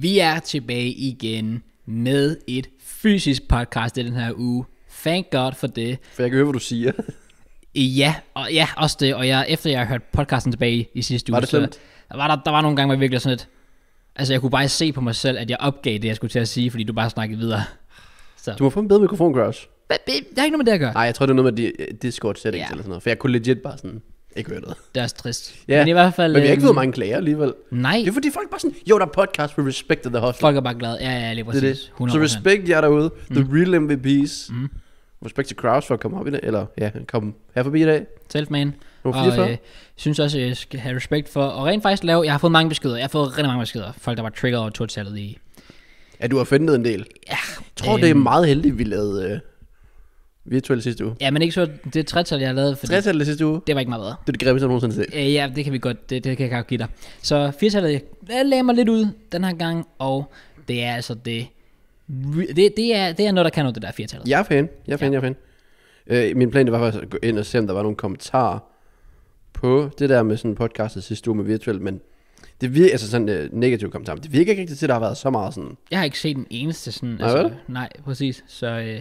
Vi er tilbage igen med et fysisk podcast i den her uge. Thank God for det. For jeg kan høre, hvad du siger. ja, og ja, også det. Og jeg, efter jeg har hørt podcasten tilbage i sidste uge, var det så, der, var der, der var nogle gange, hvor jeg virkelig sådan lidt... Altså, jeg kunne bare se på mig selv, at jeg opgav det, jeg skulle til at sige, fordi du bare snakkede videre. Så. Du må få en bedre mikrofon, Grouch. Der er ikke noget med det jeg gør. Nej, jeg tror, det er noget med Discord settings ja. eller sådan noget. For jeg kunne legit bare sådan... Ikke hørt noget. Det er også trist. Ja, men i hvert fald... Men vi har ikke fået øhm, mange klager alligevel. Nej. Det er fordi folk bare sådan, jo, der er podcast for Respect the Hustle. Folk er bare glade. Ja, ja, lige præcis. Det er det. 100%. Så respekt jer derude. Mm. The real MVP's. Mm. Respekt til Kraus for at komme op i dag, eller ja, komme her forbi i dag. Selv man. Og øh, synes også, jeg skal have respekt for, og rent faktisk lave, jeg har fået mange beskeder, jeg har fået rigtig mange beskeder, folk der var trigger og turtallet i. Ja, du har fundet en del. Ja. Jeg tror, øhm, det er øhm. meget heldigt, vi lavede øh, virtuelle sidste uge. Ja, men ikke så det tretal, jeg har lavet. Fordi 3 sidste uge, det var ikke meget bedre. det er det grimmeste, jeg nogensinde set. Øh, ja, det kan vi godt, det, det kan jeg godt give dig. Så 4 jeg lagde mig lidt ud den her gang, og det er altså det, det, det, er, det er noget, der kan noget, det der 4 Jeg er fan, jeg er fan, ja. jeg er fan. Øh, min plan det var faktisk at gå ind og se, om der var nogle kommentarer på det der med sådan podcastet sidste uge med virtuelt, men det virker, altså sådan øh, negative kommentar, men det virker ikke rigtigt til, at der har været så meget sådan. Jeg har ikke set den eneste sådan. Nej, altså, nej præcis. Så, øh,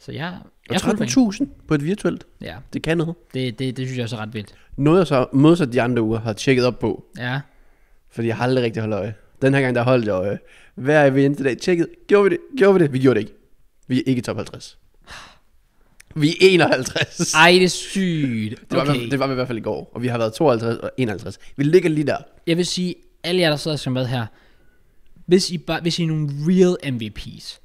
så jeg, 13.000 på et virtuelt. Ja. Det kan noget. Det, det, det synes jeg også er ret vildt. Noget jeg så modsat de andre uger har tjekket op på. Ja. Fordi jeg har aldrig rigtig holdt øje. Den her gang, der holdt jeg øje. Hver vinter dag tjekket. Gjorde vi det? Gjorde vi det? Vi gjorde det ikke. Vi er ikke i top 50. Vi er 51. Ej, det er sygt. Okay. Det, var, det var vi i hvert fald i går, og vi har været 52 og 51. Vi ligger lige der. Jeg vil sige, alle jer, der sidder og med her, hvis I, bare, hvis I er nogle real MVP's,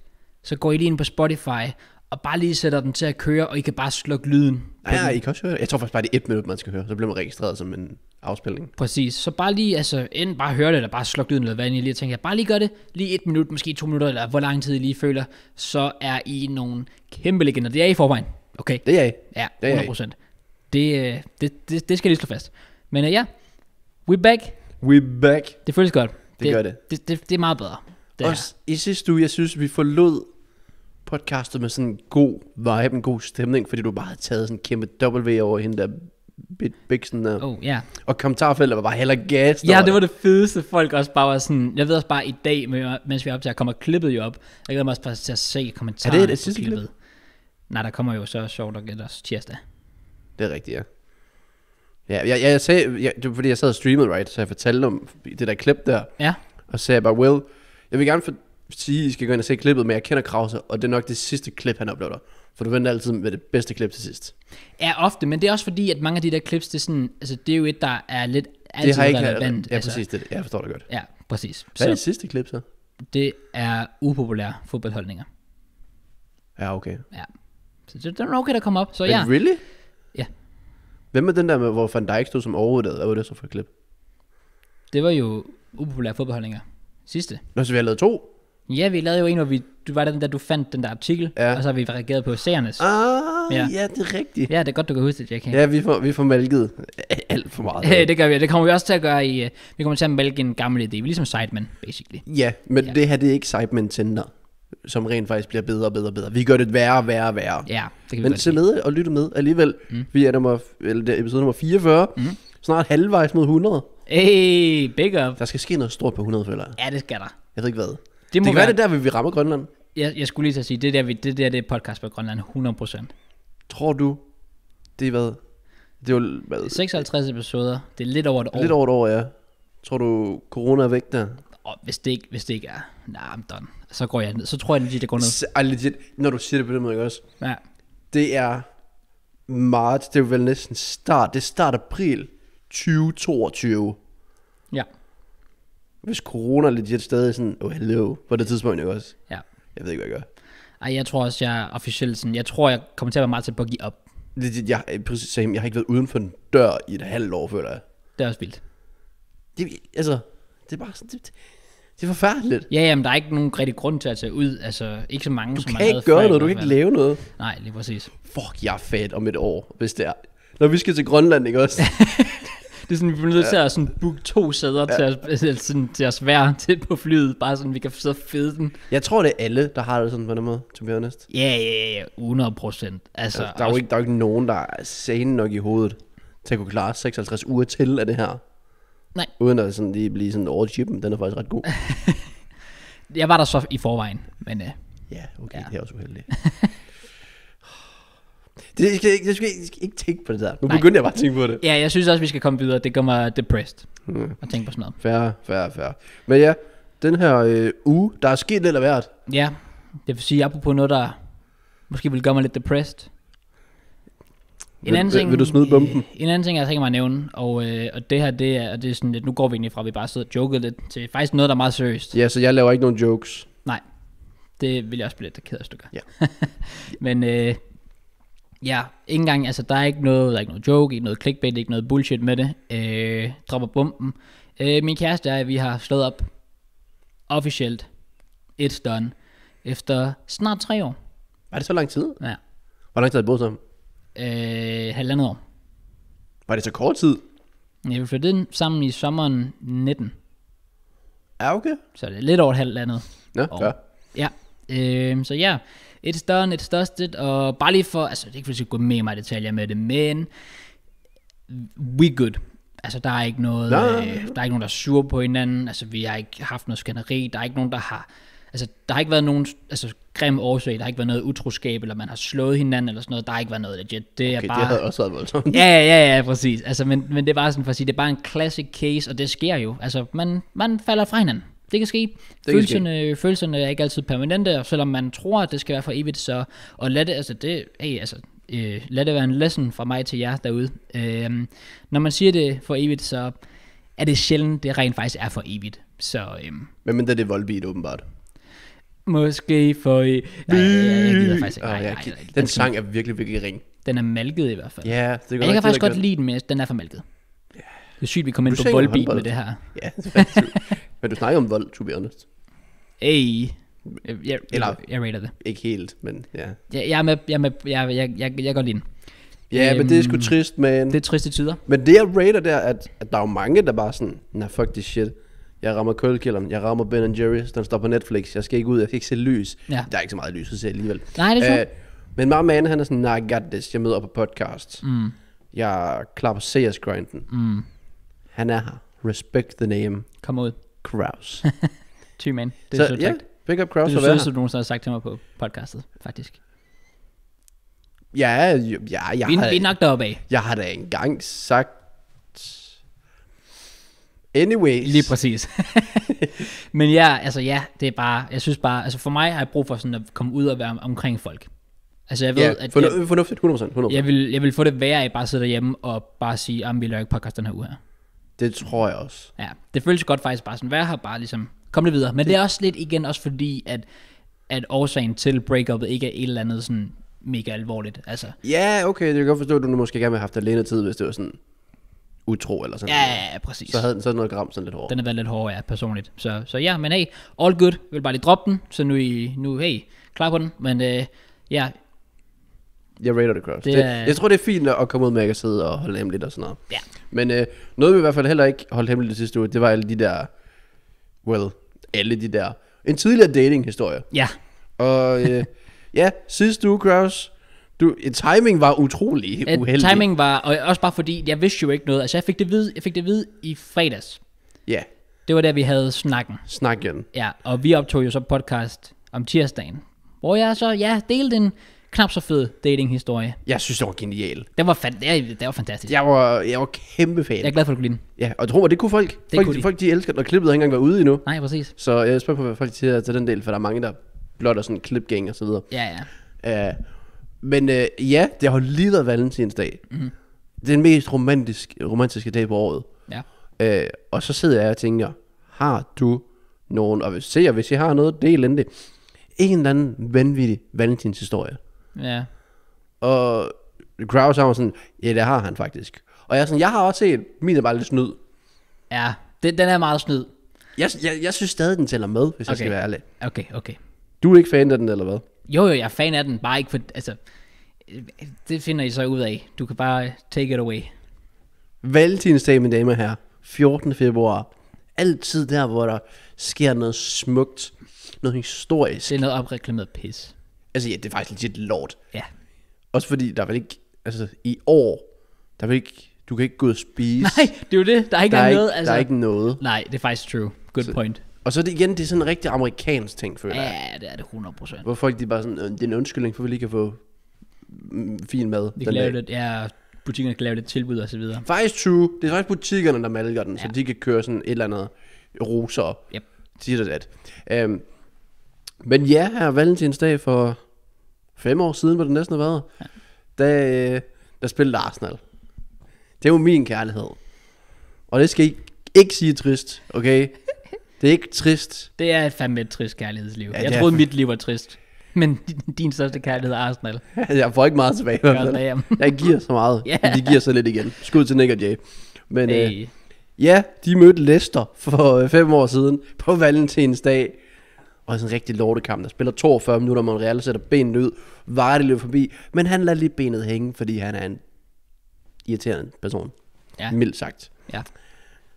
så går I lige ind på Spotify og bare lige sætter den til at køre, og I kan bare slukke lyden. Nej, ja, I kan også høre Jeg tror faktisk bare, det er et minut, man skal høre. Så bliver man registreret som en afspilning. Præcis. Så bare lige, altså, enten bare høre det, eller bare slukke lyden, eller hvad I lige tænker. Bare lige gør det. Lige et minut, måske to minutter, eller hvor lang tid I lige føler. Så er I nogle kæmpe legender. Det er I forvejen. Okay. Det er I. Ja, det er 100%. Det, øh, det, det, det skal jeg lige slå fast. Men uh, ja, we back. We back. Det føles godt. Det, det gør det. Det, det. det er meget bedre. Det Også her. i sidste uge, jeg synes, vi forlod podcastet med sådan en god vibe, en god stemning, fordi du bare havde taget sådan en kæmpe W over hende der bit Bixen der. Oh, ja. Yeah. Og kommentarfeltet var bare heller gas. Ja, det var det fedeste. Folk også bare var sådan, jeg ved også bare i dag, mens vi er op til, jeg kommer klippet jo op. Jeg glæder mig også bare til at se kommentarerne. Er det det, sidste klippet. klip? Nej, der kommer jo så sjovt og gætter tirsdag. Det er rigtigt, ja. Ja, jeg, jeg, jeg sagde, jeg, det var fordi jeg sad og streamede, right? Så jeg fortalte om det der klip der. Ja. Og sagde bare, Will, jeg vil gerne for, sige, I skal gå ind og se klippet, men jeg kender Krause, og det er nok det sidste klip, han uploader. For du venter altid med det bedste klip til sidst. Ja, ofte, men det er også fordi, at mange af de der klips, det er, sådan, altså, det er jo et, der er lidt altid det har ikke relevant. Ja, altså. præcis, det, jeg forstår det godt. Ja, præcis. Hvad er det sidste klip så? Det er upopulære fodboldholdninger. Ja, okay. Ja. Så det, det er okay, der kommer op. Så, men really? Ja. Hvem er den der, med, hvor Van Dijk stod som overhovedet? Hvad var det så for et klip? Det var jo upopulære fodboldholdninger. Sidste. Nå, så vi har lavet to? Ja, vi lavede jo en, hvor vi, du var den der, du fandt den der artikel, ja. og så har vi reageret på seernes. Ah, ja. ja, det er rigtigt. Ja, det er godt, du kan huske det, Jack. Ja, vi får, vi får malket alt for meget. det gør vi, det kommer vi også til at gøre i, øh, vi kommer til at malke en gammel idé. Vi er ligesom Sidemen, basically. Ja, men ja. det her, det er ikke Sidemen Tinder som rent faktisk bliver bedre og bedre og bedre. Vi gør det værre og værre og værre. Ja, det kan Men se med og lytte med alligevel. Mm. Vi er nummer, eller det er episode nummer 44. Mm. Snart halvvejs mod 100. Hey, big up. Der skal ske noget stort på 100, føler jeg. Ja, det skal der. Jeg ved ikke hvad. Det, må det kan være, være det der, vi rammer Grønland. Jeg, jeg skulle lige så sige, det der, vi, det der det er podcast på Grønland, 100%. Tror du, det er hvad? Det er jo, hvad? 56 episoder, det er lidt over et år. Lidt over et år, ja. Tror du, corona er væk der? Og hvis det ikke, hvis det ikke er, nah, I'm done. Så går jeg ned. Så tror jeg lige, det går ned. legit, når du siger det på den måde, ikke også? Ja. Det er marts, det er vel næsten start, det er start april 2022. Ja. Hvis corona legit stadig sådan, oh hello, på det tidspunkt jo også. Ja. Jeg ved ikke, hvad jeg gør. Ej, jeg tror også, jeg er officielt sådan, jeg tror, jeg kommer til at være meget til at give op. Legit, jeg, øh, præcis, same. jeg har ikke været uden for en dør i et halvt år, føler jeg. Det er også vildt. Det, altså, det er bare sådan, det, det er forfærdeligt. Ja, jamen, der er ikke nogen rigtig grund til at tage ud. Altså, ikke så mange, du som man havde Du kan ikke gøre noget, du kan ikke lave noget. Nej, lige præcis. Fuck, jeg er fat om et år, hvis det er. Når vi skal til Grønland, ikke også? Det er sådan, vi bliver nødt til at sådan booke to sæder ja. til, os, sådan, til os hver til på flyet, bare sådan, vi kan så fede den. Jeg tror, det er alle, der har det sådan på den måde, to be honest. Ja, ja, ja, 100 procent. Altså, altså, der, er jo ikke, der er jo ikke nogen, der er sane nok i hovedet til at kunne klare 56 uger til af det her. Nej. Uden at sådan lige blive sådan over chipen, den er faktisk ret god. jeg var der så i forvejen, men... Uh, ja, okay, ja. det er også uheldigt. Det skal, jeg, skal, jeg skal ikke tænke på det der. Nu Nej. begyndte jeg bare at tænke på det. Ja, jeg synes også, vi skal komme videre. Det gør mig depressed mm. at tænke på sådan noget. Færre, færre, færre. Men ja, den her øh, uge, der er sket lidt af hvert. Ja, det vil sige, apropos noget, der måske vil gøre mig lidt depressed. En anden ting, vil du smide bomben? Øh, en anden ting, jeg tænker mig at nævne, og, øh, og det her, det er, det er sådan lidt, nu går vi egentlig fra, at vi bare sidder og joker lidt, til faktisk noget, der er meget seriøst. Ja, så jeg laver ikke nogen jokes. Nej, det vil jeg også blive lidt ked af du gør. Ja. Men øh, Ja, ikke engang, altså der er ikke noget, der er ikke noget joke, ikke noget clickbait, ikke noget bullshit med det. Øh, dropper bomben. Øh, min kæreste er, at vi har slået op officielt. It's done. Efter snart tre år. Var det så lang tid? Ja. Hvor lang tid har I boet sammen? Øh, halvandet år. Var det så kort tid? Ja, vi flyttede sammen i sommeren 19. Ja, okay. Så det er lidt over et halvt andet. ja, år. Ja. Øh, så ja, større end et største, og bare lige for, altså det er ikke fordi, vi skal gå mega meget detaljer med det, men we good. Altså, der er ikke noget, Øh, der er ikke nogen, der er sur på hinanden. Altså, vi har ikke haft noget skænderi. Der er ikke nogen, der har... Altså, der har ikke været nogen altså, grim årsag. Der har ikke været noget utroskab, eller man har slået hinanden, eller sådan noget. Der har ikke været noget legit. Det er okay, bare... det havde også været voldsomt. Ja, ja, ja, ja, præcis. Altså, men, men det er bare sådan for at sige, det er bare en classic case, og det sker jo. Altså, man, man falder fra hinanden det kan ske. Det følelserne, kan ske. følelserne er ikke altid permanente, og selvom man tror, at det skal være for evigt, så og lad det, altså det, hey, altså, øh, lad det være en lesson fra mig til jer derude. Øh, når man siger det for evigt, så er det sjældent, det rent faktisk er for evigt. Så, øh, Men men det er voldbeat, åbenbart. Måske for... I... E- nej, jeg, gider faktisk ikke. Nej, oh, nej, nej, den, den sang er virkelig, virkelig ring. Den er malket i hvert fald. Ja, yeah, det godt. Jeg kan faktisk godt lide den, men den er for malket. Yeah. Det er sygt, vi kommer ind på voldbeat med det her. Ja, det er Men du snakker om vold, to be honest. Hey. Mm. Jeg, Eller, jeg, jeg rater det. Ikke helt, men ja. ja jeg er med, jeg, er med, jeg, jeg, jeg, jeg går lige ind. Ja, øhm, men det er sgu øhm, trist, man. Det er trist i tider. Men det jeg rater der, at, at der er jo mange, der bare sådan, nah, fuck this shit. Jeg rammer koldkælderen, jeg rammer Ben Jerry's, den står på Netflix, jeg skal ikke ud, jeg skal ikke se lys. Ja. Der er ikke så meget lys at se alligevel. Nej, det er sjovt. Øh, men meget man, han er sådan, nah, I got this, jeg møder op på podcast. Mm. Jeg er klar på CS-grinden. Mm. Han er her. Respect the name. Kom ud. Kraus. Ty man. Det er så, Big Up Kraus. Det er det sødeste, du har sagt til mig på podcastet, faktisk. Ja, ja, ja jeg vi, har, vi er nok deroppe af. Jeg har da engang sagt... Anyways. Lige præcis. Men ja, altså ja, det er bare, jeg synes bare, altså for mig har jeg brug for sådan at komme ud og være omkring folk. Altså jeg ved, ja, at... Fornu- jeg, fornuftigt, 100%, 100%. Jeg vil, jeg vil få det værre af bare at sidde derhjemme og bare sige, at vi laver ikke podcast den her uge her. Det tror jeg også. Ja, det føles godt faktisk bare sådan, hvad har bare ligesom, kom det videre. Men det, det er også lidt igen, også fordi, at, at årsagen til breakupet ikke er et eller andet sådan mega alvorligt. Altså. Ja, okay, det kan godt forstå, at du måske gerne have haft alene tid, hvis det var sådan utro eller sådan ja, noget. Ja, ja, præcis. Så havde den sådan noget gram sådan lidt hårdt. Den har været lidt hårdere, ja, personligt. Så, så ja, men hey, all good. Jeg vil bare lige droppe den, så nu, I, nu hey, klar på den. Men øh, ja, jeg rater det Crouch. Det, det, jeg tror, det er fint at komme ud med, at jeg kan sidde og holde hemmeligt og sådan noget. Ja. Men øh, noget, vi i hvert fald heller ikke holdt hemmeligt det sidste uge, det var alle de der, well, alle de der, en tidligere dating-historie. Ja. Og øh, ja, sidste uge, Kraus, du, timing var utrolig uheldig. Timing var, og også bare fordi, jeg vidste jo ikke noget. Altså, jeg fik det vid, jeg fik det vid i fredags. Ja. Yeah. Det var der, vi havde snakken. Snakken. Ja, og vi optog jo så podcast om tirsdagen. Hvor jeg så, ja, delte en knap så fed datinghistorie. Jeg synes, det var genialt. Det var, fan, det, det var fantastisk. Jeg var, jeg var kæmpe fan. Jeg er glad for, at du kunne lide den. Ja, og tror mig, det kunne folk. Det folk, kunne de. folk de elsker når klippet ikke engang var ude endnu. Nej, præcis. Så jeg spørger på, hvad folk siger til den del, for der er mange, der blot er sådan klipgæng og så videre. Ja, ja. Uh, men uh, ja, det har lige været valentinsdag. Mm-hmm. Det er den mest romantisk, romantiske dag på året. Ja. Uh, og så sidder jeg og tænker, har du nogen, og hvis, se, hvis I har noget, del endelig. en eller anden vanvittig valentinshistorie. Ja. Og Kraus har sådan, ja, det har han faktisk. Og jeg er sådan, jeg har også set, min er bare lidt snyd. Ja, den, den er meget snyd. Jeg, jeg, jeg synes stadig, den tæller med, hvis okay. jeg skal være ærlig. Okay, okay. Du er ikke fan af den, eller hvad? Jo, jo, jeg er fan af den, bare ikke for, altså, det finder I så ud af. Du kan bare take it away. Valentinsdag, mine damer her. 14. februar. Altid der, hvor der sker noget smukt. Noget historisk. Det er noget opreklameret pis. Altså ja, det er faktisk legit lort. Ja. Også fordi der er vel ikke, altså i år, der er ikke, du kan ikke gå ud og spise. Nej, det er jo det. Der er ikke der er noget. Ikke, altså. Der er altså. ikke noget. Nej, det er faktisk true. Good så, point. Og så er det igen, det er sådan en rigtig amerikansk ting, føler jeg. Ja, det er det 100%. Hvor folk de bare sådan, øh, det er en undskyldning, for vi lige kan få mm, fin mad. Vi kan lave lidt, ja, butikkerne kan lave lidt tilbud og så videre. Faktisk true. Det er faktisk butikkerne, der malker den, ja. så de kan køre sådan et eller andet roser. Yep. Siger det at. Um, men ja, her er valentinsdag for fem år siden, hvor det næsten har været, ja. der, øh, der spillede Arsenal. Det er jo min kærlighed. Og det skal I ikke sige trist, okay? Det er ikke trist. Det er fandme et trist kærlighedsliv. Ja, jeg troede, er... mit liv var trist. Men din, største kærlighed er Arsenal. jeg får ikke meget tilbage. God, jeg giver så meget, yeah. men de giver så lidt igen. Skud til Nick og Jay. Men øh, hey. øh, ja, de mødte Leicester for øh, fem år siden på Valentinsdag og sådan en rigtig lortekamp, der spiller 42 minutter, Monreal sætter benet ud, Vardy løber forbi, men han lader lige benet hænge, fordi han er en irriterende person. Ja. Mildt sagt. Ja.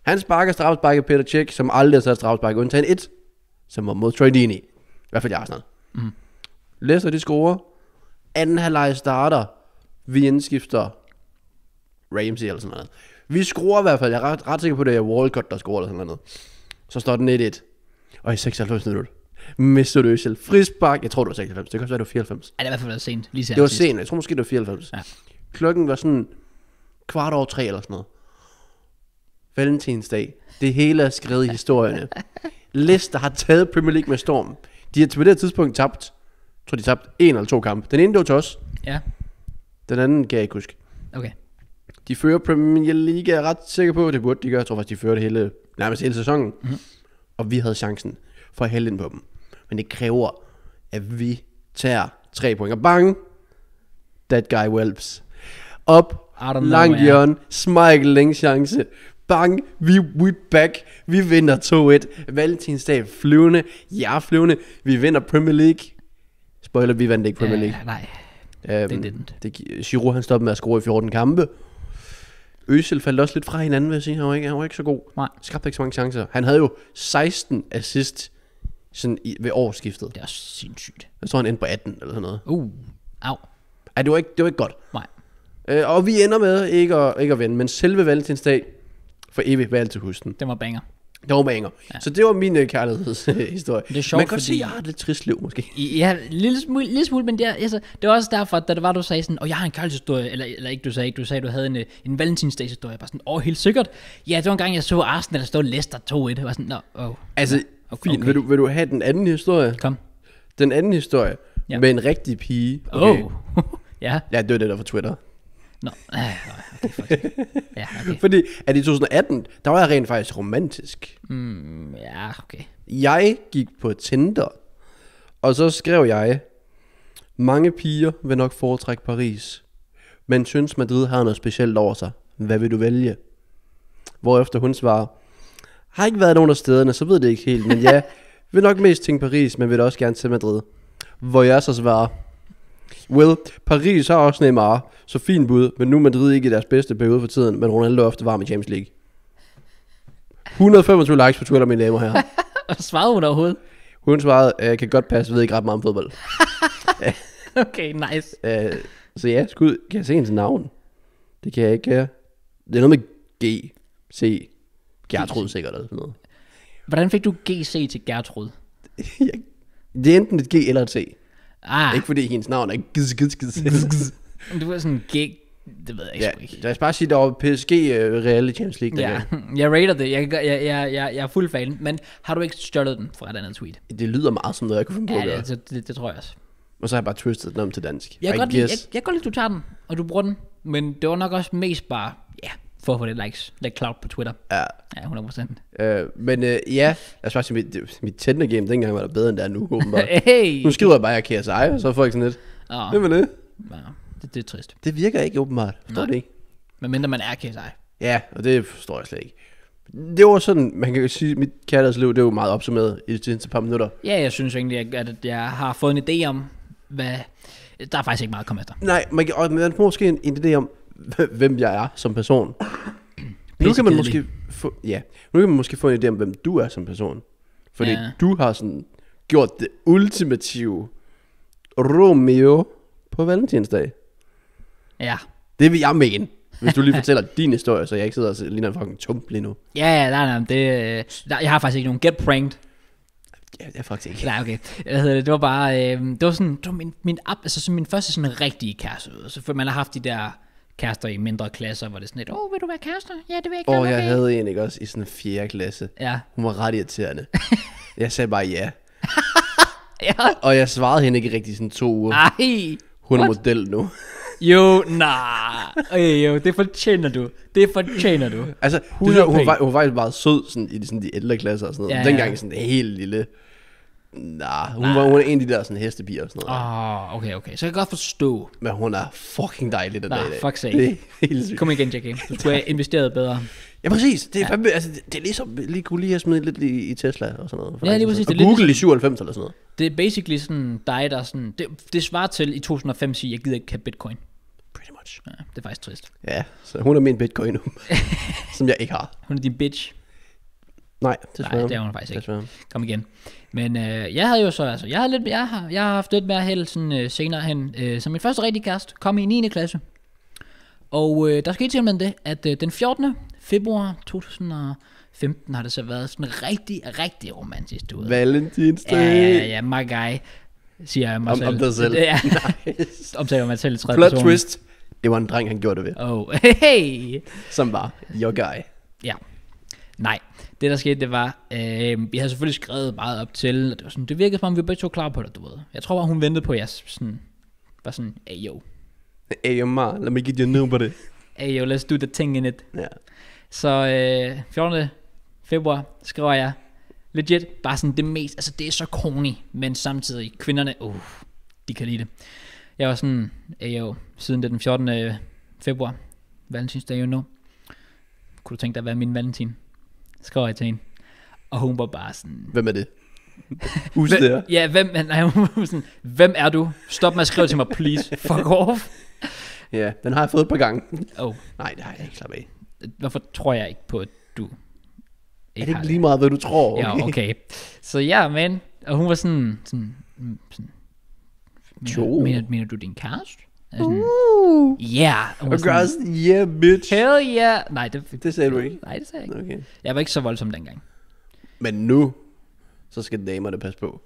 Han sparker strafsparket Peter Tjek, som aldrig har sat strafsparket, undtagen et, som var mod Troy Deeney. I hvert fald i Arsenal. Mm. Leicester, de scorer. Anden halvleg starter. Vi indskifter Ramsey eller sådan noget. Vi scorer i hvert fald. Jeg er ret, ret sikker på, at det er Walcott, der scorer eller sådan noget. Så står den 1-1. Og i 96 minutter, mister du selv frispark. Jeg tror, det var 96. Det kan være, det var 94. Ja, det var i hvert fald sent. Lige det var sidst. sent. Jeg tror måske, det var 94. Ja. Klokken var sådan kvart over tre eller sådan noget. Valentinsdag. Det hele er skrevet i historierne. Leicester har taget Premier League med storm. De har til det tidspunkt tabt, jeg tror de tabt en eller to kampe. Den ene det var til os. Ja. Den anden kan jeg ikke huske. Okay. De fører Premier League, er ret sikker på. Det burde de gøre. Jeg tror faktisk, de fører det hele, nærmest hele sæsonen. Mm-hmm. Og vi havde chancen for at hælde ind på dem. Men det kræver, at vi tager tre point. Og bang! That guy whelps. Op, langt hjørne, smike længe chance. Bang, vi we back, vi vinder 2-1. Valentinsdag flyvende, ja flyvende, vi vinder Premier League. Spoiler, vi vandt ikke Premier League. Uh, nej, um, det didn't. Det, Giroud han stoppede med at score i 14 kampe. Øsel faldt også lidt fra hinanden, vil jeg sige. Han var ikke, han var ikke så god. Nej. Skabte ikke så mange chancer. Han havde jo 16 assist sådan i, ved årsskiftet. Det er sindssygt. Jeg tror, han endte på 18 eller sådan noget. Uh, au. Ej, det var ikke, det var ikke godt. Nej. Øh, og vi ender med ikke at, ikke at vinde, men selve valentinsdag for evigt valg til husten. Det var banger. Det var banger. Ja. Så det var min øh, kærlighedshistorie. Det er sjovt, Man kan fordi... sige, at jeg har et lidt trist liv, måske. Ja, en lille smule, lille smule men det er, altså, det var også derfor, at da det var, du sagde sådan, åh, oh, jeg har en kærlighedshistorie, eller, eller ikke, du sagde ikke, du sagde, du havde en, øh, en valentinsdagshistorie. Jeg var sådan, åh, oh, helt sikkert. Ja, det var en gang, jeg så Arsenal, der stod Leicester 2-1. Jeg var sådan, nå, oh. Altså, Okay. Fint. Vil, du, vil du have den anden historie? Kom. Den anden historie ja. med en rigtig pige. Okay. Oh. ja. Ja, det var det der fra Twitter. Nå, ah, no. okay, ja, okay. Fordi, at i 2018, der var jeg rent faktisk romantisk. Mm, ja, okay. Jeg gik på Tinder, og så skrev jeg, mange piger vil nok foretrække Paris, men synes Madrid har noget specielt over sig. Hvad vil du vælge? Hvorefter hun svarer, har ikke været nogen af stederne, så ved det ikke helt. Men ja, vil nok mest tænke Paris, men vil også gerne til Madrid. Hvor jeg så svarer, Well, Paris har også Neymar, så fint bud, men nu er Madrid ikke i deres bedste periode for tiden, men Ronaldo er ofte varm i Champions League. 125 likes på Twitter, mine damer her. Og svarede hun overhovedet? Hun svarede, øh, kan godt passe, ved ikke ret meget om fodbold. okay, nice. Øh, så ja, skud, kan jeg se hendes navn? Det kan jeg ikke. Det er noget med G, C, Gertrud sikkert eller sådan noget. Hvordan fik du GC til Gertrud? det er enten et G eller et C. Ah. Ikke fordi hendes navn er gids, gids, gids. gids. du var sådan G... Det ved jeg ja, ikke. Lad os bare sige, der var PSG uh, øh, Real Champions League. Der ja, der. jeg rater det. Jeg, jeg, jeg, jeg, jeg er fuld fan. Men har du ikke stjålet den fra et andet tweet? Det lyder meget som noget, jeg kunne finde på ja, det, det, altså, det, det, tror jeg også. Og så har jeg bare twistet den om til dansk. Jeg kan godt lide, jeg, jeg godt lide, du tager den, og du bruger den. Men det var nok også mest bare for at få lidt likes, lidt cloud på Twitter. Ja. Ja, 100%. Øh, men øh, ja, jeg synes mit, det- mit Tinder game dengang var der bedre, end det er nu, åbenbart. Hey! nu skriver jeg bare, at jeg er og så får jeg sådan lidt, Oh. hvem er det? ja, det, det er trist. Det virker ikke åbenbart, forstår Nej. det ikke? Men mindre man er sig. Ja, og det forstår jeg slet ikke. Det var sådan, man kan sige, sige, mit kærlighedsliv, det var meget opsummeret i de sidste par minutter. Ja, jeg synes egentlig, at- jeg har fået en idé om, hvad... Der er faktisk ikke meget at komme efter. Nej, man, kan- og man får måske en, en idé om, hvem jeg er som person. nu kan man måske få, ja, nu kan man måske få en idé om, hvem du er som person. Fordi ja. du har sådan gjort det ultimative Romeo på valentinsdag. Ja. Det vil jeg mene. Hvis du lige fortæller din historie, så jeg ikke sidder og ligner en fucking tump lige nu. Ja, ja, nej, nej, det, øh, nej, jeg har faktisk ikke nogen get pranked. Ja, jeg faktisk ikke. Nej, okay. Hvad hedder det? Det var bare, øh, det var sådan, det var min, min, altså, sådan min første sådan rigtige kæreste. Så man har haft de der kærester i mindre klasser, hvor det er sådan lidt, åh, oh, vil du være kærester? Ja, det vil jeg gerne. Åh, oh, jeg okay. havde en, ikke også, i sådan en fjerde klasse. Ja. Hun var ret irriterende. jeg sagde bare ja. ja. Og jeg svarede hende ikke rigtig sådan to uger. Nej. Hun What? er model nu. jo, nej. Nah. jo, det fortjener du. Det fortjener du. Altså, det, hun, hun, var, hun var faktisk meget sød sådan, i de, sådan, de ældre klasser og sådan noget. Ja, Dengang sådan helt lille Nah, hun, Nej, var, hun er en af de der sådan, hestebier og sådan noget. Ah, okay, okay. Så jeg kan godt forstå. Men hun er fucking dejlig den nah, dag Nej, fuck sake. Det er helt sygt. Kom igen, Jackie. Du skulle have investeret bedre. Ja, præcis. Det er, ja. fandme, altså, det, er ligesom, lige kunne lige have smidt lidt i, i Tesla og sådan noget. For ja, lige præcis. Og det Google ligesom, i 97 eller sådan noget. Det er basically sådan dig, der sådan... Det, det svarer til i 2005 sige, jeg gider ikke have bitcoin. Pretty much. Ja, det er faktisk trist. Ja, så hun er min bitcoin nu, som jeg ikke har. Hun er din bitch. Nej, desværre. Nej, det er hun faktisk ikke. Kom igen. Men øh, jeg havde jo så, altså, jeg har, lidt, jeg har, jeg har haft lidt mere held sådan, øh, senere hen. Øh, så min første rigtige kæreste kom i 9. klasse. Og øh, der skete simpelthen det, at øh, den 14. februar 2015 har det så været sådan rigtig, rigtig romantisk. ud. Valentinsdag. Ja, ja, ja, my guy, siger jeg mig om, selv. Om dig selv. Ja. Nice. Omtaler mig selv i tredje Plot person. twist. Det var en dreng, han gjorde det ved. Oh, hey. Som var your guy. Ja. Nej, det der skete, det var, øh, vi havde selvfølgelig skrevet meget op til, og det, var sådan, det virkede som om, vi begge to klar på det, du ved. Jeg tror bare, hun ventede på, at jeg sådan, var sådan, hey yo. Hey yo, ma, let me get your number det. Hey yo, let's do the thing in it. Ja. Yeah. Så øh, 14. februar skriver jeg, legit, bare sådan det mest, altså det er så corny, men samtidig kvinderne, uh, de kan lide det. Jeg var sådan, hey yo, siden det er den 14. februar, valentinsdag, jo nu, Kunne du tænke dig at være min valentin? skrev jeg til hende. Og hun var bare sådan... Hvem er det? Husk det ja, hvem, nej, sådan, hvem er du? Stop med at skrive til mig, please. Fuck off. Ja, yeah, den har jeg fået et par gange. Oh. Nej, det har jeg ikke slappet af. Hvorfor tror jeg ikke på, at du ikke Er det ikke lige meget, hvad du tror? Okay. Ja, okay. Så ja, men... Og hun var sådan... sådan, sådan mener, Mener, mener du din kæreste? Uh. Yeah. Og, og sådan, yeah, bitch. Hell yeah. Nej, det, det sagde du ikke. Nej, det sagde jeg ikke. Okay. Jeg var ikke så voldsom dengang. Men nu, så skal damerne passe på.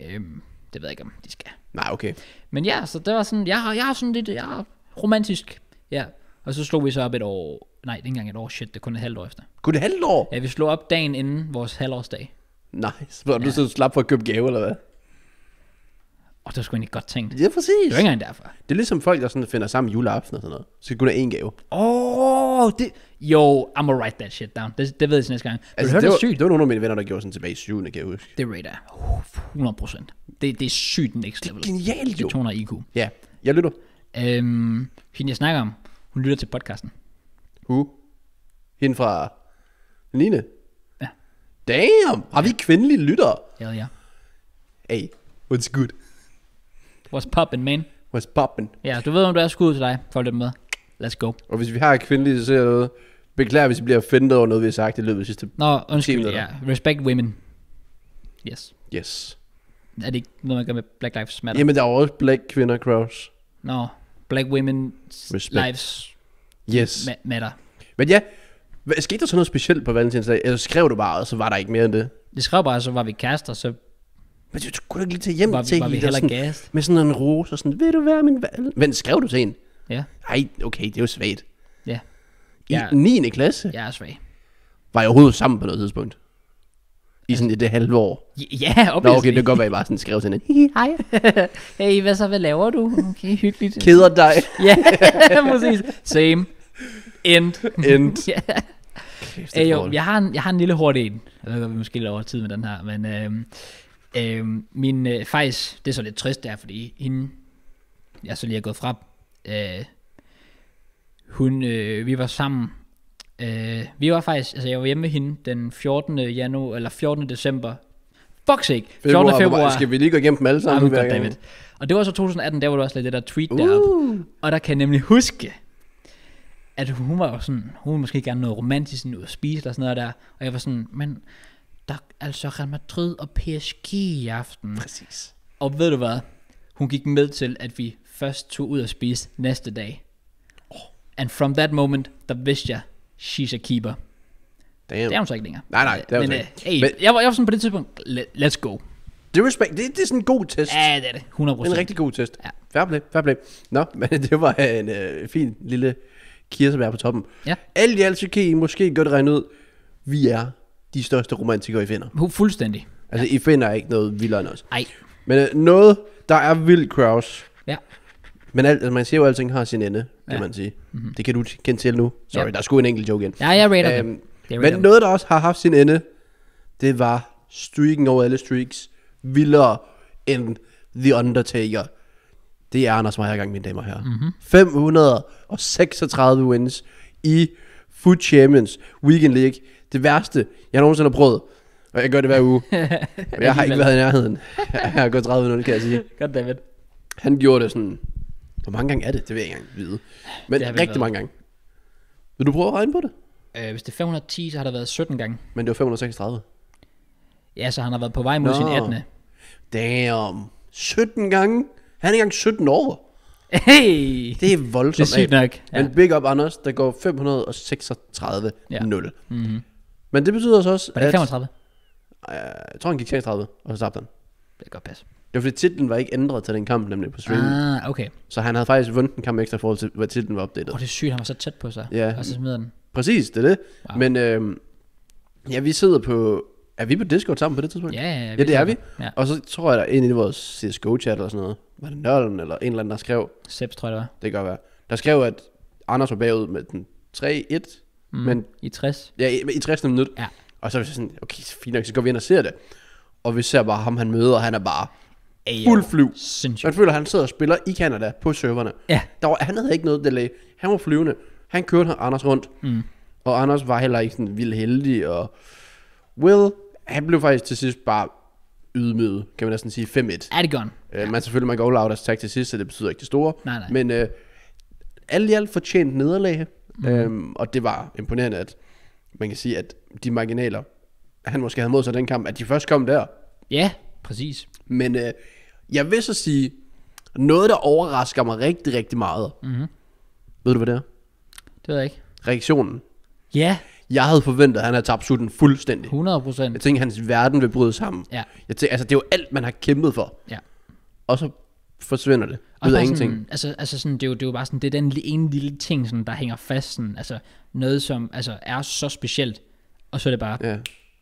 Øhm, det ved jeg ikke, om de skal. Nej, okay. Men ja, så det var sådan, jeg har, jeg har sådan lidt, jeg har romantisk. Ja. Og så slog vi så op et år, nej, det er ikke engang et år, shit, det er kun et halvt år efter. Kun et halvt år? Ja, vi slog op dagen inden vores halvårsdag. Nice. Var ja. du så slap for at købe gave, eller hvad? Og det var sgu ikke godt tænkt. Ja, præcis. Det er ikke engang derfor. Det er ligesom folk, der sådan finder sammen juleaften og sådan noget. Så kan kun have én gave. Åh, oh, det... Yo, I'm gonna write that shit down. Det, det ved jeg næste gang. Altså, det, det, var, sygt? det var nogle af mine venner, der gjorde sådan tilbage i 7. kan jeg huske. Det right, uh, 100 procent. Det, det er sygt next level. Det er genialt jo. Det er 200 IQ. Ja, jeg lytter. Øhm, hende, jeg snakker om, hun lytter til podcasten. Who? Hende fra Line? Ja. Damn, har vi kvindelige lyttere? Ja, ja. Hey, what's good? What's poppin', man? What's poppin'? Ja, du ved, om du er skud til dig. Følg det med. Let's go. Og hvis vi har kvindelige, så ser jeg noget. Beklager, hvis vi bliver offentet over noget, vi har sagt i løbet af sidste Nå, undskyld, ja. Respect women. Yes. Yes. Er det ikke noget, man gør med Black Lives Matter? Jamen, der er også black kvinder, Kraus. Nå, no, black women lives yes. ma- matter. Men ja, skete der så noget specielt på valentinsdag? Eller skrev du bare, og så var der ikke mere end det? Det skrev bare, så var vi kærester, så men du kunne ikke lige tage hjem var til var hende, sådan, gas? med sådan en rose og sådan, vil du være min valg? Men skrev du til hende? Ja. Ej, okay, det er jo svagt. Ja. I Jeg- 9. klasse Jeg er svag. var jeg overhovedet sammen på noget tidspunkt. I sådan det halve år. Ja, obviously. Nå, okay, det går godt være, at I bare sådan skrev til hende. Hej. Hey, hvad så, hvad laver du? Okay, hyggeligt. Keder dig. Ja, præcis. Same. End. End. ja. Kæft, Æ, jo, jeg har, en, jeg har en lille hurtig en. Jeg ved vi måske laver tid med den her, men øh, Øh, min, øh, faktisk, det er så lidt trist der, fordi hende, jeg så lige er gået fra, øh, hun, øh, vi var sammen, øh, vi var faktisk, altså jeg var hjemme med hende den 14. januar, eller 14. december, fuck sake, 14. Februar, februar. Skal vi lige gå igennem dem alle sammen? Nej, godt, David. Og det var så 2018, der var du også lidt det der tweet uh. deroppe, og der kan jeg nemlig huske, at hun var jo sådan, hun ville måske gerne noget romantisk, sådan ud at spise eller sådan noget der, og jeg var sådan, men der altså Real Madrid og PSG i aften. Præcis. Og ved du hvad? Hun gik med til, at vi først tog ud og spise næste dag. Oh. And from that moment, der vidste jeg, she's a keeper. Damn. Det er hun så ikke længere. Nej, nej, det er hun men, øh, ikke. hey, men, jeg, var, jeg var sådan på det tidspunkt, let's go. Det er respekt. Det, det er sådan en god test. Ja, det er det. 100%. En rigtig god test. Ja. Fair play, fair play. Nå, men det var en øh, fin lille kirsebær på toppen. Ja. Alt i alt, så kan I måske godt regne ud, vi er de største romantikere, I finder. Hu- Fuldstændig. Altså, ja. I finder ikke noget vildere end os. Nej. Men øh, noget, der er vildt, Kraus. Ja. Men alt, altså, man siger jo, at alting har sin ende, ja. kan man sige. Mm-hmm. Det kan du kende til nu. Sorry, ja. der skulle en enkelt joke ind. Ja, jeg rater øhm, det. Men noget, der også har haft sin ende, det var streaken over alle streaks. Vildere end The Undertaker. Det er Anders gang, mine damer her. Mm-hmm. 536 wins i Food Champions Weekend League. Det værste, jeg nogensinde har prøvet. Og jeg gør det hver uge. Men jeg har ikke været i nærheden. jeg har gået 30 minutter, kan jeg sige. David. Han gjorde det sådan... Hvor mange gange er det? Det vil jeg ikke engang vide. Men rigtig været. mange gange. Vil du prøve at regne på det? Øh, hvis det er 510, så har der været 17 gange. Men det var 536. Ja, så han har været på vej mod Nå. sin 18. Damn. 17 gange? Han er ikke engang 17 år. Hey! Det er voldsomt. Det er sygt nok. Ja. Men big up Anders, der går 536-0. Ja. Mm-hmm. Men det betyder så også, Var det at... 35? jeg tror, han gik 36, og så tabte han. Det kan godt passe. Det var fordi titlen var ikke ændret til den kamp, nemlig på streamen. Ah, okay. Så han havde faktisk vundet en kamp ekstra i forhold til, hvad titlen var opdateret. Åh, oh, det er sygt, han var så tæt på sig. Ja. Og så smider den. Præcis, det er det. Wow. Men øh, ja, vi sidder på... Er vi på Discord sammen på det tidspunkt? Ja, ja, ja, ja det er vi. Ja. Og så tror jeg, der er en i vores CSGO-chat eller sådan noget. Var det Nørlen eller en eller anden, der skrev? Seps, tror jeg, det var. Det kan godt være. Der skrev, at Anders var bagud med den 3-1 Mm, men, I 60? Ja, i, i 60 minut. Ja. Og så er vi sådan, okay, fint nok, så går vi ind og ser det. Og vi ser bare ham, han møder, og han er bare fuld flyv. Sindssygt. Man føler, at han sidder og spiller i Canada på serverne. Ja. Der var, han havde ikke noget delay. Han var flyvende. Han kørte Anders rundt. Mm. Og Anders var heller ikke sådan vildt heldig. Og Will, han blev faktisk til sidst bare ydmyget, kan man næsten sige, 5-1. Er det godt? Øh, men Man selvfølgelig, man går all out til sidst, så det betyder ikke det store. Nej, nej. Men øh, alt i alt fortjent nederlag. Mm. Øhm, og det var imponerende, at man kan sige, at de marginaler, han måske havde mod sig den kamp, at de først kom der. Ja, præcis. Men øh, jeg vil så sige, noget der overrasker mig rigtig, rigtig meget. Mm-hmm. Ved du, hvad det er? Det ved jeg ikke. Reaktionen. Ja. Jeg havde forventet, at han havde tabt sutten fuldstændig. 100 procent. Jeg tænkte, at hans verden ville bryde sammen. Ja. Jeg tænkte, altså, det er jo alt, man har kæmpet for. Ja. Og så forsvinder det. Og ud af ingenting. Sådan, altså, altså sådan, det, er jo, det er jo bare sådan, det er den ene lille ting, sådan, der hænger fast. Sådan, altså, noget, som altså, er så specielt, og så er det bare... Ja.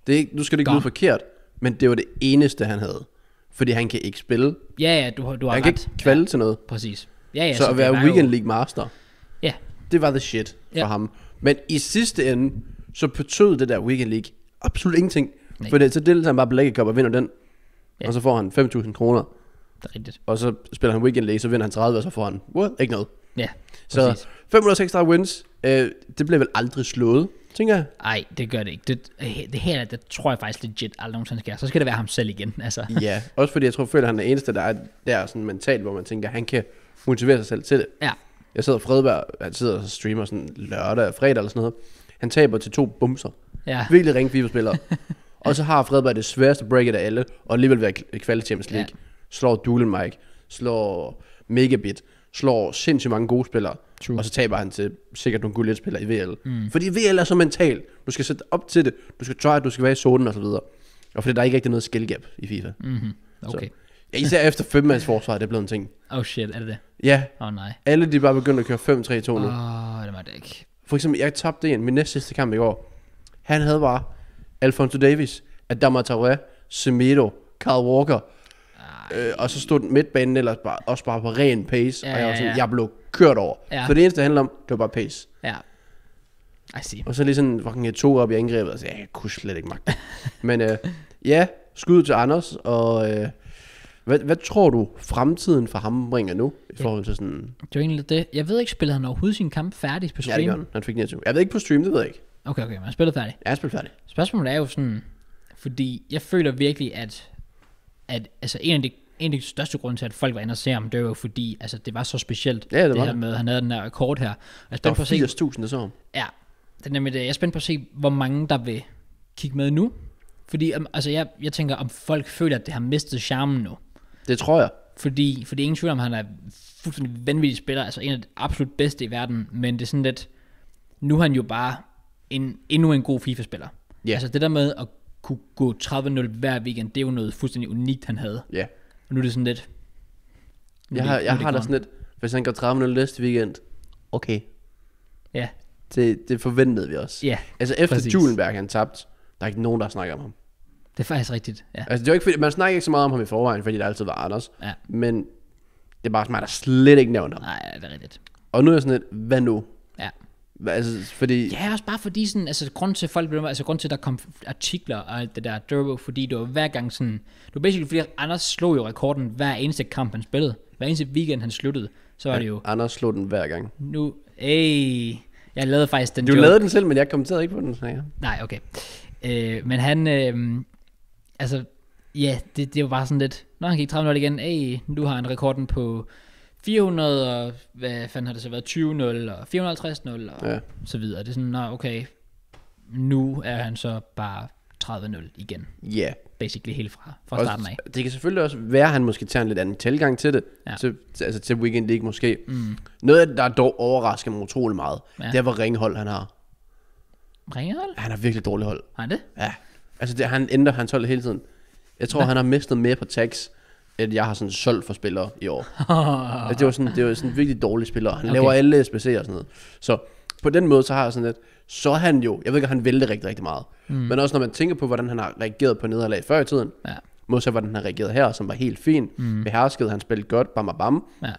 Det er ikke, nu skal det ikke lyde forkert, men det var det eneste, han havde. Fordi han kan ikke spille. Ja, ja, du, du har han ret. Han kan ikke kvalde ja, til noget. Præcis. Ja, ja, så, så at være Weekend jo... League Master, ja. det var the shit for ja. ham. Men i sidste ende, så betød det der Weekend League absolut ingenting. Nej. For det, så deltager han bare på lækkekop og vinder den. Ja. Og så får han 5.000 kroner. Det er rigtigt. Og så spiller han weekend league, så vinder han 30, og så får han what? ikke noget. Ja, så præcis. 536 wins, øh, det bliver vel aldrig slået, tænker jeg. Nej, det gør det ikke. Det, øh, det her, det tror jeg faktisk legit aldrig nogensinde sker. Så skal det være ham selv igen. Altså. Ja, også fordi jeg tror, føler, at han er eneste, der er der sådan mentalt, hvor man tænker, at han kan motivere sig selv til det. Ja. Jeg sidder Fredberg, han sidder og streamer sådan lørdag og fredag eller sådan noget. Han taber til to bumser. Ja. Virkelig ringe FIFA-spillere. og så har Fredberg det sværeste break af alle, og alligevel være kvalet Champions League. Ja slår Duel Mike, slår Megabit, slår sindssygt mange gode spillere, True. og så taber han til sikkert nogle spillere i VL. Mm. Fordi VL er så mental. Du skal sætte op til det, du skal try, du skal være i zonen og så videre. Og fordi der er ikke rigtig noget skill gap i FIFA. Mm-hmm. Okay. Så. Ja, især efter femmandsforsvaret, det er blevet en ting. Oh shit, er det det? Ja. Åh oh, nej. Alle de bare begyndt at køre 5-3-2 nu. Åh, det var det ikke. For eksempel, jeg tabte en, min næste sidste kamp i går. Han havde bare Alfonso Davis, Adama Traoré, Semedo, Carl Walker, øh, og så stod den midtbanen ellers bare, også bare på ren pace, ja, og jeg var sådan, ja, ja. jeg blev kørt over. Ja. For det eneste, det handlede om, det var bare pace. Ja. I see. Og så lige sådan, fucking to op i angrebet, og så jeg kunne slet ikke magte Men øh, ja, skud til Anders, og øh, hvad, hvad tror du fremtiden for ham bringer nu, i ja. forhold til sådan... Det var egentlig det. Jeg ved ikke, spillede han overhovedet sin kamp færdig på stream? Ja, det gør han. Han fik ned Jeg ved ikke på stream, det ved jeg ikke. Okay, okay, men han spillede færdig. Ja, han spillede færdig. Spørgsmålet er jo sådan, fordi jeg føler virkelig, at, at altså en af de en af de største grunde til, at folk var inde og se ham, det var jo fordi, altså det var så specielt, ja, det, det var her det. med, at han havde den her rekord her. Jeg der var 80.000, der så ham. Ja, det er nemlig det. Jeg er spændt på at se, hvor mange der vil kigge med nu. Fordi um, altså, jeg, jeg tænker, om folk føler, at det har mistet charmen nu. Det tror jeg. Fordi, fordi ingen tvivl om, han er fuldstændig vanvittig spiller, altså en af de absolut bedste i verden, men det er sådan lidt, nu er han jo bare en, endnu en god FIFA-spiller. Yeah. Altså det der med at kunne gå 30-0 hver weekend, det er jo noget fuldstændig unikt, han havde. Ja. Yeah. Men nu er det sådan lidt... Nu Jeg har, nu jeg har da sådan lidt, hvis han går 30 minutter næste weekend, okay. Ja, Det, det forventede vi også. ja. Altså efter præcis. Julenberg han tabt der er ikke nogen, der snakker om ham. Det er faktisk rigtigt. Ja. Altså det er ikke, fordi, man snakker ikke så meget om ham i forvejen, fordi det altid var Anders. Ja. Men det er bare mig, der slet ikke nævner ham. Nej, det er rigtigt. Og nu er jeg sådan lidt, hvad nu? Altså, fordi... Ja, også bare fordi sådan, altså grund til folk, altså grund til, at der kom artikler og alt det der, det var fordi det var hver gang sådan, det var basically fordi Anders slog jo rekorden hver eneste kamp, han spillede. Hver eneste weekend, han sluttede, så var ja, det jo... Anders slog den hver gang. Nu, ey, jeg lavede faktisk den Du joke. lavede den selv, men jeg kommenterede ikke på den, så ja. Nej, okay. Øh, men han, øh, altså, ja, det, det var bare sådan lidt, når han gik 30 igen, ey, nu har han rekorden på 400, og hvad fanden har det så været, 20-0, og 450-0, og ja. så videre. Det er sådan, nej, okay, nu er han så bare 30-0 igen. Ja. Yeah. Basically helt fra, fra også, starten af. Det kan selvfølgelig også være, at han måske tager en lidt anden tilgang til det. Ja. Til, til, altså til Weekend ikke måske. Mm. Noget det, der dog overrasker mig utrolig meget, ja. det er, hvor ringhold han har. Ringhold? Han har virkelig dårligt hold. Har han det? Ja. Altså det, han ændrer hans hold hele tiden. Jeg tror, Hva? han har mistet mere på tags at jeg har sådan solgt for spillere i år. altså, det var sådan, det var sådan virkelig dårlige spillere. Han okay. laver alle SBC'er og sådan noget. Så på den måde, så har jeg sådan lidt, så han jo, jeg ved ikke, han vælte rigtig, rigtig meget. Mm. Men også når man tænker på, hvordan han har reageret på nederlag før i tiden, ja. modsat hvordan han har reageret her, som var helt fint, mm. behersket, han spillede godt, bam, bam, bam. Ja.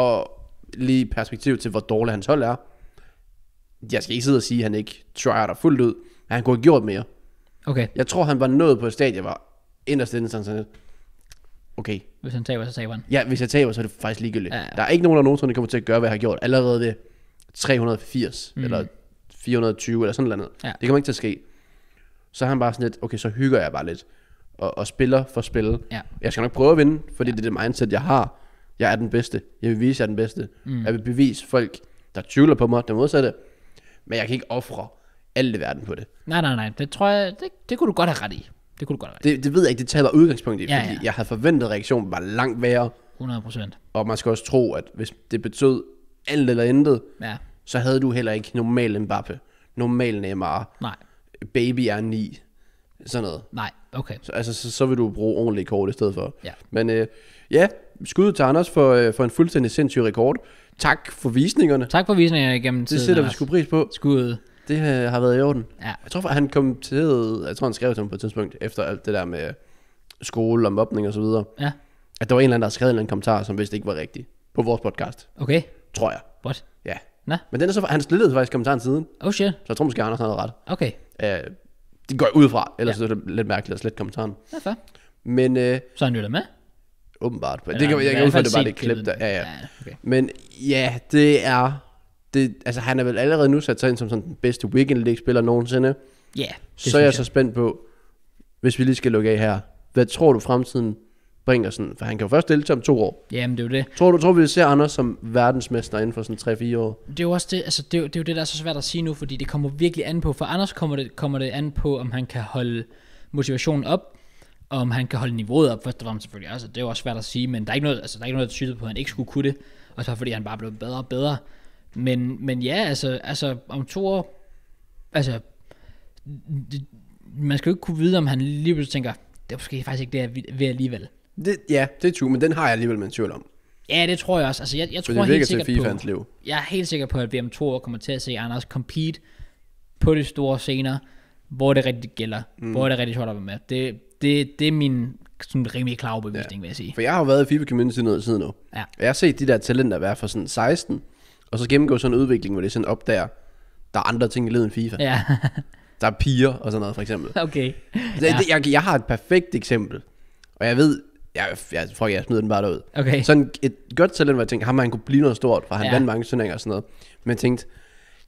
Og lige perspektiv til, hvor dårlig hans hold er, jeg skal ikke sidde og sige, at han ikke tryer der fuldt ud, men han kunne have gjort mere. Okay. Jeg tror, han var nået på et stadie, var inderst inden sådan sådan lidt, okay. Hvis han taber, så taber han. Ja, hvis jeg taber, så er det faktisk ligegyldigt. Ja, ja. Der er ikke nogen, der nogensinde kommer til at gøre, hvad jeg har gjort. Allerede ved 380, mm. eller 420, eller sådan noget. Ja. Det kommer ikke til at ske. Så har han bare sådan lidt, okay, så hygger jeg bare lidt. Og, og spiller for spil. Ja. Jeg skal nok prøve at vinde, fordi ja. det er det mindset, jeg har. Jeg er den bedste. Jeg vil vise, jeg er den bedste. Mm. Jeg vil bevise folk, der tvivler på mig, det modsatte. Men jeg kan ikke ofre alt i verden på det. Nej, nej, nej. Det tror jeg, det, det kunne du godt have ret i. Det kunne du godt være. Det, det ved jeg ikke, det taler udgangspunkt i, ja, fordi ja. jeg havde forventet, at reaktionen var langt værre. 100 procent. Og man skal også tro, at hvis det betød alt eller intet, ja. så havde du heller ikke normal Mbappe, normal Neymar, Nej. baby er 9, sådan noget. Nej, okay. Så, altså, så, så vil du bruge ordentlige kort i stedet for. Ja. Men øh, ja, skud til Anders for, øh, for en fuldstændig sindssyg rekord. Tak for visningerne. Tak for visningerne igennem tiden. Det sætter vi sgu pris på. Skud. Det øh, har været i orden. Ja. Jeg tror, han kom til, jeg tror, han skrev til ham på et tidspunkt, efter alt det der med skole og mobning og så videre, ja. at der var en eller anden, der skrev en eller anden kommentar, som vist ikke var rigtig på vores podcast. Okay. Tror jeg. What? Ja. Nå. Men den er så, han slettede faktisk kommentaren siden. Oh shit. Så jeg tror måske, Anders noget ret. Okay. Øh, det går jeg ud fra, ellers ja. er det lidt mærkeligt at slette kommentaren. Ja, fair. Men, øh, så han lytter med? Åbenbart. Eller, det kan, jeg, jeg kan udføre, det bare det klip der. Ja, ja. ja okay. Men ja, det er det, altså han er vel allerede nu sat sig ind som sådan den bedste weekend league spiller nogensinde. Ja, yeah, Så er jeg, er så spændt på, hvis vi lige skal lukke af her. Hvad tror du fremtiden bringer sådan, for han kan jo først deltage om to år. Jamen det er jo det. Tror du, tror vi ser Anders som verdensmester inden for sådan 3-4 år? Det er jo også det, altså det er, det er jo det, der er så svært at sige nu, fordi det kommer virkelig an på, for Anders kommer det, kommer det an på, om han kan holde motivationen op, og om han kan holde niveauet op, først og fremmest selvfølgelig, altså det er jo også svært at sige, men der er ikke noget, altså, der er ikke noget, der tyder på, at han ikke skulle kunne det, og så fordi han bare blev bedre og bedre. Men, men ja, altså, altså om to år, altså, det, man skal jo ikke kunne vide, om han lige pludselig tænker, det er måske faktisk ikke det, jeg vil alligevel. Det, ja, det er true, men den har jeg alligevel med en tvivl om. Ja, det tror jeg også. Altså, jeg, jeg tror helt sikkert til på, liv. jeg er helt sikker på, at vi om to år kommer til at se Anders compete på de store scener, hvor det rigtig gælder, mm. hvor det rigtig holder med. Det, det, det er min sådan rimelig klar overbevisning, ja. vil jeg sige. For jeg har jo været i FIFA Community noget siden nu. Ja. Og jeg har set de der talenter være fra sådan 16 og så gennemgå sådan en udvikling, hvor det sådan opdager, der er andre ting i livet end FIFA. Ja. der er piger og sådan noget, for eksempel. Okay. Så, ja. jeg, jeg har et perfekt eksempel. Og jeg ved, jeg, jeg jeg, jeg smider den bare derud. Okay. Sådan et godt talent, hvor jeg tænkte, ham han kunne blive noget stort, for han ja. vandt mange turneringer og sådan noget. Men jeg tænkte,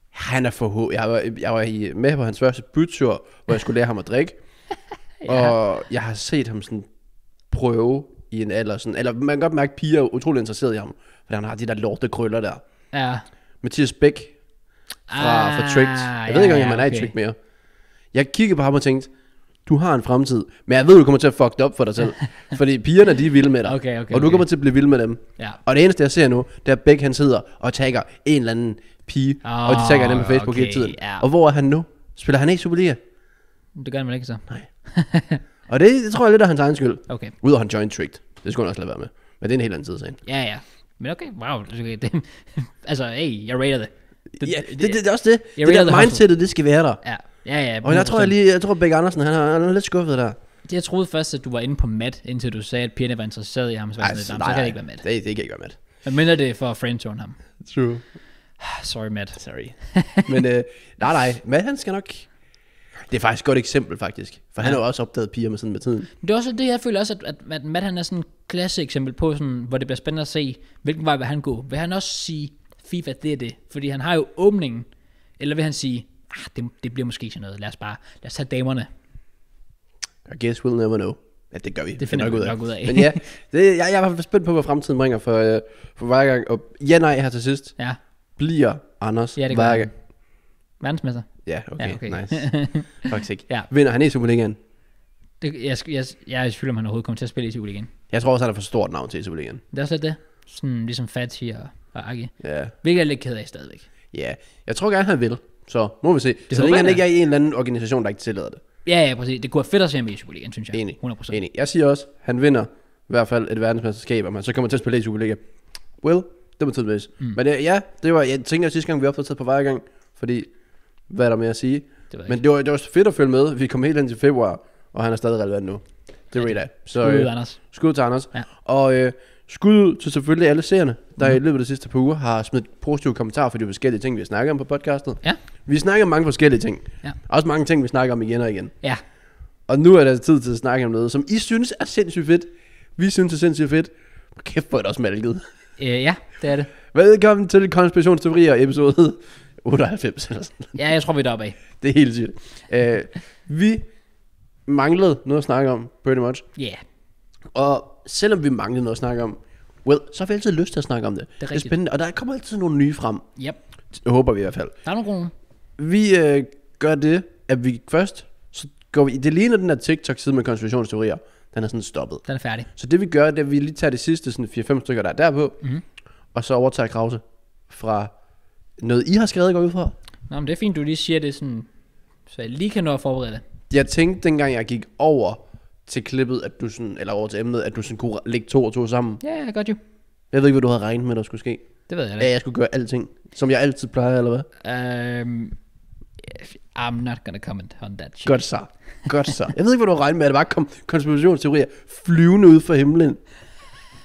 han er for jeg var, jeg var i, med på hans første bytur, hvor jeg skulle lære ham at drikke. ja. Og jeg har set ham sådan prøve i en alder. Sådan, eller man kan godt mærke, at piger er utrolig interesseret i ham, fordi han har de der lorte krøller der. Ja. Mathias Bæk fra, ah, fra Tricked. Jeg ved ja, ikke om han okay. er i Tricked mere. Jeg kiggede på ham og tænkte, du har en fremtid, men jeg ved, du kommer til at fuck det op for dig selv. fordi pigerne, de er vilde med dig. Okay, okay, okay. og du kommer til at blive vild med dem. Ja. Og det eneste, jeg ser nu, det er, at Bæk, han sidder og tager en eller anden pige, oh, og de tager dem på ah, Facebook okay, hele tiden. Ja. Og hvor er han nu? Spiller han ikke Superliga? Det gør han vel ikke så. Nej. og det, det tror jeg lidt er hans egen skyld. Okay. Udover han joint tricked. Det skulle han også lade være med. Men det er en helt anden side sagen. Ja, ja. Men okay, wow. Okay, det, altså, hey, jeg rater det. det ja, det, det, det, er også det. Jeg det der mindsetet, det skal være der. Ja, ja, ja. Og jeg tror, jeg, lige, jeg tror, Bæk Andersen, han er, han er lidt skuffet der. Jeg troede først, at du var inde på Matt, indtil du sagde, at Pierre var interesseret i ham. Så, Ej, sådan, så, nej, så kan det ikke være Matt. Det, det kan ikke være Matt. Men minder det for at friendzone ham. True. Sorry, Matt. Sorry. Men øh, nej, nej. Matt, han skal nok... Det er faktisk et godt eksempel, faktisk. For ja. han har jo også opdaget piger med, sådan med tiden. Men det er også det, jeg føler også, at, at Matt han er sådan klasse eksempel på, sådan, hvor det bliver spændende at se, hvilken vej vil han gå. Vil han også sige, FIFA det er det, fordi han har jo åbningen, eller vil han sige, ah, det, det bliver måske sådan noget, lad os bare, lad os tage damerne. I guess we'll never know. Ja, det gør vi. Det finder vi nok, nok ud af. Men ja, det, jeg, jeg er i hvert fald spændt på, hvad fremtiden bringer for, øh, for hver gang. Og ja, nej, her til sidst. Ja. Bliver Anders ja, det hver gang. Verdensmester. Ja, okay, ja, okay. nice. Faktisk ikke. ja. Vinder han i Superligaen? Det, jeg, jeg, jeg er i tvivl om, han overhovedet kommer til at spille i igen. Jeg tror også, han er for stort navn til i igen. Det er også det. Sådan ligesom Fati og, og Aki. Ja. Hvilket er lidt ked af stadigvæk. Ja, jeg tror gerne, han vil. Så må vi se. Det så længe han ikke er i en eller anden organisation, der ikke tillader det. Ja, ja, præcis. Det kunne være fedt at se ham i igen, synes jeg. Enig. 100%. Enig. Jeg siger også, han vinder i hvert fald et verdensmesterskab, og man så kommer til at spille i Superliga. Well, det må tydeligvis. Mm. Men ja, det var, jeg tænkte at sidste gang, vi opdaterede på vej gang, fordi, hvad er der med at sige? Det Men det var, det var fedt at følge med. Vi kom helt ind til februar, og han er stadig relevant nu. Det er rigtigt. Så, skud øh, Anders. Skud til Anders. Ja. Og øh, skud til selvfølgelig alle seerne, der mm. i løbet af de sidste par uger har smidt positive kommentarer for de forskellige ting, vi har snakket om på podcastet. Ja. Vi snakker om mange forskellige ting. Ja. Også mange ting, vi snakker om igen og igen. Ja. Og nu er det tid til at snakke om noget, som I synes er sindssygt fedt. Vi synes det er sindssygt fedt. Kæft, hvor er det også malket. Øh, ja, det er det. Velkommen til Konspirationsteorier episode 98 eller sådan. Ja, jeg tror, vi er deroppe af. Det er helt sygt. Øh, vi manglede noget at snakke om, pretty much. Ja. Yeah. Og selvom vi manglede noget at snakke om, well, så har vi altid lyst til at snakke om det. Det er, det er spændende, og der kommer altid nogle nye frem. Yep. Det håber vi i hvert fald. Der er nogle gode. Vi øh, gør det, at vi først, så går vi, det ligner den her TikTok-side med konspirationsteorier, den er sådan stoppet. Den er færdig. Så det vi gør, det er, at vi lige tager de sidste sådan 4-5 stykker, der er derpå, mm-hmm. og så overtager Krause fra noget, I har skrevet, går ud fra. Nå, men det er fint, du lige siger det sådan, så jeg lige kan nå at forberede det jeg tænkte, dengang jeg gik over til klippet, at du sådan, eller over til emnet, at du sådan kunne lægge to og to sammen. Ja, yeah, godt jo. Jeg ved ikke, hvad du havde regnet med, der skulle ske. Det ved jeg ikke. Ja, jeg skulle gøre alting, som jeg altid plejer, eller hvad? Um, I'm not gonna comment on that shit. Godt så. Godt så. Jeg ved ikke, hvad du har regnet med, at det bare kom konspirationsteorier flyvende ud fra himlen.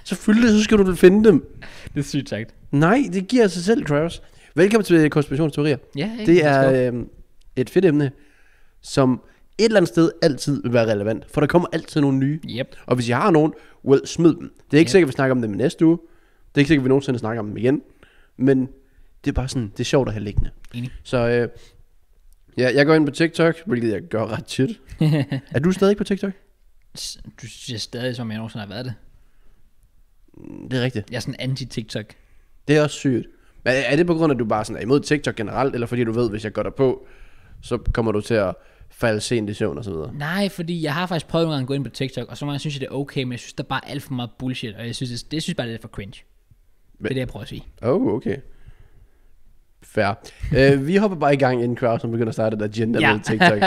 Selvfølgelig, så skal du finde dem. Det er sygt sagt. Nej, det giver sig selv, Travis. Velkommen til konspirationsteorier. Ja, yeah, det er øhm, et fedt emne, som et eller andet sted altid vil være relevant, for der kommer altid nogle nye. Yep. Og hvis I har nogen, well, smid dem. Det er ikke yep. sikkert, at vi snakker om dem næste uge. Det er ikke sikkert, at vi nogensinde snakker om dem igen. Men det er bare sådan, det er sjovt at have liggende. Enig. Så øh, ja, jeg går ind på TikTok, hvilket jeg gør ret tit. er du stadig på TikTok? Du siger stadig, som jeg nogensinde har været det. Mm, det er rigtigt. Jeg er sådan anti-TikTok. Det er også sygt. Men er det på grund af, at du bare sådan er imod TikTok generelt, eller fordi du ved, hvis jeg går der på, så kommer du til at falde sent i søvn og så videre. Nej, fordi jeg har faktisk prøvet nogle gange at gå ind på TikTok, og så mange synes jeg, det er okay, men jeg synes, der er bare alt for meget bullshit, og jeg synes, det, det synes bare, det er for cringe. Men, det er det, jeg prøver at sige. Oh, okay. Fair. uh, vi hopper bare i gang inden crowd, som begynder at starte der agenda ja. med TikTok.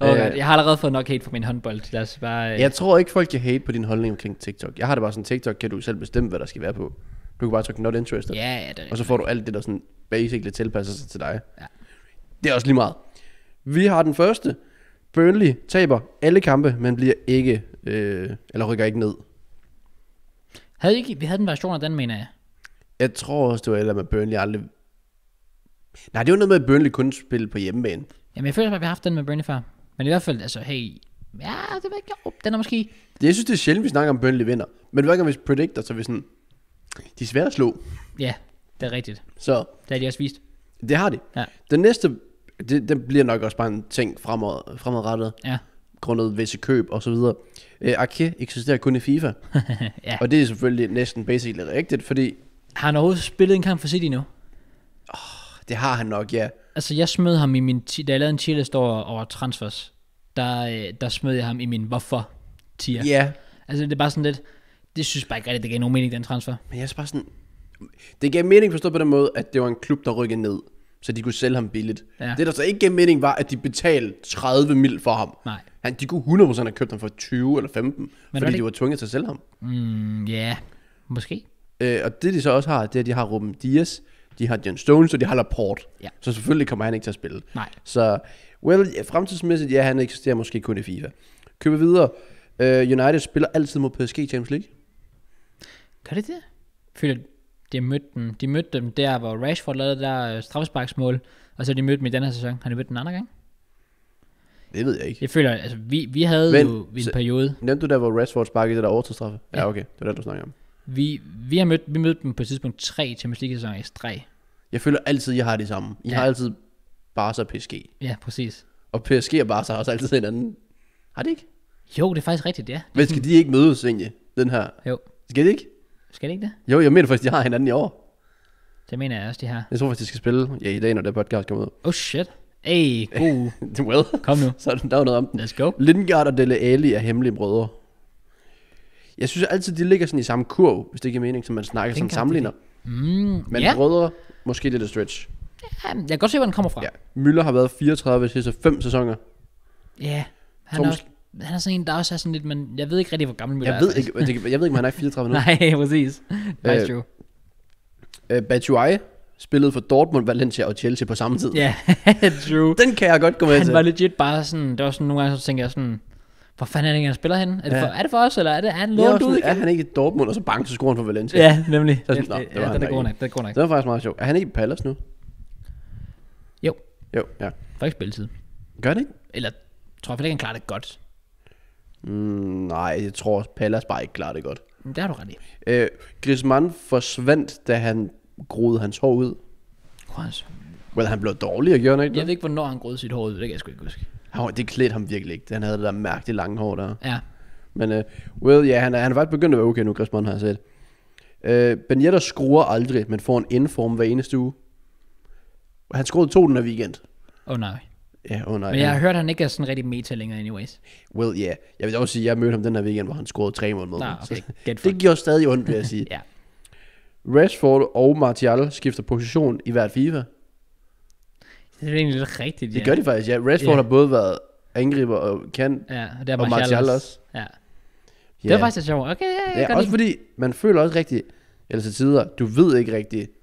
okay, uh, øh, jeg har allerede fået nok hate for min håndbold. Lad os bare, uh... Jeg tror ikke, folk kan hate på din holdning omkring TikTok. Jeg har det bare sådan, TikTok kan du selv bestemme, hvad der skal være på. Du kan bare trykke not interested. Ja, ja, det er Og så får du alt det, der sådan basically tilpasser sig til dig. Ja. Det er også lige meget. Vi har den første. Burnley taber alle kampe, men bliver ikke, øh, eller rykker ikke ned. Havde ikke, vi havde den version af den, mener jeg. Jeg tror også, det var eller med Burnley aldrig... Nej, det var noget med, at Burnley kun spille på hjemmebane. Jamen, jeg føler, at vi har haft den med Burnley før. Men i hvert fald, altså, hey... Ja, det var ikke... Jo, den er måske... Det, jeg synes, det er sjældent, vi snakker om, Burnley vinder. Men hver gang vi predicter, så er vi sådan... De er svære at slå. Ja, det er rigtigt. Så... Det har de også vist. Det har de. Ja. Den næste det, det bliver nok også bare en ting fremad, fremadrettet. Ja. Grundet visse køb og så videre. Uh, øh, Arke eksisterer kun i FIFA. ja. Og det er selvfølgelig næsten basically rigtigt, fordi... Har han overhovedet spillet en kamp for City nu? Oh, det har han nok, ja. Altså, jeg smed ham i min... Da jeg lavede en tier over, over transfers, der, øh, der smed jeg ham i min hvorfor tier. Ja. Altså, det er bare sådan lidt... Det synes jeg bare ikke rigtigt, det gav nogen mening, den transfer. Men jeg er bare sådan... Det gav mening forstået på den måde, at det var en klub, der rykkede ned så de kunne sælge ham billigt. Ja. Det, der så ikke gav mening, var, at de betalte 30 mil for ham. Nej. Han, de kunne 100% have købt ham for 20 eller 15, Men fordi det... de var tvunget til at sælge ham. Mm, ja, mm, yeah. måske. Øh, og det, de så også har, det er, at de har Ruben Dias, de har John Stones, og de har Laporte. Ja. Så selvfølgelig kommer han ikke til at spille. Nej. Så, well, fremtidsmæssigt, ja, han eksisterer måske kun i FIFA. Køber videre. Øh, United spiller altid mod PSG Champions League. Gør det det? Føler, de mødte dem, de mødte dem der, hvor Rashford lavede der øh, straffesparksmål, og så de mødte dem i den her sæson. Har de mødt den anden gang? Det ved jeg ikke. Jeg føler, altså vi, vi havde Men, jo en så, periode. Nævnte du der, hvor Rashford sparkede det der overtidsstraffe? Ja. ja, okay. Det var det, du snakker om. Vi, vi har mødt, vi mødte dem på et tidspunkt til Champions League sæsoner i 3 Jeg føler altid, jeg har det samme. I ja. har altid bare så PSG. Ja, præcis. Og PSG og Barca har også altid en anden. Har det ikke? Jo, det er faktisk rigtigt, ja. Men skal de ikke mødes egentlig, den her? Jo. Skal de ikke? Skal det ikke det? Jo, jeg mener faktisk, de har hinanden i år. Det mener jeg også, de har. Jeg tror faktisk, de skal spille ja, i dag, når der podcast kommer ud. Oh shit. Ey, god. well. Kom nu. Så der er noget om den. Let's go. Lindgaard og Dele Ali er hemmelige brødre. Jeg synes altid, de ligger sådan i samme kurv, hvis det giver mening, som man snakker som sammenligner. Mm, Men yeah. brødre, måske lidt et stretch. Ja, jeg kan godt se, hvor den kommer fra. Ja. Müller har været 34 er så fem sæsoner. Ja, han Toms, også han er sådan en, der også er sådan lidt, men jeg ved ikke rigtig, hvor gammel Møller jeg ved er. Ikke, det, jeg ved ikke, om han er 34 nu. Nej, præcis. Nice øh, true. Øh, spillede for Dortmund, Valencia og Chelsea på samme tid. Ja, yeah, true. Den kan jeg godt gå med han til. Han var legit bare sådan, det var sådan nogle gange, så tænkte jeg sådan, hvor fanden er det ikke, han spiller henne? Er, det for, er det for os, eller er det er han lånt ud? Er han ikke i Dortmund, og så bank, så scoren han for Valencia? Ja, nemlig. Så sådan, det, det, ja, det, er god nok, er god nok. Det var faktisk meget sjovt. Er han ikke i Palace nu? Jo. Jo, ja. Får ikke spilletid. Gør det ikke? Eller tror jeg ikke, han klarer det godt. Mm, nej, jeg tror, Pallas bare ikke klarer det godt. Det har du ret i. Øh, Griezmann forsvandt, da han groede hans hår ud. Hans. Well, han blev og gjorde noget. Jeg ved ikke, hvornår han groede sit hår ud, det kan jeg sgu ikke huske. Oh, det klædte ham virkelig ikke. Han havde det der mærkeligt lange hår der. Ja. Men uh, øh, Will, ja, yeah, han, er, han er faktisk begyndt at være okay nu, Griezmann har jeg set. Uh, øh, Benjetta skruer aldrig, men får en inform hver eneste uge. Han skruede to den her weekend. Åh oh, nej. Ja, under, Men jeg har hørt, at han ikke er sådan rigtig meta længere anyways. Well, yeah. Jeg vil også sige, at jeg mødte ham den her weekend, hvor han scorede tre mål med Nå, okay. så, det gjorde stadig ondt, vil jeg sige. ja. Rashford og Martial skifter position i hvert FIFA. Det er egentlig lidt rigtigt, ja. Det gør de faktisk, ja. Rashford yeah. har både været angriber og kan, ja, og, er og Martial, også. Ja. ja. Det er faktisk sjovt. Okay, ja, jeg ja, også lide. fordi, man føler også rigtigt, eller til tider, du ved ikke rigtigt,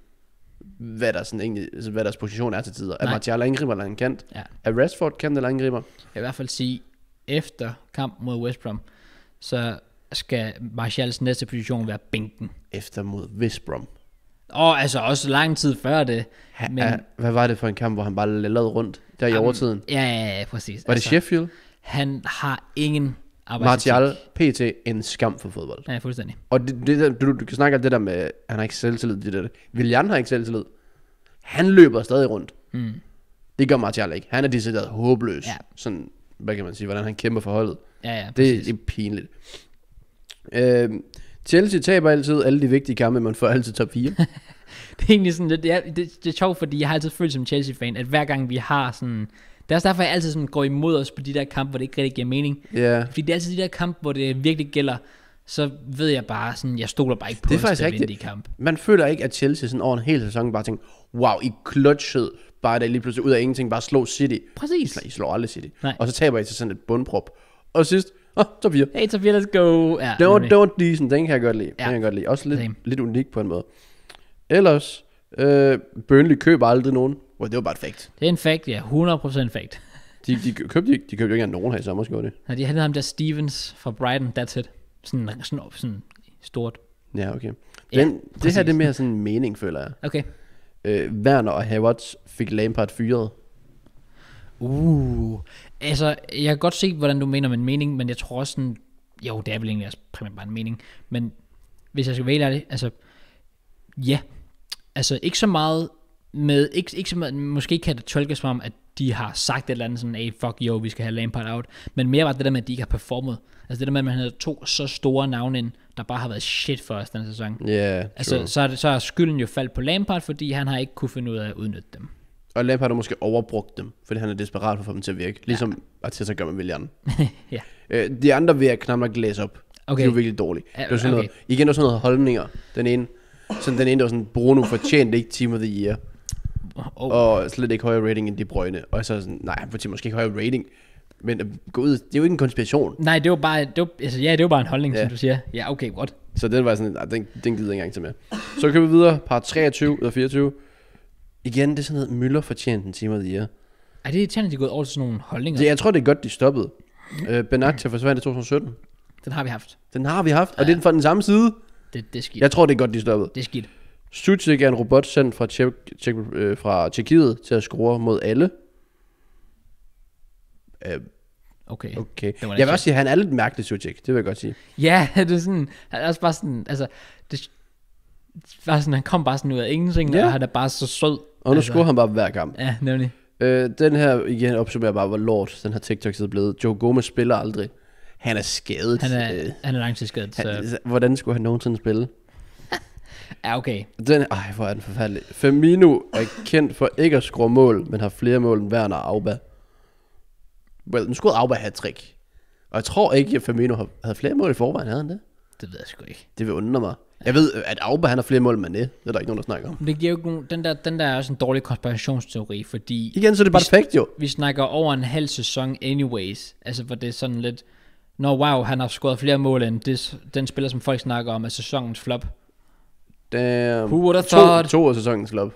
hvad, der sådan egentlig, altså, hvad deres position er til tider. Nej. Er Martial angriber eller en kant? Ja. Er Rashford kant eller angriber? Jeg vil i hvert fald sige, efter kampen mod West Brom, så skal Martials næste position være bænken. Efter mod West Brom? Og altså også lang tid før det. Ha, men, ha, hvad var det for en kamp, hvor han bare lavede rundt der i overtiden? Ja, ja, ja, præcis. Var altså, det Sheffield? Han har ingen Martial, PT, en skam for fodbold. Ja, fuldstændig. Og det, det, du, du kan snakke om det der med, han har ikke selvtillid. Det der. William har ikke selvtillid. Han løber stadig rundt. Mm. Det gør Martial ikke. Han er decideret håbløs. Ja. Sådan, hvad kan man sige, hvordan han kæmper for holdet. Ja, ja, præcis. det, det er pinligt. Øh, Chelsea taber altid alle de vigtige kampe, man får altid top 4. det er egentlig sådan lidt, det er, det, det er sjovt, fordi jeg har altid følt som Chelsea-fan, at hver gang vi har sådan det er også derfor, jeg altid sådan går imod os på de der kampe, hvor det ikke rigtig giver mening. Yeah. Fordi det er altid de der kampe, hvor det virkelig gælder, så ved jeg bare sådan, jeg stoler bare ikke på det er faktisk rigtigt. kamp. Man føler ikke, at Chelsea sådan over en hel sæson bare tænker, wow, I klutchede bare der lige pludselig ud af ingenting, bare slå City. Præcis. I slår aldrig City. Nej. Og så taber I til sådan et bundprop. Og sidst, oh, top 4. Hey, top 4, let's go. Ja, don't, don't decent, den kan jeg godt lide. Ja. Den kan jeg godt lide. Også lidt, Same. lidt unik på en måde. Ellers, øh, Burnley køber aldrig nogen. Well, det var bare et fact. Det er en fact, ja. 100% fact. De, de, købte, de, de købte jo ikke nogen her i sommer, skulle det. Nej, de hentede ham der Stevens fra Brighton, that's it. Sådan, sådan, op, sådan stort. Ja, okay. Den, ja, det her det er mere sådan mening, føler jeg. Okay. Øh, Werner og Havertz fik Lampard fyret. Uh, altså, jeg kan godt se, hvordan du mener med en mening, men jeg tror også sådan, jo, det er vel egentlig også primært bare en mening, men hvis jeg skal vælge det, altså, ja, altså ikke så meget med, ikke, ikke som, måske kan det tolkes som om, at de har sagt et eller andet sådan, hey, fuck yo, vi skal have Lampard out, men mere var det der med, at de ikke har performet. Altså det der med, at man havde to så store navne ind, der bare har været shit for os den sæson. Ja, yeah, Altså så er, det, så er skylden jo faldt på Lampard, fordi han har ikke kunne finde ud af at udnytte dem. Og Lampard har måske overbrugt dem, fordi han er desperat for at få dem til at virke. Ligesom ja. så gør med William. ja. Øh, de andre vil jeg knap nok læse op. Okay. De er virkelig dårlige. Det var sådan okay. noget, igen, der var sådan noget holdninger. Den ene, sådan, den ene der var sådan, Bruno fortjente ikke Team of the Year. Oh. Og slet ikke højere rating end De Bruyne. Og så sådan, nej, han fortjener måske ikke højere rating. Men at gå ud, det er jo ikke en konspiration. Nej, det var bare, det var, altså, ja, det var bare en holdning, yeah. som du siger. Ja, okay, godt. Så den var sådan, nej, den, den gider jeg ikke engang til mere. Så kan vi videre, par 23 eller 24. Igen, det er sådan noget, Møller fortjente en time af det Er det er at de er gået over til sådan nogle holdninger. Det, jeg tror, det er godt, de stoppede. Øh, Benatia forsvandt i 2017. Den har vi haft. Den har vi haft, og ja. det er fra den samme side. Det, det er skidt. Jeg tror, det er godt, de stoppede. Det er skidt. Sucic er en robot sendt fra, Tjek, Tjek, øh, fra Tjekkiet til at score mod alle. Øh, Okay. okay. Jeg vil også sige, at han er lidt mærkelig, Sucic, Det vil jeg godt sige. Ja, det er sådan, han er også bare sådan, altså, det, var sådan, han kom bare sådan ud af ingenting, ja. og han er bare så sød. Og nu altså. scorer han bare hver kamp. Ja, nemlig. Øh, den her, igen opsummerer bare, hvor lort den her TikTok er blevet. Joe Gomez spiller aldrig. Han er skadet. Han er, øh, han er langtidsskadet. Han, så. Hvordan skulle han nogensinde spille? Ja, okay. Den, ej, hvor er den forfærdelig. Femino er kendt for ikke at score mål, men har flere mål end Werner og Auba. Well, nu skulle Auba have et trick. Og jeg tror ikke, at Femino havde flere mål i forvejen, havde han det? Det ved jeg sgu ikke. Det vil undre mig. Jeg ved, at Auba han har flere mål end det. Det er der ikke nogen, der snakker om. Det giver jo ikke nogen, den, der, den der er også en dårlig konspirationsteori, fordi... Igen, så er det bare perfekt jo. Vi snakker over en halv sæson anyways. Altså, hvor det er sådan lidt... Nå, wow, han har scoret flere mål end det, den spiller, som folk snakker om, er sæsonens flop. Damn. Who would have thought? To, to af sæsonens flop.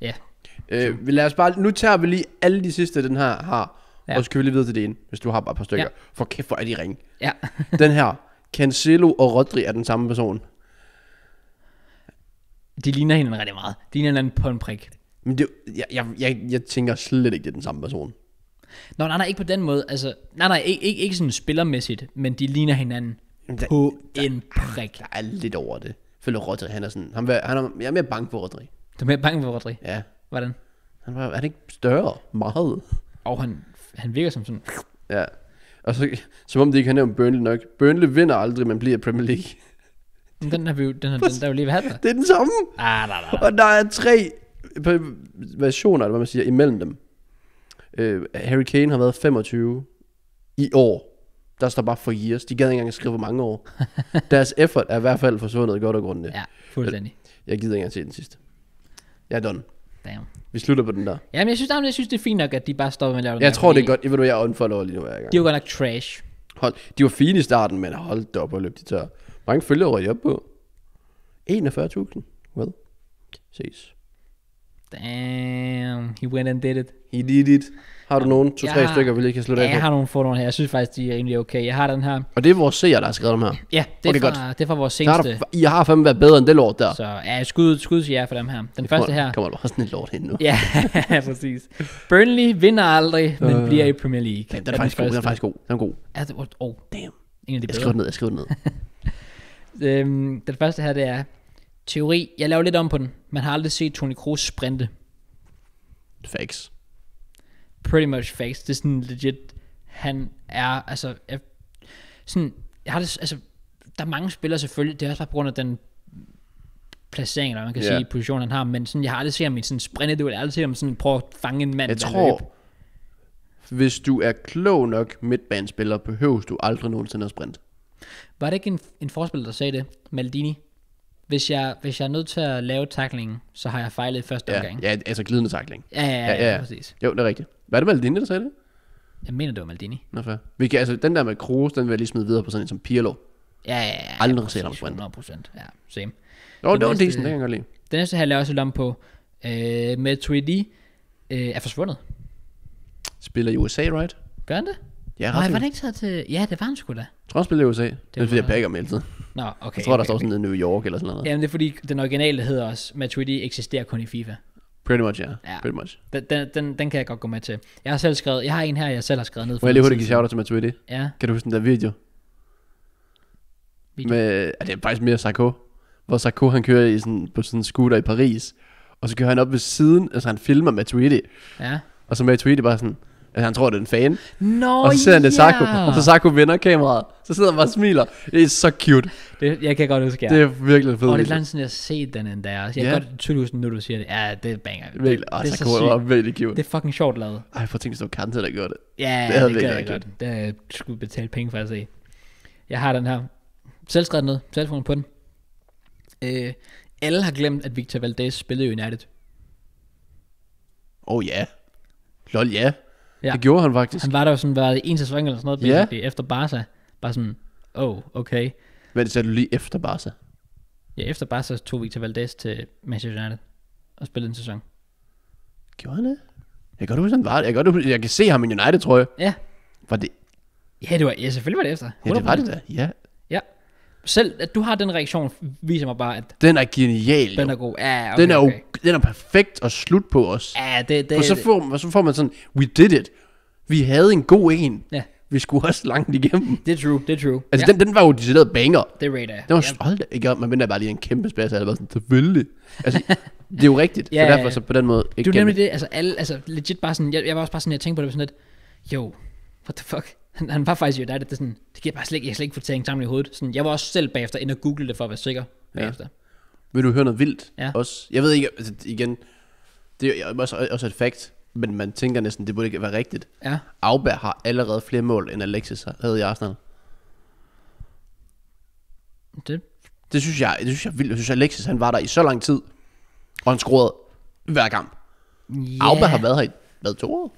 Ja. Øh, lad os bare, nu tager vi lige alle de sidste, den her har. Ja. Og så kan vi lige videre til det ene, hvis du har bare et par stykker. Ja. For kæft, hvor er de ringe. Ja. den her, Cancelo og Rodri er den samme person. De ligner hinanden rigtig meget. De ligner hinanden på en prik. Men det, jeg, jeg, jeg, jeg tænker slet ikke, det er den samme person. Nå, nej, nej, ikke på den måde. Altså, nej, nej, ikke, ikke, ikke sådan spillermæssigt, men de ligner hinanden der, på der, en prik. Der er lidt over det føler Rodri, han er sådan, han, er, han er, jeg er mere bange for Rodri. Du er mere bange for Rodri? Ja. Hvordan? Han var, er det ikke større? Meget. Og han, han virker som sådan. Ja. Og så, som om de ikke har nævnt Burnley nok. Burnley vinder aldrig, men bliver Premier League. Men den har vi jo, den, har, den, der jo lige været der. Det er den samme. Ah, nej, da, Og der er tre versioner, eller hvad man siger, imellem dem. Uh, Harry Kane har været 25 i år. Der står bare for years. De gad ikke engang at skrive, hvor mange år. Deres effort er i hvert fald forsvundet godt og grundigt. Ja, fuldstændig. Jeg, gider ikke engang se den sidste. Jeg er done. Damn. Vi slutter på den der. Jamen, jeg synes, jamen, jeg synes det er fint nok, at de bare stopper med at lave den Jeg der, tror, det er godt. Jeg ved du, jeg er unfollower lige nu hver gang. De var godt nok trash. Hold, de var fine i starten, men hold da op og løb de tør. Mange følger røg op på. 41.000. Well, ses. Damn, he went and did it. He did it. Har du nogen? To-tre har... stykker, vi lige kan slutte ja, af på? jeg har nogle få her. Jeg synes faktisk, de er egentlig okay. Jeg har den her. Og det er vores seer, der har skrevet dem her. Ja, det, er, okay, fra, godt. det er fra vores seneste. Der har I har fandme været bedre end det lort der. Så ja, skud, skud til jer for dem her. Den det første her. Kommer du også sådan et lort ind nu? ja, præcis. Burnley vinder aldrig, men øh, bliver i Premier League. Ja, den, er, er faktisk god, den er faktisk god. Den er god. Er det, oh, damn. En af de jeg skriver ned, jeg skriver ned. øhm, den første her, det er teori. Jeg laver lidt om på den. Man har aldrig set Toni Kroos sprinte. Facts pretty much facts. Det er sådan legit, han er, altså, jeg, sådan, jeg har det, altså, der er mange spillere selvfølgelig, det er også bare på grund af den placering, eller man kan yeah. sige, position han har, men sådan, jeg har aldrig set ham i sådan en sprint, jeg har aldrig set ham sådan prøve at fange en mand. Jeg tror, løb. hvis du er klog nok midtbanespiller, behøver du aldrig nogensinde at sprint. Var det ikke en, en forspiller, der sagde det? Maldini? hvis jeg, hvis jeg er nødt til at lave taklingen, så har jeg fejlet i første ja, omgang. Ja, altså glidende takling. Ja, ja, ja, ja, ja, ja. præcis. Jo, det er rigtigt. Hvad er det Maldini, der sagde det? Jeg mener, det var Maldini. Nå, fair. kan, altså, den der med Kroos, den vil jeg lige smide videre på sådan en som Pirlo. Ja, ja, ja. Aldrig set ham sprint. 100 procent, ja, same. Jo, den det var en decent, det kan jeg godt lide. Den næste er også lidt på, øh, med 3D øh, er forsvundet. Spiller i USA, right? Gør han det? Ja, Nej, var det ikke taget til... Ja, det var han sgu da. Jeg tror, han spiller i USA. Det er fordi, jeg pakker hele tiden. Nå, okay. Jeg tror, der okay, står sådan noget New York eller sådan noget. Jamen, det er fordi, den originale hedder også, Matuidi eksisterer kun i FIFA. Pretty much, ja. Yeah. ja. Pretty much. Den, den, den, den, kan jeg godt gå med til. Jeg har selv skrevet, jeg har en her, jeg selv har skrevet ned. Må jeg lige hurtigt give shout til Matuidi? Ja. Kan du huske den der video? video. Med, er det er faktisk mere Sarko. Hvor Sarko han kører i sådan, på sådan en scooter i Paris. Og så kører han op ved siden, altså han filmer Matuidi. Ja. Og så Matuidi bare sådan, at øh, han tror, det er en fan. No, og så ser han det Saku, yeah. og så Saku vinder kameraet. Så sidder han bare og smiler. Det er så cute. Det, jeg kan godt huske, ja. Det er virkelig fedt. Og det er langt jeg har set den endda. Jeg kan yeah. godt tydeligt nu du siger det. Ja, det banger. Virkelig. Og det, det så virkelig cute. Det er fucking sjovt lavet. Ej, for tænkt, hvis det kan til at gøre det. Ja, det, det, det gør jeg godt. Det har jeg skulle betale penge for at se. Jeg har den her. Selv skrevet ned. Selv på den. Øh, alle har glemt, at Victor Valdez spillede i United. Oh ja. Yeah. Lol ja. Yeah. Ja. Det gjorde han faktisk. Han var der jo sådan, været det en sæson eller sådan noget, ja. efter Barca. Bare sådan, oh, okay. Hvad det sagde du lige efter Barca? Ja, efter Barca tog til Valdez til Manchester United og spillede en sæson. Gjorde han det? Jeg kan godt huske, han var jeg, godt, jeg kan se ham i United, tror jeg. Ja. Var det... Ja, det var, ja selvfølgelig var det efter. 100%. Ja, det var det da. Ja, selv at du har den reaktion, viser mig bare, at den er genial. Den jo. er god. Ja, okay, den, er okay. den er perfekt at slutte på os. Ja, det, det, og så får, man, så får man sådan, we did it. Vi havde en god en. Ja. Vi skulle også langt igennem. Det er true, det er true. Altså, ja. den, den var jo decideret banger. Det er rigtigt. Den var ja. hold ikke man venter bare lige en kæmpe spads, eller sådan, selvfølgelig. Altså, det er jo rigtigt, ja, så derfor så på den måde ikke Det er nemlig det, altså, alle, altså legit bare sådan, jeg, jeg var også bare sådan, jeg tænkte på det sådan lidt, jo, what the fuck han, han var faktisk jo der, det, er sådan, det giver bare slet jeg slet ikke få tænkt sammen i hovedet. Sådan, jeg var også selv bagefter ind og google det for at være sikker bagefter. Ja. Vil du høre noget vildt ja. også? Jeg ved ikke, altså, igen, det er også, også et fakt, men man tænker næsten, det burde ikke være rigtigt. Ja. Auberg har allerede flere mål, end Alexis havde i Arsenal. Det, det synes jeg, det synes jeg er vildt. Jeg synes, Alexis han var der i så lang tid, og han scorede hver kamp. Yeah. Auberg har været her i, hvad, to år?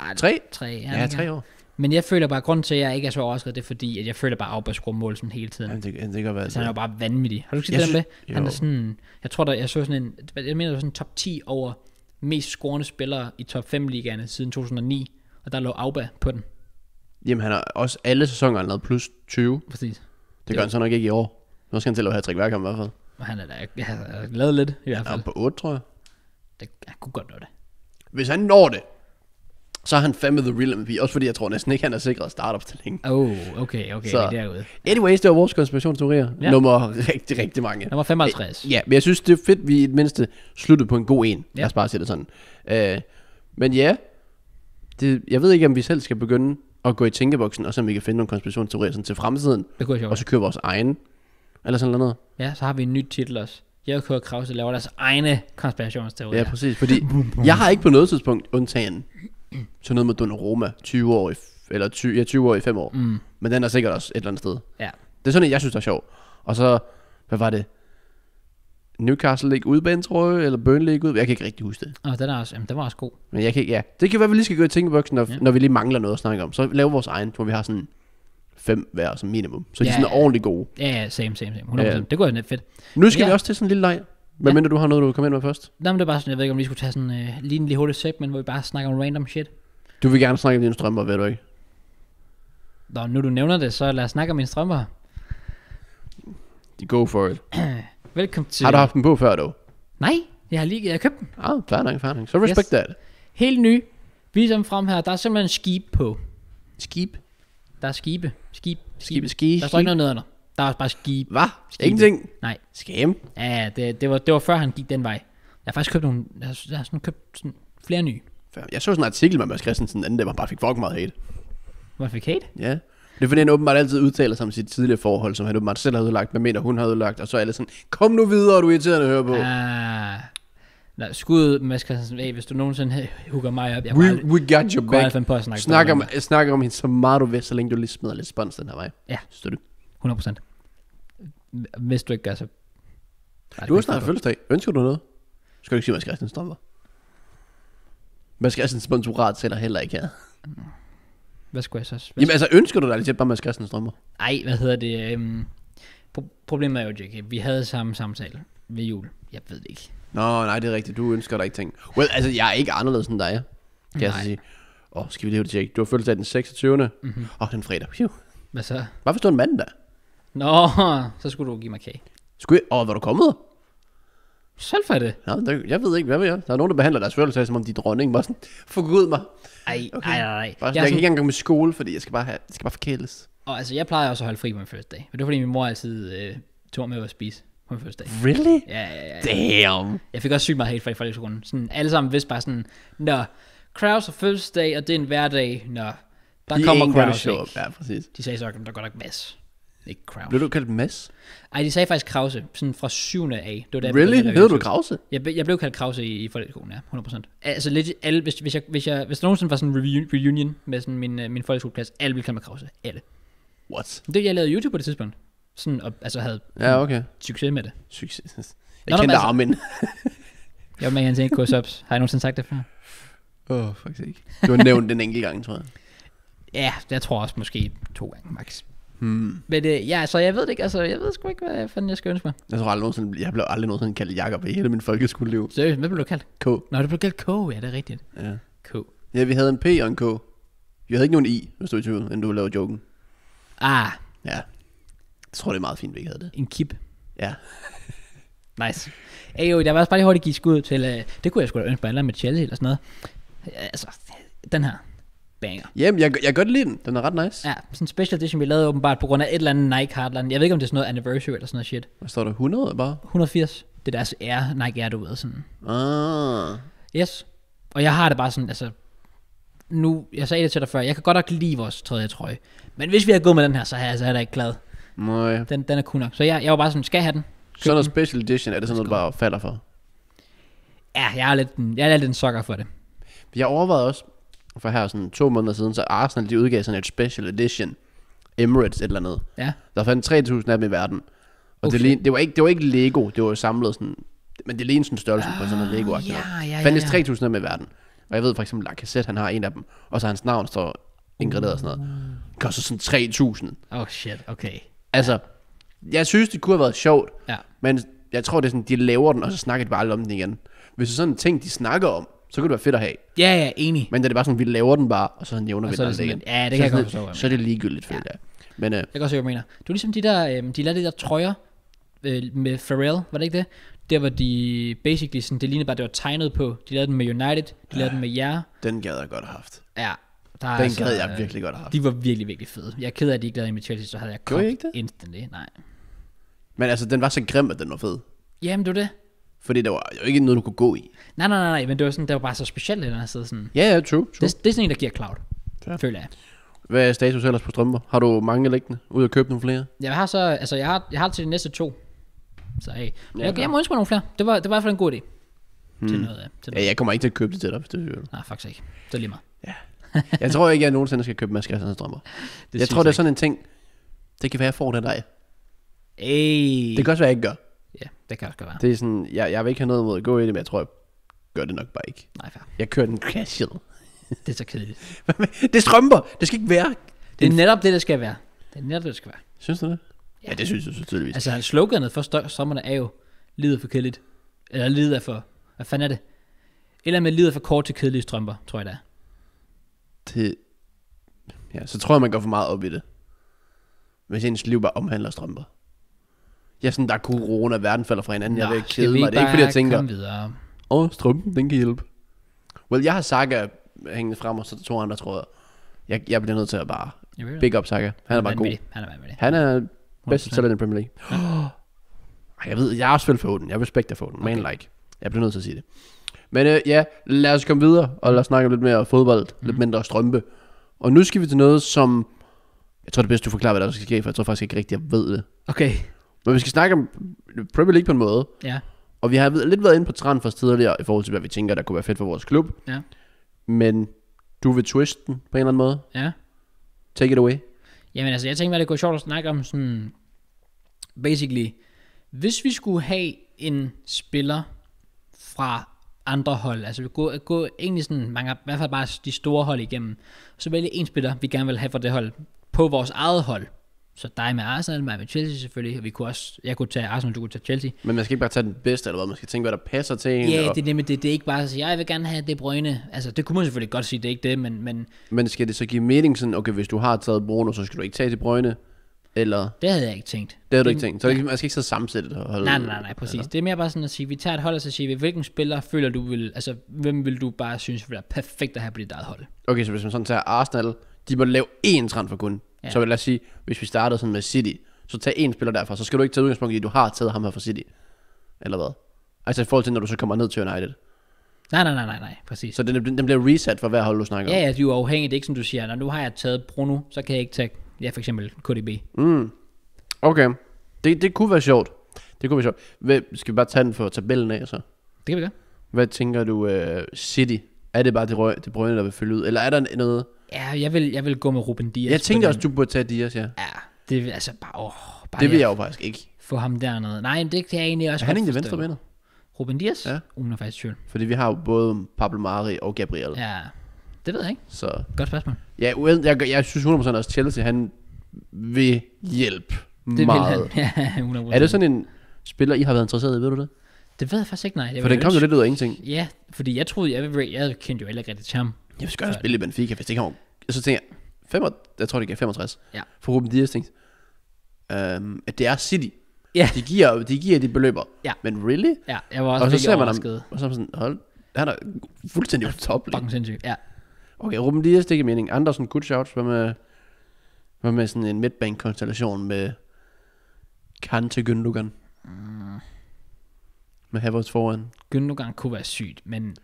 Ej, tre? Tre, ja. Ja, tre år. Men jeg føler bare, at grunden til, at jeg ikke er så overrasket, det er fordi, at jeg føler bare skruer mål sådan hele tiden. Jamen, det, det kan være altså, han er jo bare vanvittig. Har du set det med? Jo. Han er sådan, jeg tror der, jeg så sådan en, jeg mener, sådan top 10 over mest scorende spillere i top 5 ligaerne siden 2009, og der lå Auba på den. Jamen han har også alle sæsoner han lavet plus 20. Præcis. Det, gør jo. han så nok ikke i år. Nu skal han til at have trækværk i hvert fald. Og han er da lavet lidt i hvert fald. er på 8, tror jeg. Det, han kunne godt nå det. Hvis han når det, så er han fandme the real MVP, også fordi jeg tror næsten ikke, han er sikret startup til længe. Oh, okay, okay, så. det er derude. Anyways, det var vores konspirationsteorier. Ja. Nummer rigtig, rigtig mange. Nummer 55. Ja, men jeg synes, det er fedt, vi i det mindste sluttede på en god en. Ja. Lad os bare sige det sådan. Øh, men ja, det, jeg ved ikke, om vi selv skal begynde at gå i tænkeboksen, og så vi kan finde nogle konspirationsteorier sådan til fremtiden. Det kunne jeg Og så køre vores egen, eller sådan noget. Ja, så har vi en ny titel også. Jeg og Krause laver deres egne konspirationsteorier. Ja, præcis, fordi jeg har ikke på noget tidspunkt undtagen sådan noget med Donnarumma, 20 år i, eller 20, ja, 20 år i 5 år. Mm. Men den er sikkert også et eller andet sted. Ja. Det er sådan, jeg synes, der er sjov. Og så, hvad var det? Newcastle ude bag tror jeg, eller Burnley ikke ud. Jeg kan ikke rigtig huske det. Åh, oh, den, er også, jamen, den var også god. Men jeg kan ikke, ja. Det kan være, vi lige skal gå i tænkeboksen, når, ja. når vi lige mangler noget at snakke om. Så lave vores egen, hvor vi har sådan fem hver som minimum. Så ja, de er sådan ja, ordentligt gode. Ja, ja, same, same, same. 100%. Ja. Det går jo net fedt. Nu skal ja. vi også til sådan en lille leg. Hvad ja. mindre du har noget, du vil komme ind med først? Nej, men det er bare sådan, jeg ved ikke, om vi skulle tage sådan øh, lige en lige hurtig segment, hvor vi bare snakker om random shit. Du vil gerne snakke om dine strømper, ved du ikke? Nå, nu du nævner det, så lad os snakke om mine strømper. Go for it. Velkommen til... Har du haft dem på før, dog? Nej, jeg har lige jeg har købt dem. Ah, oh, fair nok, fair nok. Så respect yes. that. Helt ny. Vi er ligesom frem her. Der er simpelthen skib på. Skib? Der er skibe. Skib. Skib. skib. skib. Der står ikke noget nederne. Der også bare skib. Hvad? Ingenting? Nej. Skam? Ja, det, det, var, det var før han gik den vej. Jeg har faktisk købt nogle, jeg har, jeg har sådan købt sådan flere nye. Jeg så sådan en artikel med Mads Christensen den anden dag, hvor han bare fik fucking meget hate. Hvor fik hate? Ja. Det er fordi, han åbenbart altid udtaler sig om sit tidligere forhold, som han åbenbart selv har udlagt, hvad mener hun har udlagt, og så er alle sådan, kom nu videre, du er irriterende at høre på. Ah. Nå, skud Mads Christensen, af, hvis du nogensinde hugger mig op, jeg we, aldrig, we got your back. På at snakke snak om, snak om hende så meget du vil, så længe du lige smider lidt spons den her vej. Ja. Støtte. 100%. Hvis du ikke gør så... Nej, du har snart fødselsdag. Ønsker du noget? Skal du ikke sige, hvad Christian Strømper? skal Christians sponsorat sælger heller ikke her. Hvad skulle jeg så... Hvad Jamen altså, ønsker du dig lidt bare Mads Christians Strømper? Nej, hvad hedder det? Øhm, pro- problemet er jo, Jake, vi havde samme samtale ved jul. Jeg ved det ikke. Nå, nej, det er rigtigt. Du ønsker dig ikke ting. Well, altså, jeg er ikke anderledes end dig, kan nej. jeg så sige. Åh, oh, skal vi lige det, Jake? Du har fødselsdag den 26. Mm-hmm. Og oh, den fredag. Phew. Hvad så? Hvorfor stod en mand der? Nå, så skulle du give mig kage. Skulle jeg? Åh, var du kommet? Selv for det. Ja, der, jeg ved ikke, hvad vi er. Der er nogen, der behandler deres følelser, som om de er dronning. Bare sådan, forgud mig. Ej, okay. ej, ej, ej. Bare, jeg, jeg sådan... kan ikke engang gå med skole, fordi jeg skal bare, have, jeg skal bare forkæles. Og altså, jeg plejer også at holde fri på min første dag. Men det er fordi, min mor altid øh, tog med at spise på min første dag. Really? Ja, ja, ja. Damn. Jeg fik også sygt meget hate fra i folkeskolen. Sådan, alle sammen vidste bare sådan, Nå, Kraus har fødselsdag, og det er en hverdag. når der de kommer Kraus, ikke? Ja, præcis. De sagde så, at der går nok masser. Ikke Kraus. Blev du kaldt Mads? Nej, de sagde faktisk Krause, sådan fra 7. A. Det var der, really? Hed du Krause? Jeg, jeg blev kaldt Krause i, i folkeskolen, ja, 100%. Altså lidt, alle, hvis, hvis, jeg, hvis, jeg, hvis der nogensinde var sådan en reunion med sådan min, øh, min folkeskoleklasse, alle ville kalde mig Krause. Alle. What? Det, jeg lavede YouTube på det tidspunkt. Sådan, og, altså havde ja, okay. succes med det. Succes. Jeg Nå, kendte altså, Armin. jeg var med i hans enkelt ups Har jeg nogensinde sagt det før? Åh, oh, faktisk ikke. Du har nævnt den enkelt gang, tror jeg. Ja, det tror jeg også måske to gange max. Hmm. Men øh, ja, så jeg ved det ikke, altså, jeg ved sgu ikke, hvad fanden jeg skal ønske mig. Jeg tror aldrig nogensinde, jeg blev aldrig nogensinde kaldt Jakob i hele min folkeskoleliv. Seriøst, hvad blev du kaldt? K. Nå, du blev kaldt K, ja, det er rigtigt. Ja. K. Ja, vi havde en P og en K. Vi havde ikke nogen I, hvis du er tvivl, du lavede joken. Ah. Ja. Jeg tror, det er meget fint, vi ikke havde det. En kip. Ja. nice. Ej, jo, der var også bare lige hurtigt give skud til, øh, det kunne jeg sgu da ønske mig, eller med Chelsea eller sådan noget. Altså, den her banger. Jamen, jeg, jeg kan godt lide den. Den er ret nice. Ja, sådan en special edition, vi lavede åbenbart på grund af et eller andet Nike Heartland. Jeg ved ikke, om det er sådan noget anniversary eller sådan noget shit. Hvad står der? 100 bare? 180. Det er deres Air, Nike Air, du ved sådan. Ah. Yes. Og jeg har det bare sådan, altså, nu, jeg sagde det til dig før, jeg kan godt nok lide vores tredje trøje. Men hvis vi har gået med den her, så er jeg altså ikke glad. Nej. Den, den er kun nok. Så jeg, jeg var bare sådan, skal jeg have den? Køb sådan noget den. special edition, er det sådan noget, du bare falder for? Ja, jeg er lidt, en, jeg er lidt en sokker for det. Jeg overvejede også, for her sådan to måneder siden, så Arsenal de udgav sådan et special edition, Emirates et eller andet. Ja. Der fandt 3.000 af dem i verden. Og okay. det, det, var ikke, det var ikke Lego, det var samlet sådan, men det lignede sådan størrelsen ah, på sådan noget ah, lego ja, ja, ja, Fandtes 3.000 af dem i verden. Og jeg ved for eksempel, at Lacazette, han har en af dem, og så hans navn står ingrederet og sådan noget. Mm. Det koster sådan 3.000. Oh shit, okay. Altså, jeg synes, det kunne have været sjovt, ja. men jeg tror, det er sådan, de laver den, og så snakker de bare om den igen. Hvis det er sådan en ting, de snakker om, så kunne det være fedt at have. Ja, ja, enig. Men da det bare sådan, vi laver den bare, og så nævner vi den altså igen. Ja, det kan så jeg godt forstå. Så er det ligegyldigt fedt, ja. ja. Men, øh, jeg kan også se, hvad du mener. Du er ligesom de der, øh, de lavede de der trøjer øh, med Pharrell, var det ikke det? Der var de basically sådan, det lignede bare, det var tegnet på. De lavede den med United, de ja, lavede den med jer. Den gad jeg godt have haft. Ja, der den altså, gad jeg øh, virkelig godt have haft. De var virkelig, virkelig fede. Jeg er ked af, at de ikke lavede en med Chelsea, så havde jeg købt instantly. Nej. Men altså, den var så grim, at den var fed. Jamen, det var det. Fordi der var jo ikke noget, du kunne gå i. Nej, nej, nej, nej men det var, sådan, det var bare så specielt, den sidde Sådan. Ja, ja, true, true. Det, det, er sådan en, der giver cloud, ja. føler jeg. Hvad er status ellers på strømper? Har du mange liggende? Ud at købe nogle flere? Jeg har så, altså jeg har, jeg har til de næste to. Så hey. ja, jeg, jeg, må ønske mig nogle flere. Det var, det var i hvert fald en god idé. Hmm. Til noget, øh, til noget. Ja, jeg kommer ikke til at købe det til dig, hvis det er Nej, faktisk ikke. Det er lige meget. Ja. jeg tror ikke, jeg nogensinde skal købe masker sådan strømper. Det jeg tror, det er sådan ikke. en ting. Det kan være, jeg får det af dig. Ey. Det kan også være, jeg ikke gør. Ja, det kan også godt være. Det er sådan, jeg, jeg vil ikke have noget imod at gå i det, men jeg tror, jeg gør det nok bare ikke. Nej, fair. Jeg kører den casual. Det er så kedeligt. det strømper. Det skal ikke være. Det, det er netop det, det skal være. Det er netop det, det skal være. Synes du det? Ja, ja det synes jeg så tydeligvis. Altså, sloganet for strømmerne er jo, livet for kedeligt. Eller livet er for, hvad fanden er det? Eller med livet er for kort til kedelige strømper, tror jeg det er. Det, ja, så tror jeg, man går for meget op i det. Hvis ens liv bare omhandler strømper. Ja, sådan der er corona, verden falder fra hinanden, Nå, jeg vil ikke kede mig. Det er ikke fordi, jeg tænker, åh, oh, strømpen, den kan hjælpe. Well, jeg har Saga hængende frem, og så to andre, tror jeg. Jeg, jeg bliver nødt til at bare big up Saka. Han, han er bare god. Han er vanvittig. Han er bedst talent i Premier League. Ja. Jeg ved, jeg er også for den. Jeg respekter for den. Man okay. like. Jeg bliver nødt til at sige det. Men øh, ja, lad os komme videre, og lad os snakke lidt mere fodbold, mm. lidt mhm. mindre strømpe. Og nu skal vi til noget, som... Jeg tror det bedste, du forklarer, hvad der skal ske, for jeg tror faktisk ikke rigtigt, jeg ved det. Okay. Men vi skal snakke om Premier League på en måde. Ja. Og vi har lidt været inde på for tidligere i forhold til, hvad vi tænker, der kunne være fedt for vores klub. Ja. Men du vil twiste den på en eller anden måde. Ja. Take it away. Jamen altså, jeg tænker, at det kunne være sjovt at snakke om sådan... Basically, hvis vi skulle have en spiller fra andre hold, altså vi gå, gå egentlig sådan mange, i hvert fald bare de store hold igennem, så vælge en spiller, vi gerne vil have fra det hold, på vores eget hold, så dig med Arsenal, mig med Chelsea selvfølgelig, og vi kunne også, jeg kunne tage Arsenal, du kunne tage Chelsea. Men man skal ikke bare tage den bedste, eller hvad? Man skal tænke, hvad der passer til en. Ja, yeah, og... det er nemlig det. Det er ikke bare at sige, jeg vil gerne have det brøgne. Altså, det kunne man selvfølgelig godt sige, det er ikke det, men... Men, men skal det så give mening sådan, okay, hvis du har taget Bruno, så skal du ikke tage det brøgne? Eller? Det havde jeg ikke tænkt. Det havde du ikke tænkt. Så ja. man skal ikke sidde sammensætte det. holde... Nej, nej, nej, nej præcis. Eller? Det er mere bare sådan at sige, vi tager et hold og så siger vi, hvilken spiller føler du vil... Altså, hvem vil du bare synes vil være perfekt at have på dit eget hold? Okay, så hvis man sådan tager Arsenal, de må lave én transfer kun. Ja. Så lad os sige, hvis vi startede sådan med City, så tag en spiller derfra, så skal du ikke tage udgangspunkt i, at du har taget ham her fra City. Eller hvad? Altså i forhold til, når du så kommer ned til United. Nej, nej, nej, nej, nej, præcis. Så den, den bliver reset for hver hold, du snakker om? Ja, ja, det er jo afhængigt, det er ikke som du siger, når nu har jeg taget Bruno, så kan jeg ikke tage, ja, for eksempel KDB. Mm. Okay, det, det kunne være sjovt. Det kunne være sjovt. Hvad, skal vi bare tage den for tabellen af, så? Det kan vi gøre. Hvad tænker du, uh, City? Er det bare det, røg, det brønde, der vil følge ud? Eller er der noget, Ja, jeg vil, jeg vil gå med Ruben Dias. Jeg tænkte også, du burde tage Dias, ja. Ja, det er altså bare... Åh, bare det vil jeg jo faktisk ikke. Få ham dernede. Nej, det kan jeg egentlig også Er han egentlig venstre benet? Ruben Dias? Ja. Uden faktisk tvivl. Fordi vi har jo både Pablo Mari og Gabriel. Ja, det ved jeg ikke. Så. Godt spørgsmål. Ja, jeg, jeg, jeg synes 100% også Chelsea, han vil hjælpe det meget. Vil han. Ja, 100%. Er det sådan en spiller, I har været interesseret i, ved du det? Det ved jeg faktisk ikke, nej. Jeg for den kom jo lidt ud af ingenting. Ja, fordi jeg troede, jeg, jeg kendte jo heller ikke rigtig til ham. Jeg vil gerne spille i Benfica, hvis det kommer. Jeg altså, så tænker fem 5, jeg tror, det gav 65. Ja. For Ruben Dias tænkte, øhm, at det er City. Ja. De giver, de giver de beløber. Ja. Men really? Ja, jeg var også og så ser man ham, og så sådan, hold, han er fuldstændig på top. Fucking sindssygt, ja. Okay, Ruben Dias, det giver mening. Andersen, good shout. Hvad med, hvad med sådan en midtbank-konstellation med Kante Gündogan? Mm. Med Havertz foran. Gündogan kunne være sygt, men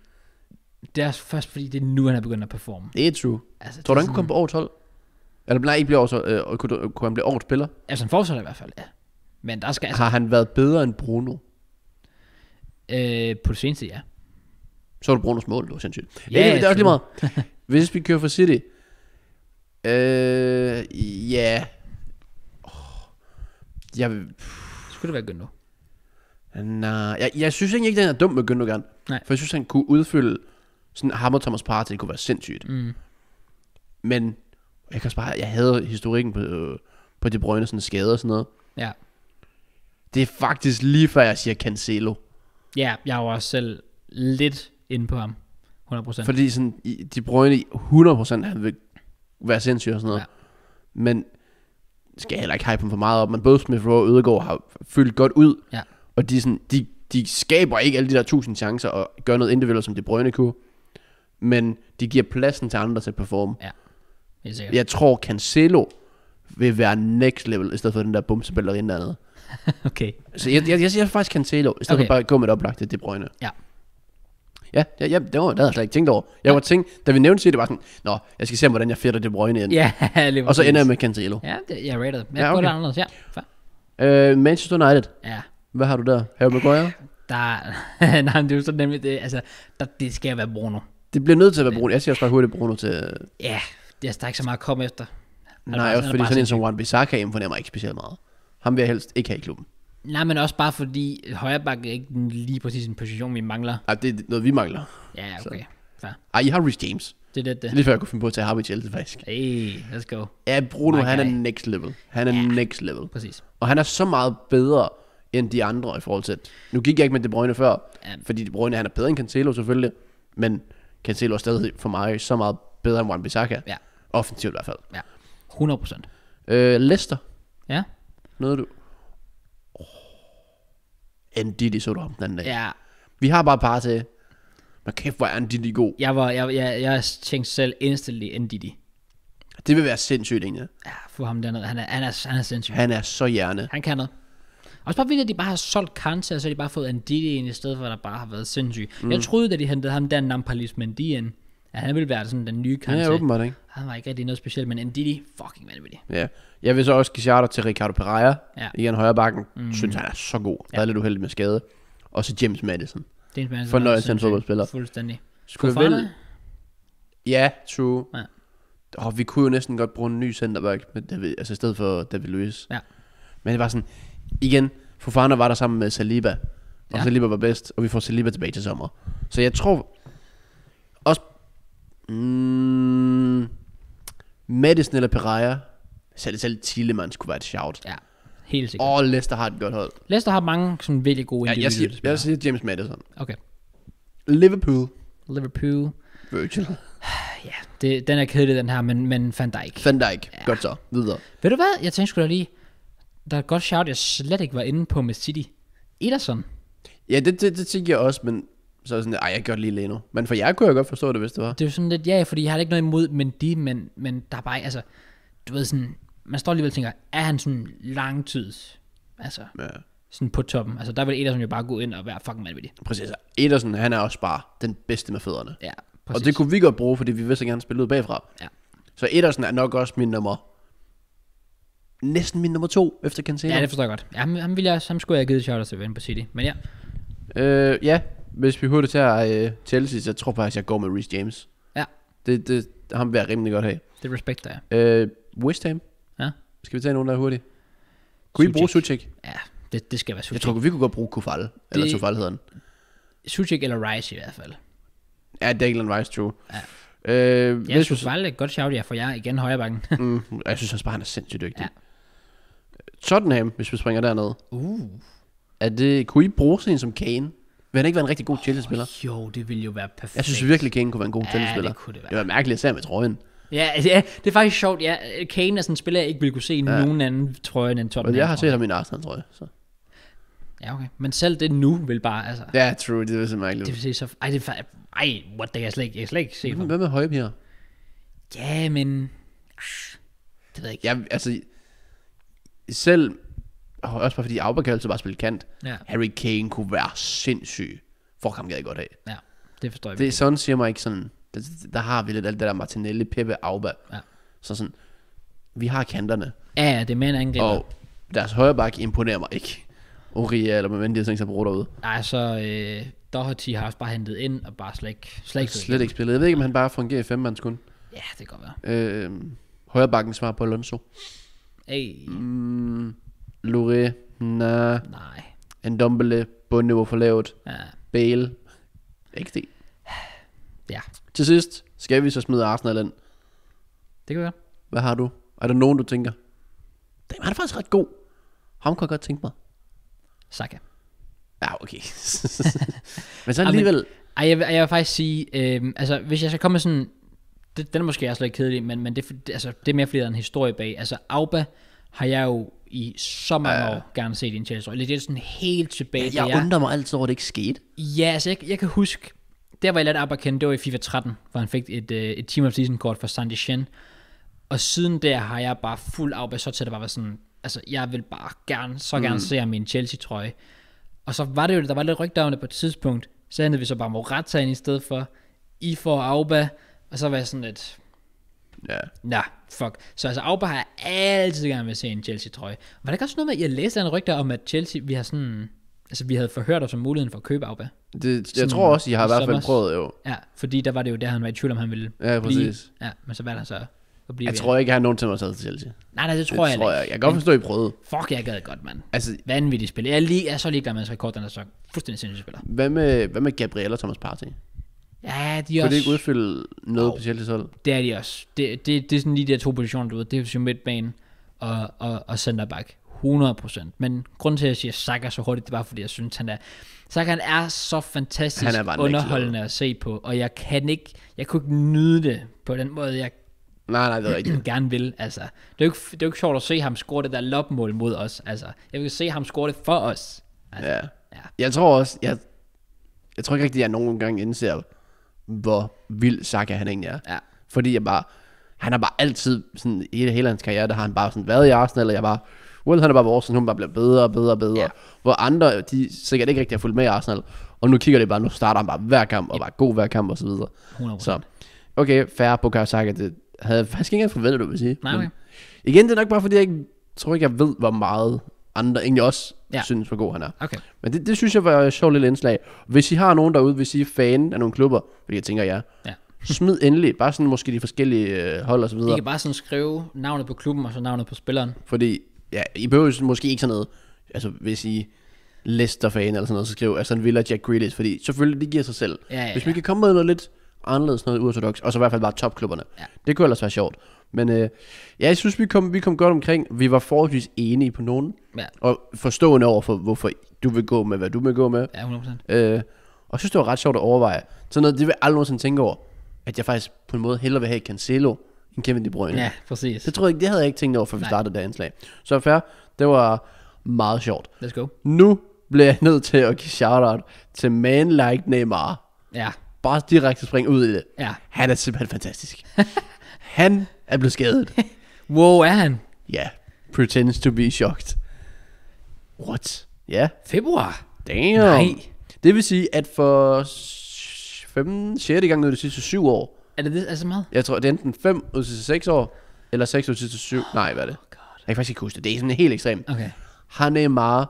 det er først fordi, det er nu, han er begyndt at performe. Det er true. Altså, Tror du, han kunne komme på over 12? Eller nej, ikke blive over 12. Øh, kunne, kunne han blive over spiller? Altså, han fortsætter i hvert fald, ja. Men der skal altså... Har han været bedre end Bruno? Øh, på det seneste, ja. Så er det Brunos mål, det var sindssygt. Ja, det er også lige meget. Hvis vi kører for City. Øh, ja. Yeah. Oh, jeg... vil Skulle det være Gündo? Nej, jeg, jeg synes ikke, Det er dum med Gündogan. Nej. For jeg synes, han kunne udfylde sådan ham og Thomas Partey, kunne være sindssygt. Mm. Men jeg kan også bare, jeg havde historikken på, øh, på De Bruyne, sådan skader og sådan noget. Ja. Det er faktisk lige før, jeg siger Cancelo. Ja, jeg var også selv lidt inde på ham. 100%. Fordi sådan, De Bruyne 100% han vil være sindssygt og sådan noget. Ja. Men skal jeg heller ikke hype ham for meget op, men både Smith Rowe og Ødegaard har fyldt godt ud. Ja. Og de, sådan, de, de skaber ikke alle de der tusind chancer og gør noget individuelt, som De Bruyne kunne men de giver pladsen til andre til at performe. Ja, helt sikkert. Jeg tror Cancelo vil være next level, i stedet for den der bumsebællerinde andet. okay. Så jeg, jeg, jeg siger faktisk Cancelo, i stedet okay. for bare at gå med et oplagt til De Bruyne. Ja. Ja, ja, ja det, var, det havde jeg slet ikke tænkt over. Jeg ja. tænkt, da vi nævnte det, det var sådan, nå, jeg skal se, hvordan jeg fedter det brøgne ind. Ja, lige Og så ender jeg med Cancelo. Ja, det, jeg rated. Men ja, okay. det andet, ja. Fair. Øh, Manchester United. Ja. Hvad har du der? Harry Maguire? Der, nej, det er jo så nemlig det, altså, der, det skal være Bruno. Det bliver nødt til at være Bruno. Jeg siger også bare hurtigt Bruno til... Øh, ja, det er altså, der er ikke så meget at komme efter. Han Nej, også fordi sådan en som Juan Bissaka imponerer mig ikke specielt meget. Ham vil jeg helst ikke have i klubben. Nej, men også bare fordi højre er ikke lige præcis en position, vi mangler. Ja, det er noget, vi mangler. Ja, okay. Fair. Ej, I har Rich James. Det er det, det. det er lige før jeg kunne finde på at tage Harvey Chelsea, faktisk. Hey, let's go. Ja, Bruno, My han guy. er next level. Han er ja, next level. Præcis. Og han er så meget bedre end de andre i forhold til... Nu gik jeg ikke med De Bruyne før, ja. fordi De Bruyne, han er bedre end Cancelo selvfølgelig, men Cancelo er stadig for mig så meget bedre end Wan-Bissaka. Ja. Offensivt i hvert fald. Ja. 100 procent. Øh, Leicester. Ja. Noget du... Oh. Ndidi så du om den anden dag. Ja. Vi har bare par til... Men kæft, hvor er Ndidi god. Jeg, var, jeg, jeg, jeg tænkte selv instantly Ndidi. Det vil være sindssygt egentlig. Ja, for ham dernede. Han er, han er, han er sindssygt. Han er så hjerne. Han kan noget. Og så bare vildt, at de bare har solgt Kante, og så har de bare fået en ind, i stedet for, at der bare har været sindssygt. Mm. Jeg troede, da de hentede ham der Nampalis Mendy ind, at han ville være sådan den nye Kante. Ja, åbenbart ikke. Han var ikke rigtig noget specielt, men Ndidi, fucking vanvittig. Ja. Jeg vil så også give charter til Ricardo Pereira. Ja. Igen højre bakken. Mm. Synes han er så god. Ja. Der er lidt uheldig med skade. Og så James Madison. James Madison. Fornøjelse, han fodboldspiller. Fuldstændig. Skulle vi vel... Ja, true. Ja. Og vi kunne jo næsten godt bruge en ny centerback, men David, altså i stedet for David Luiz. Ja. Men det var sådan, igen, Fofana var der sammen med Saliba, og ja. Saliba var bedst, og vi får Saliba tilbage til sommer. Så jeg tror også... Mm, Madison eller Pereira, selv, selv Tillemans skulle være et shout. Ja, helt sikkert. Og Leicester har et godt hold. Leicester har mange sådan virkelig gode ja, jeg siger, jeg siger James Madison. Okay. Liverpool. Liverpool. Virgil. Ja, det, den er kedelig den her, men, men Van Dijk. Van Dijk, ja. godt så, videre. Ved du hvad, jeg tænkte sgu da lige, der er et godt shout, jeg slet ikke var inde på med City. Ederson. Ja, det, det, det tænker jeg også, men så er sådan, ej, jeg gør det lige lige nu. Men for jeg kunne jeg godt forstå det, hvis det var. Det er sådan lidt, ja, fordi jeg har ikke noget imod men de, men, men der er bare, altså, du ved sådan, man står alligevel og tænker, er han sådan langtids, altså, ja. sådan på toppen. Altså, der vil Ederson jo bare gå ind og være fucking vanvittig. Præcis, Ederson, han er også bare den bedste med fødderne. Ja, præcis. Og det kunne vi godt bruge, fordi vi vil så gerne spille ud bagfra. Ja. Så Ederson er nok også min nummer næsten min nummer to efter Cancelo. Ja, det forstår jeg godt. Ja, ham, ville jeg, ham skulle jeg have givet shoutouts til på City, men ja. Øh, ja, hvis vi hurtigt tager uh, Chelsea, så tror jeg faktisk, jeg går med Reece James. Ja. Det, det, ham vil jeg rimelig godt have. Det respekter jeg. Øh, West Ham. Ja. Skal vi tage nogen der hurtigt? Kunne Suchik. I bruge Suchek? Ja, det, det skal være Suchek. Jeg tror, vi kunne godt bruge Kufal, det... eller Tufal hedder han. Suchek eller Rice i hvert fald. Ja, Declan Rice, true. Ja. Øh, jeg synes, Vejle er et godt shout, jeg får jer igen højre bakken. mm, jeg synes også bare, han er sindssygt dygtig. Ja. Tottenham, hvis vi springer derned. Uh. Er det, kunne I bruge sådan en som Kane? Vil han ikke være en rigtig god oh, Chelsea-spiller? Jo, det ville jo være perfekt. Jeg synes virkelig, Kane kunne være en god ja, Chelsea-spiller. det kunne det være. Det var mærkeligt, at se med trøjen. Ja, altså, ja, det er faktisk sjovt. Ja, Kane er sådan en spiller, jeg ikke ville kunne se i ja. nogen anden trøje end Tottenham. Men jeg har set ham i en Arsenal-trøje, så... Ja, okay. Men selv det nu vil bare, altså... Ja, yeah, true. Det er så mærkeligt. Det vil sige så... Ej, det er Ej, what the... Jeg slet ikke, jeg slet ikke se Hvad med Højbjerg? Ja, men... Det ved jeg ikke. Ja, altså selv, også bare fordi kan altid bare spille kant, ja. Harry Kane kunne være sindssyg. For ham gad jeg godt af. Ja, det forstår jeg. Det, sådan siger mig ikke sådan, der, der, har vi lidt alt det der Martinelli, Pepe, Auba. Ja. Så sådan, vi har kanterne. Ja, ja det er mere en angriber. Og deres højre bak imponerer mig ikke. Uriah eller med det er, jeg bruger derude. Nej, så øh, Doherty har også bare hentet ind og bare slet ikke, slet ikke, slet ikke spillet. Jeg ved ikke, om han bare fungerer i femmandskunde. Ja, det kan godt være. Øh, højre bakken svarer på Alonso. Hey. Mm, Lure, nah. Nej. Ndombele, bundniveau for lavt. Ja. Bale, det. Ja. Til sidst, skal vi så smide Arsenal ind? Det kan vi gøre. Hvad har du? Er der nogen, du tænker? Det er faktisk ret god. Ham kunne jeg godt tænke mig. Saka. Ja, okay. men så alligevel... Ej, jeg, vil, jeg vil faktisk sige, øh, altså hvis jeg skal komme med sådan det, den er måske også lidt kedelig, men, men det, altså, det er mere fordi, der er en historie bag. Altså, Auba har jeg jo i så mange øh. år gerne set i en Chelsea Det er sådan helt tilbage. jeg, jeg undrer mig altid over, at det ikke skete. Ja, altså, jeg, jeg kan huske, der var jeg lærte Auba kende, det var i FIFA 13, hvor han fik et, øh, et Team of Season kort fra Sandy Shen. Og siden der har jeg bare fuld Auba, så til det bare var sådan, altså, jeg vil bare gerne, så gerne mm. se ham i en Chelsea-trøje. Og så var det jo, der var lidt rygter på et tidspunkt, så endte vi så bare Morata ind i stedet for, I for Auba, og så var jeg sådan lidt, Ja. Yeah. Nah, fuck. Så altså Auba har altid gerne vil se en Chelsea-trøje. Var der ikke også noget med, at jeg læste en rygter om, at Chelsea, vi har sådan... Altså, vi havde forhørt os om muligheden for at købe Auba. Det, sådan, jeg tror også, I har i hvert fald prøvet, jo. Ja, fordi der var det jo der, han var i tvivl om, han ville Ja, præcis. Blive. Ja, men så valgte han så at blive Jeg ved. tror ikke, han nogensinde har taget til Chelsea. Nej, nej, det tror det jeg tror jeg, ikke. Jeg kan godt forstå, at I prøvede. Fuck, jeg gad godt, mand. Altså, Vanvittigt spil. Jeg er, lige, jeg er så ligeglad med hans rekord, den er så fuldstændig sindssygt spiller. Hvad med, hvad med Gabriel og Thomas Partey? Ja, de er Kunne også... de ikke udfylde noget oh, på Chelsea's hold? Det er de også. Det, det, det er sådan lige de der to positioner, du ved. Defensiv midtbane og, og, og centerback. 100%. Men grund til, at jeg siger Saka så hurtigt, det er bare fordi jeg synes, han er... Saka han er så fantastisk han er underholdende at se på, og jeg kan ikke... Jeg kunne ikke nyde det på den måde, jeg Nej, nej, det er ikke. gerne vil, altså. Det er jo ikke, det er jo ikke sjovt at se ham score det der lopmål mod os, altså. Jeg vil se ham score det for os. Altså, ja. ja. Jeg tror også, jeg, jeg tror ikke rigtig, at jeg nogen gang indser, hvor vild Saka han egentlig er. Ja. Fordi jeg bare, han har bare altid, sådan hele, hele hans karriere, der har han bare sådan været i Arsenal, og jeg bare, well, han er bare vores, sådan, nu bare bliver bedre og bedre og bedre. Ja. Hvor andre, de sikkert ikke rigtig har fulgt med i Arsenal, og nu kigger det bare, nu starter han bare hver kamp, og bare god hver kamp og så videre. 100%. Så, okay, færre Bukayo Saka, det havde jeg faktisk ikke engang forventet, du vil sige. Nej, okay. Men, igen, det er nok bare fordi, jeg ikke, tror ikke, jeg ved, hvor meget andre egentlig også ja. synes, hvor god han er. Okay. Men det, det synes jeg var et sjovt lille indslag. Hvis I har nogen derude, hvis I er fan af nogle klubber, hvilket jeg tænker, jeg ja. smid endelig, bare sådan måske de forskellige øh, hold og så videre. I kan bare sådan skrive navnet på klubben og så navnet på spilleren. Fordi, ja, I behøver måske ikke sådan noget, altså hvis I Leicester-fan eller sådan noget, så skriv altså en Villa Jack Grealish, fordi selvfølgelig det giver sig selv. Ja, ja, hvis Hvis ja. kan komme med noget lidt anderledes, noget uortodox, og så i hvert fald bare topklubberne. Ja. Det kunne ellers være sjovt. Men øh, ja, jeg synes, vi kom, vi kom godt omkring. Vi var forholdsvis enige på nogen. Ja. Og forstående over for, hvorfor du vil gå med, hvad du vil gå med. Ja, 100%. Øh, og jeg synes, det var ret sjovt at overveje. Sådan noget, det vil jeg aldrig nogensinde tænke over. At jeg faktisk på en måde hellere vil have Cancelo, end Kevin De Bruyne. Ja, præcis. Det, tror jeg, det havde jeg ikke tænkt over, før vi Nej. startede det anslag. Så fair, det var meget sjovt. Let's go. Nu bliver jeg nødt til at give shout-out til man like Neymar. Ja. Bare direkte spring ud i det. Ja. Han er simpelthen fantastisk. han er blevet skadet. wow, er han? Ja. Yeah. Pretends to be shocked. What? Ja. Yeah. Februar? Damn. Nej. Det vil sige, at for 5. 6. gang nu de sidste 7 år. Er det, det er så meget? Jeg tror, det er enten 5 ud til 6 år, eller 6 ud til 7. Oh, Nej, hvad er det? God. Jeg kan faktisk ikke huske det. Det er sådan helt ekstremt. Okay. Han er meget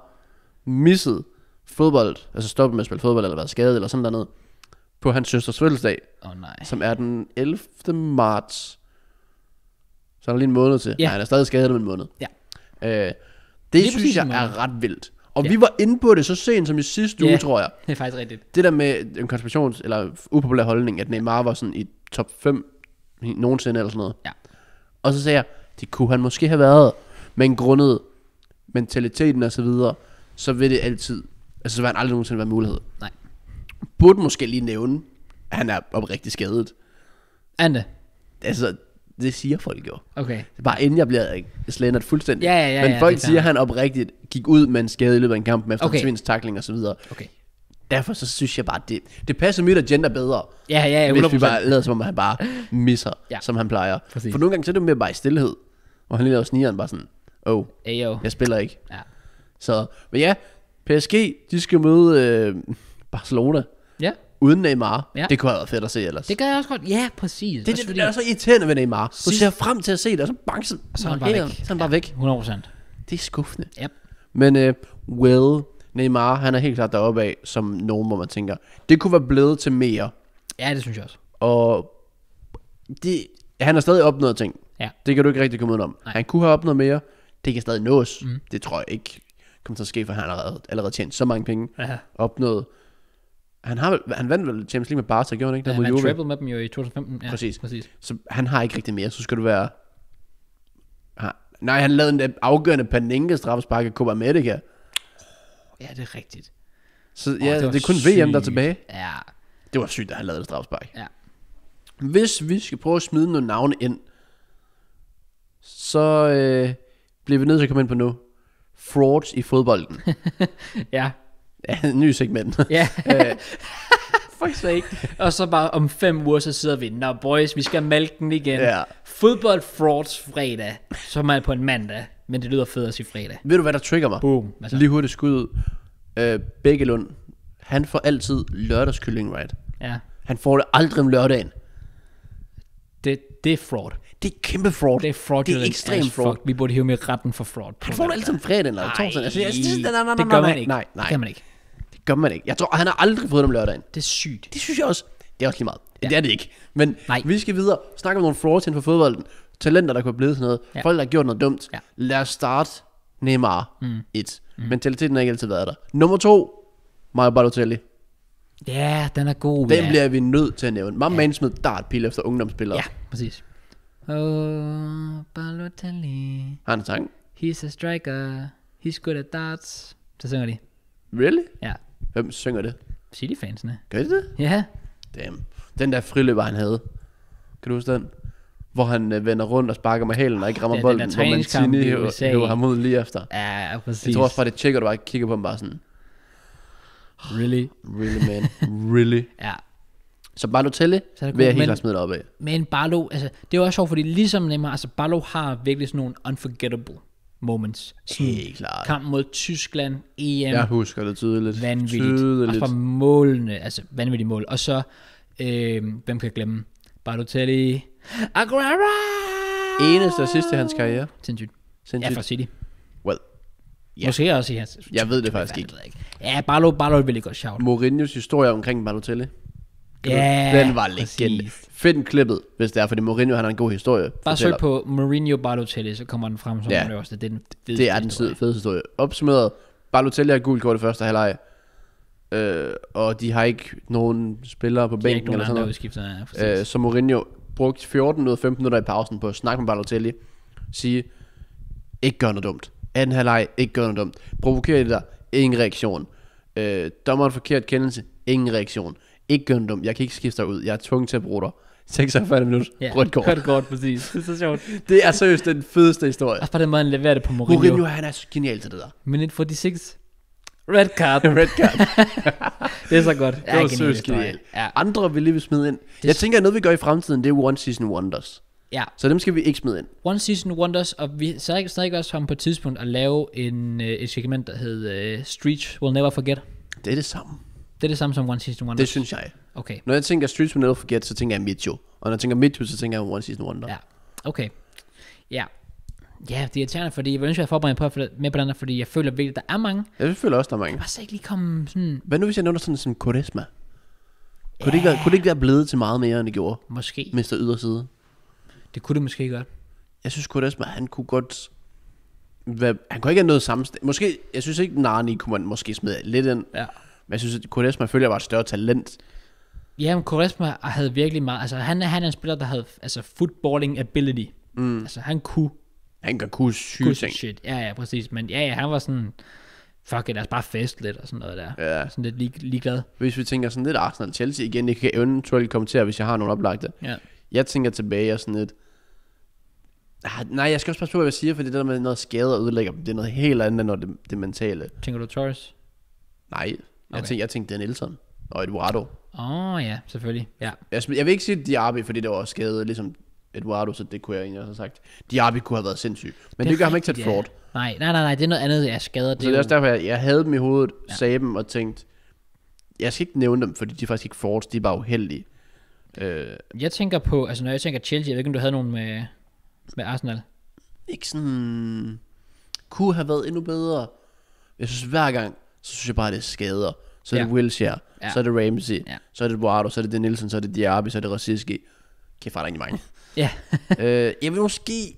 misset fodbold, altså stoppet med at spille fodbold, eller været skadet, eller sådan noget, på hans søsters fødselsdag. Oh, nej. Som er den 11. marts. Så er der lige en måned til. Ja. Nej, han er stadig skadet om en måned. Ja. Øh, det lige synes jeg er ret vildt. Og ja. vi var inde på det så sent som i sidste ja, uge, tror jeg. det er faktisk rigtigt. Det der med en konspirations- eller upopulær holdning, at Neymar var sådan i top 5 nogensinde eller sådan noget. Ja. Og så sagde jeg, det kunne han måske have været, men grundet mentaliteten og så videre, så vil det altid, altså så vil han aldrig nogensinde være mulighed. Nej. Burde måske lige nævne, at han er oprigtigt skadet. Anne. det? Altså, det siger folk jo. Okay. Bare inden jeg bliver slændert fuldstændig. Ja, ja, ja, Men ja, folk siger, at han oprigtigt gik ud med en skade i løbet af en kamp, med efter okay. Svinds takling og så videre. Okay. Derfor så synes jeg bare, det, det passer mit agenda bedre. Ja, ja, ja 100%. Hvis vi bare lader som om, han bare misser, ja. som han plejer. Præcis. For nogle gange så er det mere bare i stillhed. Og han lige laver snigeren bare sådan, oh, Ayo. jeg spiller ikke. Ja. Så, men ja, PSG, de skal møde øh, Barcelona. Ja uden Neymar. Ja. Det kunne have været fedt at se ellers. Det gør jeg også godt. Ja, præcis. Det, det, det, fordi... det er så irriterende ved Neymar. Du ser frem til at se det, og så bang, så, så er han bare væk. Så er bare væk. 100%. Det er skuffende. Yep. Men uh, øh, Will, Neymar, han er helt klart deroppe af, som nogen, hvor man tænker, det kunne være blevet til mere. Ja, det synes jeg også. Og det, han har stadig opnået ting. Ja. Det kan du ikke rigtig komme ud om. Nej. Han kunne have opnået mere. Det kan stadig nås. Mm. Det tror jeg ikke kommer til at ske, for han har allerede, allerede tjent så mange penge. Aha. Opnået han, har, han vandt vel Champions League med Barca, gjorde han ikke? Der ja, han Juve. med dem jo i 2015. Ja, præcis. præcis. Så han har ikke rigtig mere, så skal du være... Ha. Ah, nej, han lavede en øh, afgørende paninke straffespark i Copa America. Ja, det er rigtigt. Så oh, ja, det, det er kun sygt. VM, der er tilbage. Ja. Det var sygt, at han lavede et straffespark. Ja. Hvis vi skal prøve at smide nogle navne ind, så øh, bliver vi nødt til at komme ind på nu. Frauds i fodbolden. ja ja, ny segment. Ja. Øh, for sake. Og så bare om fem uger, så sidder vi, Nå boys, vi skal malke den igen. Ja. Fodbold Frauds fredag, som er på en mandag. Men det lyder fedt at sige fredag. Ved du, hvad der trigger mig? Boom. Altså. Lige hurtigt skud ud. Øh, Bækkelund, han får altid lørdagskylling, right? Ja. Han får det aldrig om lørdagen. Det, det er fraud. Det er kæmpe fraud. Det er fraud. Det er ekstrem altså, fraud. Fuck. Vi burde hive med retten for fraud. Han får det altid om fredagen eller torsdagen. Altså, jeg synes, nej, nej, nej, nej, nej, nej, nej, nej, nej, nej, nej, nej, nej, nej, nej, nej, gør man ikke. Jeg tror, han har aldrig fået dem lørdagen. Det er sygt. Det synes jeg også. Det er også lige meget. Ja. Det er det ikke. Men Nej. vi skal videre. Snakke om nogle flores inden for fodbolden. Talenter, der kunne blive sådan noget. Ja. Folk, der har gjort noget dumt. Ja. Lad os starte Neymar 1. Mm. mm. Mentaliteten har ikke altid været der. Nummer 2. Mario Balotelli. Ja, den er god. Den ja. bliver vi nødt til at nævne. Mamma ja. man smed dartpil efter ungdomsspillere. Ja, præcis. Oh, Balotelli. Har han en sang? He's a striker. He's good at darts. Så synger de. Really? Ja. Hvem synger det? City-fansene. Gør de det? Ja. Damn. Den der friløber, han havde. Kan du huske den? Hvor han øh, vender rundt og sparker med hælen og ikke ah, rammer ja, bolden, hvor Mancini høver, ham ud lige efter. Ja, præcis. Jeg tror også bare, det tjekker du bare kigger på ham bare sådan. Really? Really, man. really? ja. Så Balotelli så vil jeg helt klart smide dig op af. Men Barlow, altså, det er jo også sjovt, fordi ligesom Neymar, altså Barlow har virkelig sådan nogle unforgettable moments. Sådan Helt klart. Kamp mod Tyskland, EM. Jeg husker det tydeligt. Vanvittigt. Tydeligt. Og fra målene, altså vanvittige mål. Og så, øh, hvem kan jeg glemme? Bartotelli. Aguero! Eneste og sidste i hans karriere. Sindssygt. Sindssygt. Ja, fra City. Well. Ja. Yeah. Måske også i hans... Jeg ved det faktisk ikke. Ja, Barlo, Barlo er et godt shout. Mourinhos historie omkring Balotelli. Yeah, den var legende. Find klippet, hvis det er, fordi Mourinho han har en god historie. Bare søg på Mourinho Balotelli, så kommer den frem som ja. også. Det er den fedeste Det er den historie. fedeste historie. Opsummeret, Balotelli har gul kort i første halvleg. Øh, og de har ikke nogen spillere på de bænken eller sådan noget. Ja, øh, så Mourinho brugte 14 ud af 15 minutter i pausen på at snakke med Balotelli. Sige, ikke gør noget dumt. Anden halvleg, ikke gør noget dumt. Provokerer det der, ingen reaktion. Øh, dommeren forkert kendelse, ingen reaktion ikke gøre dum. Jeg kan ikke skifte dig ud. Jeg er tvunget til at bruge dig. 46 minutter. Ja, rødt kort. Rødt kort, præcis. Det er så sjovt. det er seriøst den fedeste historie. Og bare den måde, han leverer det på Mourinho. Mourinho, han er så genial til det der. Minute 46. Red card. Red card. det er så godt. Det, det var seriøst genialt. Ja. Andre vil lige smide ind. Det jeg tænker, at noget vi gør i fremtiden, det er One Season Wonders. Ja. Så dem skal vi ikke smide ind. One Season Wonders, og vi sad stadig også frem på et tidspunkt at lave en, øh, et segment, der hed uh, Streets Will Never Forget. Det er det samme. Det er det samme som One Season Wonder? Det synes jeg. Okay. Når jeg tænker Streets Will Never Forget, så tænker jeg Mitchell. Og når jeg tænker Mitchell, så tænker jeg One Season Wonder. Ja, okay. Ja. Ja, det er irriterende, fordi jeg ønsker, at jeg forberedt på, med på den fordi jeg føler virkelig, der er mange. Jeg føler også, der er mange. Jeg kan ikke lige komme sådan... Hvad nu, hvis jeg nævner sådan, sådan Koresma? Kunne, ja. det ikke være, kunne det ikke være blevet til meget mere, end det gjorde? Måske. Mester Yderside. Det kunne det måske godt. Jeg synes Kodesma, han kunne godt... Hvad, han kunne ikke have noget samme... Måske, jeg synes ikke, Narni kunne man måske smide lidt ind. Ja. Men jeg synes, at Koresma følger var et større talent. Ja, men Koresma havde virkelig meget, altså han, han er en spiller, der havde altså footballing ability. Mm. Altså han kunne. Han kan kunne syge ting. Shit. Ja, ja, præcis. Men ja, ja, han var sådan, fuck it, lad os bare fest lidt og sådan noget der. Ja. Sådan lidt lig, ligeglad. Hvis vi tænker sådan lidt Arsenal-Chelsea igen, det kan eventuelt eventuelt kommentere, hvis jeg har nogle oplagte. Ja. Jeg tænker tilbage og sådan lidt, ah, Nej, jeg skal også passe på, hvad jeg siger, for det der med noget skade og ødelægger, det er noget helt andet, når det, det mentale. Tænker du Torres? Nej, Okay. Jeg, tænkte, jeg tænkte er Nelson og Eduardo. Åh oh, ja, selvfølgelig. Ja. Jeg, jeg vil ikke sige Diaby, fordi det var skadet, ligesom Eduardo, så det kunne jeg egentlig også have sagt. Diaby kunne have været sindssyg. Men det, det gør ham ikke til et fraud. Nej, nej, nej, nej, det er noget andet, jeg skader. Så det, det er jo... også derfor, jeg, jeg havde dem i hovedet, ja. sagde dem og tænkte, jeg skal ikke nævne dem, fordi de er faktisk ikke frauds, de er bare uheldige. Øh. Jeg tænker på, altså når jeg tænker Chelsea, jeg ved ikke, om du havde nogen med, med Arsenal? Ikke sådan... Kunne have været endnu bedre. Jeg synes hver gang, så synes jeg bare, det skader. Så er ja. det Wilshere, ja. så er det Ramsey, ja. så er det Eduardo, så er det Den Nielsen, så er det Diaby, så er det Raciski. Kæft, er der ikke mange. ja. øh, jeg vil måske...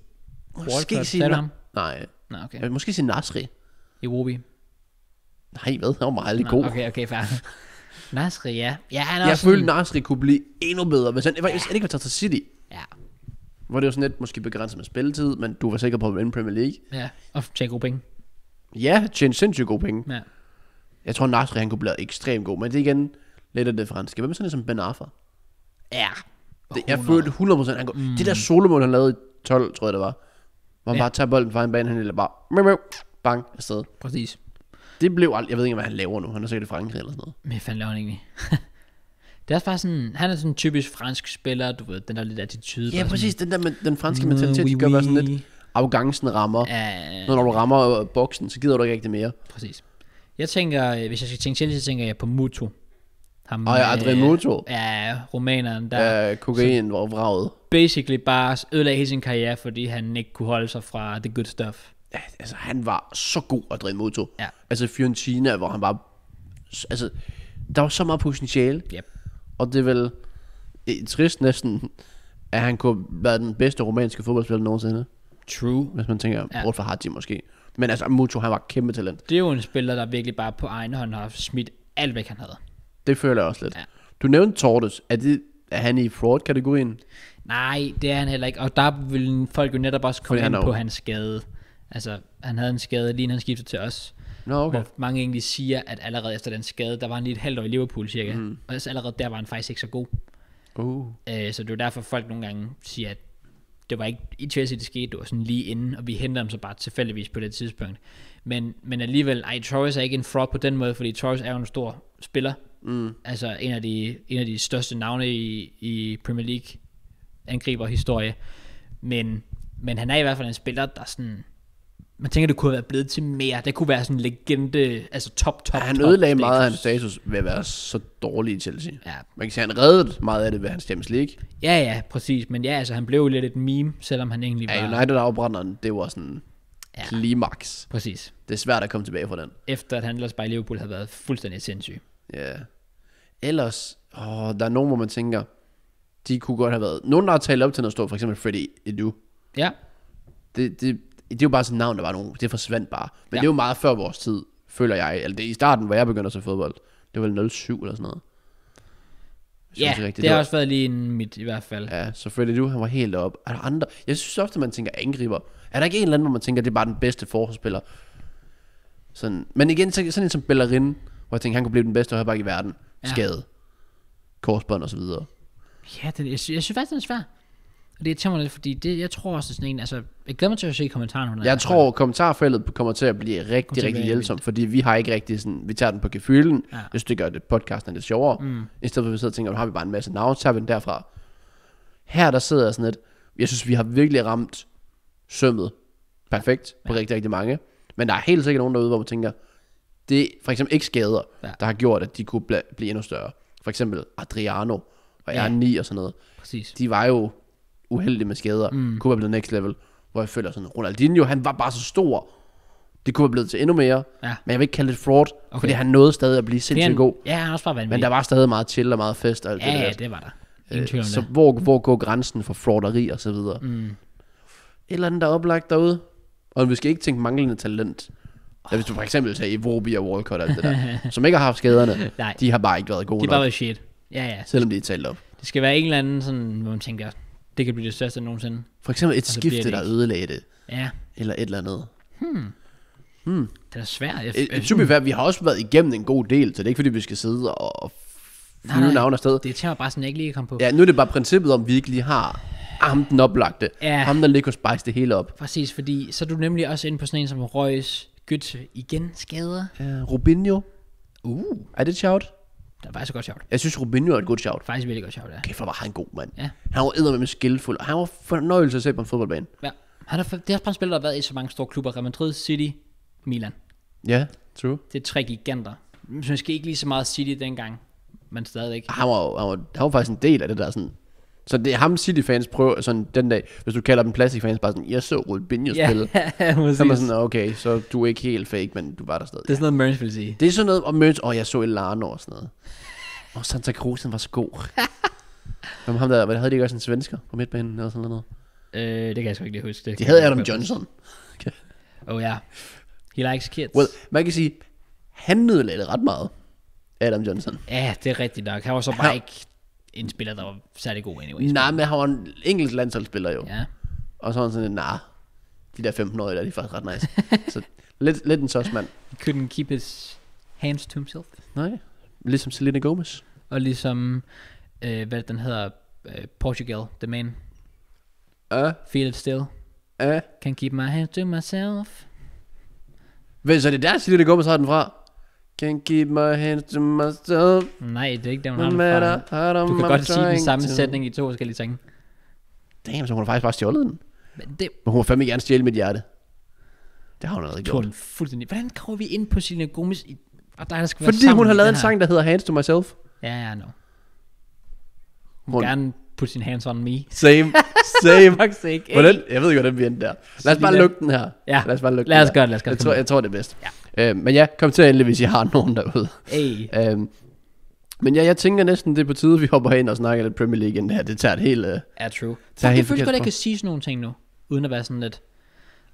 Måske Walford, sige... Na- nej. Nå, okay. Jeg vil måske sige Nasri. I Wobi. Nej, hvad? Han var meget Nå, god. Okay, okay, fair. Nasri, ja. ja han er jeg følte, en... Nasri kunne blive endnu bedre, hvis han, ja. hvis han ikke var taget til City. Ja. Hvor det jo sådan lidt måske begrænset med spilletid, men du var sikker på at vinde Premier League. Ja, og tjene gode penge. Ja, tjene sindssygt gode penge. Ja. Jeg tror, Nasri han kunne blive ekstremt god, men det er igen lidt af det franske. Hvem er sådan en som Ben Arfa? Ja. Det, jeg følte 100%, han kunne, mm. Det der solomål, han lavede i 12, tror jeg det var. Hvor han ja. bare tager bolden fra en bane, han eller bare... Møv, møv, bang, afsted. Præcis. Det blev alt. Jeg ved ikke, hvad han laver nu. Han er sikkert i Frankrig eller sådan noget. Men fanden laver han egentlig? det er også sådan, han er sådan en typisk fransk spiller, du ved, den der lidt attitude. Ja, præcis, sådan, den der med den franske mentalitet, oui, gør bare sådan lidt, afgangsen rammer. Uh, Når du rammer boksen, så gider du ikke rigtig mere. Præcis. Jeg tænker, øh, hvis jeg skal tænke til, så tænker jeg på Mutu. Ham, og ja, øh, Adrian Mutu. Ja, romaneren der. Ja, kokain var vraget. Basically bare ødelagde hele sin karriere, fordi han ikke kunne holde sig fra the good stuff. Ja, altså han var så god, Adrian Mutu. Ja. Altså Fiorentina, hvor han var... Altså, der var så meget potentiale. Yep. Og det er vel eh, trist næsten, at han kunne være den bedste romanske fodboldspiller nogensinde. True. Hvis man tænker, ja. bort for Hardy måske. Men altså, Mucho, han var kæmpe talent. Det er jo en spiller, der virkelig bare på egen hånd har smidt alt, hvad han havde. Det føler jeg også lidt. Ja. Du nævnte Tortes. Er, det, er han i fraud-kategorien? Nej, det er han heller ikke. Og der vil folk jo netop også komme ind han på hans skade. Altså, han havde en skade, lige han skiftede til os. Nå, okay. Hvor mange egentlig siger, at allerede efter den skade, der var han lige et halvt år i Liverpool cirka. Mm. Og altså, allerede der var han faktisk ikke så god. Uh. Øh, så det er derfor, folk nogle gange siger, at det var ikke i Chelsea, det skete, det var sådan lige inden, og vi henter ham så bare tilfældigvis på det tidspunkt. Men, men alligevel, ej, Torres er ikke en fraud på den måde, fordi Torres er jo en stor spiller. Mm. Altså en af, de, en af de største navne i, i Premier League angriber historie. Men, men han er i hvert fald en spiller, der sådan, man tænker, det kunne have været blevet til mere. Det kunne være sådan en legende, altså top, top, ja, han top ødelagde status. meget af hans status ved at være så dårlig i Chelsea. Ja. Man kan sige, han reddede meget af det ved hans Champions League. Ja, ja, præcis. Men ja, altså, han blev jo lidt et meme, selvom han egentlig var... Ja, United-afbrænderen, det var sådan ja. klimaks. Præcis. Det er svært at komme tilbage fra den. Efter at han ellers bare i Liverpool havde været fuldstændig sindssyg. Ja. Ellers, åh, der er nogen, hvor man tænker, de kunne godt have været... Nogen, der har talt op til noget stort, for eksempel Freddy Edu. Ja. Det, det, det er jo bare sådan et navn, der var nogen, det forsvandt bare. Men ja. det er jo meget før vores tid, føler jeg. Eller det, i starten, hvor jeg begyndte at se fodbold, det var vel 07 eller sådan noget. Ja, yeah, det, det har også været lige en mit i hvert fald. Ja, så Freddy Du, han var helt op. Er der andre? Jeg synes ofte, man tænker angriber. Er der ikke en eller anden, hvor man tænker, det er bare den bedste forsvarsspiller? Sådan. Men igen, sådan en som Bellerin, hvor jeg tænker, han kunne blive den bedste højreback i verden. Ja. Skade. Korsbånd og så videre. Ja, det, jeg, sy- jeg synes faktisk, det er svært. Og det tænker mig lidt, fordi det, jeg tror også, at sådan en, altså, jeg glæder mig til at se kommentarerne. Jeg tror, at kommentarfeltet kommer til at blive rigtig, rigtig hjælpsom, fordi vi har ikke rigtig sådan, vi tager den på gefylen, ja. hvis det gør det podcasten lidt sjovere, mm. i stedet for at vi sidder og tænker, nu har vi bare en masse navn, så tager vi den derfra. Her der sidder jeg sådan lidt, jeg synes, vi har virkelig ramt sømmet perfekt ja. på ja. rigtig, rigtig mange, men der er helt sikkert nogen derude, hvor man tænker, det er for eksempel ikke skader, ja. der har gjort, at de kunne bl- blive endnu større. For eksempel Adriano og R9 ja. og sådan noget. Præcis. De var jo uheldig med skader. Mm. Kunne være blevet next level. Hvor jeg føler sådan, Ronaldinho, han var bare så stor. Det kunne være blevet til endnu mere. Ja. Men jeg vil ikke kalde det fraud, okay. fordi han nåede stadig at blive sindssygt god. Ja, han også bare vanvittig. Men der var stadig meget chill og meget fest og alt ja, det der. Ja, det var der. Æ, øh, så det. hvor, hvor går grænsen for frauderi og så videre? Mm. Et eller andet, der er oplagt derude. Og vi skal ikke tænke manglende talent. Ja, hvis du for eksempel sagde Evobi og Walcott og alt det der, som ikke har haft skaderne, Nej. de har bare ikke været gode nok. De har bare været shit. Ja, ja. Selvom de er talt op. Det skal være en eller anden, sådan, hvor man tænker, det kan blive det største nogensinde. For eksempel et skifte, der ødelagde det. Ja. Eller et eller andet. Hmm. Hmm. Det er svært. Jeg, jeg, jeg, jeg, vi har også været igennem en god del, så det er ikke fordi, vi skal sidde og flyve nej, navn afsted. Det tager bare sådan, jeg ikke lige kom på. Ja, nu er det bare princippet om, vi ikke lige har ham den oplagte. Ja. Ham, der lige kunne spice det hele op. Præcis, fordi så er du nemlig også inde på sådan en som Røys Gytte igen skader. Ja, Rubinho. Uh. Er det shout? Det var faktisk et godt shout. Jeg synes, Rubinho er et godt shout. Faktisk et virkelig godt shout, ja. Kæft, var han god, mand. Ja. Han var eddermame skillfuld, og han var fornøjelse at se på en fodboldbane. Ja. Han er, det er også bare en spiller, der har været i så mange store klubber. Real Madrid, City, Milan. Ja, true. Det er tre giganter. Måske ikke lige så meget City dengang, men stadigvæk. Han var, han var, han var faktisk en del af det der sådan så det er ham City-fans prøver sådan den dag, hvis du kalder dem plastic-fans, bare sådan, jeg så Rubinho yeah, spille. Ja, Så man sådan, okay, så du er ikke helt fake, men du var der stadig. Det er sådan noget, Merns vil sige. Det er sådan noget, og Merns, åh, oh, jeg så Elano og sådan noget. Åh, oh, Santa Cruz, var så god. Hvem ham der, hvad havde de ikke også en svensker på midtbanen eller sådan noget? Øh, det kan jeg sgu ikke lige huske. Det de havde Adam Johnson. Okay. Oh ja. Yeah. He likes kids. Well, man kan sige, han nødlagde ret meget. Adam Johnson. Ja, det er rigtigt nok. Han var så bare han, ikke en spiller, der var særlig god anyway. Nej, men han var en engelsk landsholdsspiller jo. Ja. Og så var han sådan, nej, nah, de der 15-årige der, de er faktisk ret nice. så lidt, lidt en sås mand. He couldn't keep his hands to himself. Nej, ligesom Selena Gomez. Og ligesom, øh, hvad den hedder, øh, Portugal, The Man. Uh. Feel it still. Uh. Can keep my hands to myself. Hvad, så det der, Selena Gomez har den fra? Can't keep my hands to myself. Nej, det er ikke den, hun har det fra. Du kan godt sige den samme to. sætning i to forskellige sange. Damn, så hun har faktisk bare stjålet den. Men, det... Men hun har fandme gerne stjæle mit hjerte. Det har hun aldrig gjort. Hun fuldstændig. Hvordan kommer vi ind på Selena Gomez? I... Og der, der skal være Fordi hun har lavet en sang, der hedder Hands to Myself. Ja, ja, no. Hun, hun gerne put your hands on me. Same, same. Fuck's sake. Hey. Hvordan, jeg ved ikke, hvordan vi endte der. Lad os bare lukke den her. Ja. Lad os bare lukke lad os den gøre det, lad os gøre jeg, tror, jeg tror, det er bedst. Ja. Øh, men ja, kom til endelig, hvis I har nogen derude. Hey. Øhm, men ja, jeg tænker næsten, det er på tide, vi hopper ind og snakker lidt Premier League inden her. Det tager et helt... Øh, ja, true. Tager jeg føler godt, jeg kan sige sådan nogle ting nu, uden at være sådan lidt...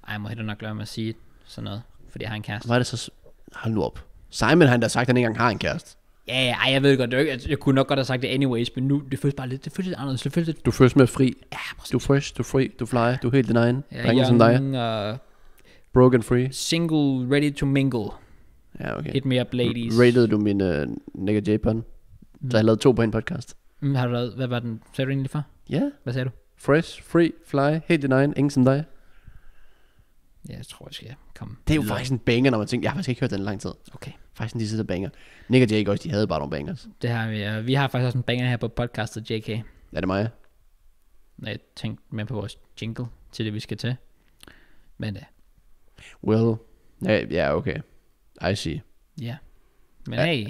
Ej, jeg må heller nok lade mig at sige sådan noget, fordi jeg har en kæreste. Hvad er det så... Hold nu op. Simon har endda sagt, at han ikke engang har en kæreste. Ja, ja, jeg ved godt, det jeg, altså, jeg kunne nok godt have sagt det anyways, men nu, det føles bare lidt, det føles lidt anderledes, det føles lidt... Du føles mere fri. Ja, præcis. Du er fresh, du er fri, du fly, du er helt din egen. Ja, der er ingen som dig. Uh, Broken free. Single, ready to mingle. Ja, okay. Hit me up, ladies. rated du min uh, Nick j Mm. Så jeg mm. lavede to på en podcast. Mm, har du lavet, hvad var den, sagde du egentlig for? Ja. Yeah. Hvad sagde du? Fresh, free, fly, helt din egen, ingen som dig. Ja, jeg tror, jeg skal komme Det er jo faktisk en banger, når man tænker, jeg har faktisk ikke hørt den i lang tid. Okay. Faktisk en de sidder banger. Nick og Jake også, de havde bare nogle bangers. Det har vi, ja. vi har faktisk også en banger her på podcastet, JK. Er det mig? Nej, jeg tænkte med på vores jingle til det, vi skal til. Men uh, Well, ja, ja okay. I see. ja. Men Ja. hey,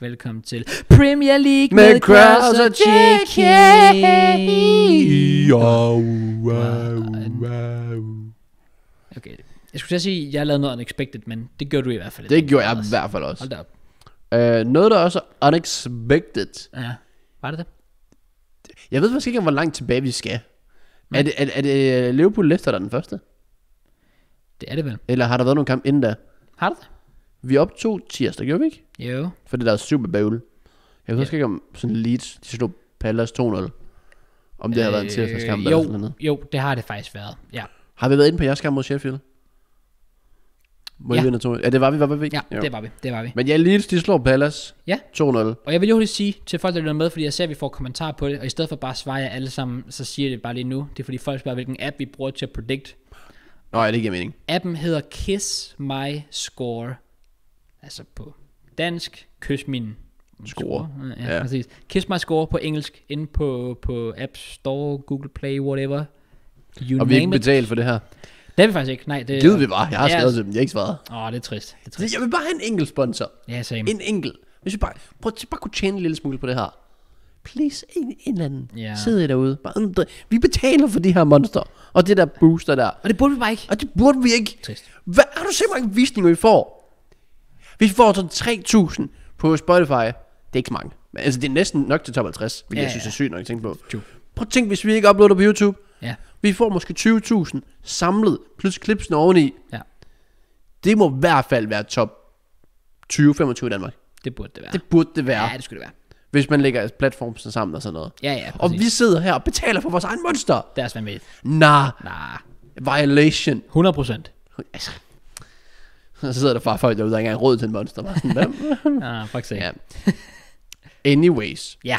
velkommen til Premier League med, med Kraus og JK. wow, wow. Okay. Jeg skulle sige, at jeg lavede noget unexpected, men det gjorde du i hvert fald. Det gjorde jeg i hvert fald også. Hold da op. Øh, noget, der også er unexpected. Ja. Var det det? Jeg ved faktisk ikke, hvor langt tilbage vi skal. Men. Er, det, er, er det øh, Liverpool Leicester, der den første? Det er det vel. Eller har der været nogle kamp inden da? Har det? Vi optog tirsdag, gjorde vi ikke? Jo. For det der er Super Bowl. Jeg ved ja. ikke, om sådan Leeds, de slog Palace 2-0. Om det øh, har været en øh, tirsdagskamp jo, eller sådan noget. Jo, det har det faktisk været. Ja. Har vi været inde på jeres kamp mod Sheffield? Må ja. I vinde to? Ja, det var vi, var vi? Ja, jo. det var vi, det var vi. Men ja, Leeds, de slår Palace ja. 2-0. Og jeg vil jo lige sige til folk, der lytter med, fordi jeg ser, at vi får kommentarer på det, og i stedet for bare at svare jer alle sammen, så siger jeg det bare lige nu. Det er fordi folk spørger, hvilken app vi bruger til at predict. Nå, ja, det giver mening. Appen hedder Kiss My Score. Altså på dansk, kys min score. score. Ja, ja, præcis. Kiss My Score på engelsk, inde på, på App Store, Google Play, whatever. You og vi ikke betalt for det her. Det er vi faktisk ikke. Nej, det Givet vi bare. Jeg har skrevet til dem. Jeg har ikke svaret. Åh, oh, det er trist. Det er trist. Jeg vil bare have en enkelt sponsor. Ja, yeah, same. En enkelt. Hvis vi bare, prøv at bare kunne tjene en lille smule på det her. Please, en, en eller anden. Yeah. Sidder I derude. Bare, vi betaler for de her monster. Og det der booster der. Og det burde vi bare ikke. Og det burde vi ikke. Trist. Hvad, har du set, hvor mange visninger vi får? Vi får sådan 3.000 på Spotify. Det er ikke så mange. Men altså, det er næsten nok til top 50, vil ja, jeg synes er sygt nok at tænke på. True. Prøv at tænke, hvis vi ikke uploader på YouTube. Ja. Vi får måske 20.000 samlet, plus klipsen oveni. Ja. Det må i hvert fald være top 20-25 i Danmark. Det burde det være. Det burde det være. Ja, det skulle det være. Hvis man lægger platformsen sammen og sådan noget. Ja, ja. Præcis. Og vi sidder her og betaler for vores egen monster. Det er svært Nah. Nah. Violation. 100 procent. Altså. Så sidder der bare folk derude, der ikke engang råd til en monster. Bare Ja, ah, fuck ja. Anyways. Ja.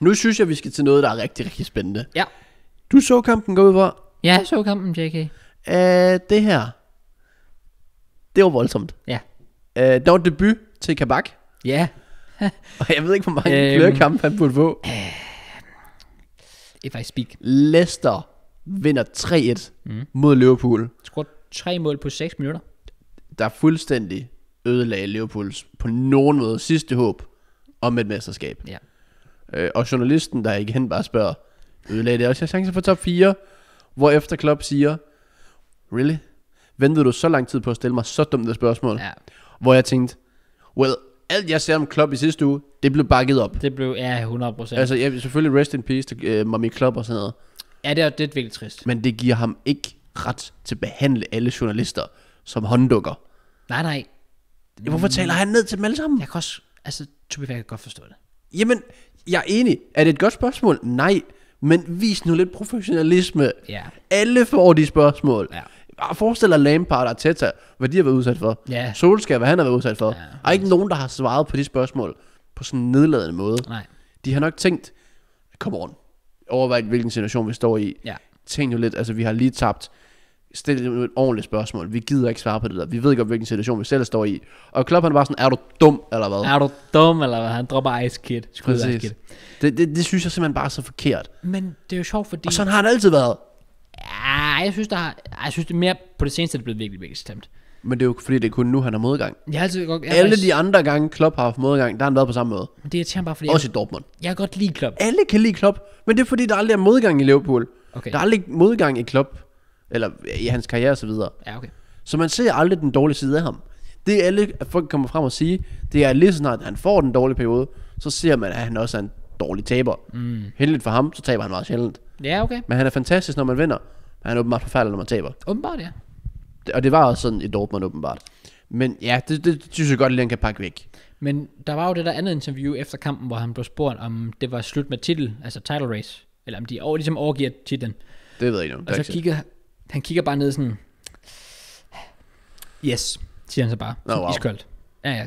Nu synes jeg, vi skal til noget, der er rigtig, rigtig spændende. Ja. Du så kampen gå ud for, Ja, jeg så kampen, JK. Uh, øh, det her, det var voldsomt. Ja. Uh, der var debut til Kabak, Ja. og jeg ved ikke, hvor mange Øhm. flere kampe han burde få. If I speak. Leicester vinder 3-1 mm. mod Liverpool, Skår tre mål på 6 minutter. der fuldstændig ødelagde Liverpools på nogen måde sidste håb om et mesterskab. Ja. Øh, og journalisten, der igen bare spørger, ødelagde det også jeg chance for top 4, hvor efter Klopp siger, really? Ventede du så lang tid på at stille mig så dumt et spørgsmål? Ja. Hvor jeg tænkte, well, alt jeg ser om Klopp i sidste uge, det blev bakket op. Det blev, ja, 100%. Altså, ja, selvfølgelig rest in peace til øh, Mami Klopp og sådan noget. Ja, det er, det er virkelig trist. Men det giver ham ikke ret til at behandle alle journalister som hånddukker. Nej, nej. Hvorfor taler han ned til dem alle sammen? Jeg kan også, altså, to be fair, jeg kan godt forstå det. Jamen, jeg er enig. Er det et godt spørgsmål? Nej men vis nu lidt professionalisme. Ja. Alle får de spørgsmål. Ja. Bare forestil dig Lampard og Teta, hvad de har været udsat for. Ja. Solskjaer, hvad han har været udsat for. Ja, er ikke nogen, der har svaret på de spørgsmål på sådan en nedladende måde. Nej. De har nok tænkt, come on, overvej hvilken situation vi står i. Ja. Tænk nu lidt, altså vi har lige tabt stille nu et ordentligt spørgsmål. Vi gider ikke svare på det der. Vi ved godt, hvilken situation vi selv står i. Og Klopp han var sådan, er du dum eller hvad? Er du dum eller hvad? Han dropper Ice Kid. Præcis. Ice Kid. Det, det, det, synes jeg simpelthen bare er så forkert. Men det er jo sjovt, fordi... Og sådan har han altid været. Ja, jeg synes, der har, jeg synes det er mere på det seneste, det er blevet virkelig, virkelig stemt. Men det er jo fordi, det er kun nu, han har modgang. Jeg har altid, jeg Alle faktisk... de andre gange, Klopp har haft modgang, der har han været på samme måde. Det irriterer bare, fordi... Også jeg, i Dortmund. Jeg kan godt lide Klopp. Alle kan lide Klopp, men det er fordi, der aldrig er modgang i Liverpool. Okay. Der er aldrig modgang i Klopp. Eller i hans karriere og så videre. Ja, okay. Så man ser aldrig den dårlige side af ham. Det er alle, at folk kommer frem og sige, det er lige så snart, han får den dårlige periode, så ser man, at han også er en dårlig taber. Mm. Heldigt for ham, så taber han meget sjældent. Ja, okay. Men han er fantastisk, når man vinder. Men han er åbenbart forfærdelig, når man taber. Åbenbart, ja. Og det var også sådan i Dortmund åbenbart. Men ja, det, det, det synes jeg godt, at han kan pakke væk. Men der var jo det der andet interview efter kampen, hvor han blev spurgt, om det var slut med titel, altså title race, eller om de ligesom overgiver titlen. Det ved jeg ikke. Og så kiggede, han kigger bare ned sådan, yes, siger han så bare. Oh, wow. Iskoldt. Ja, ja.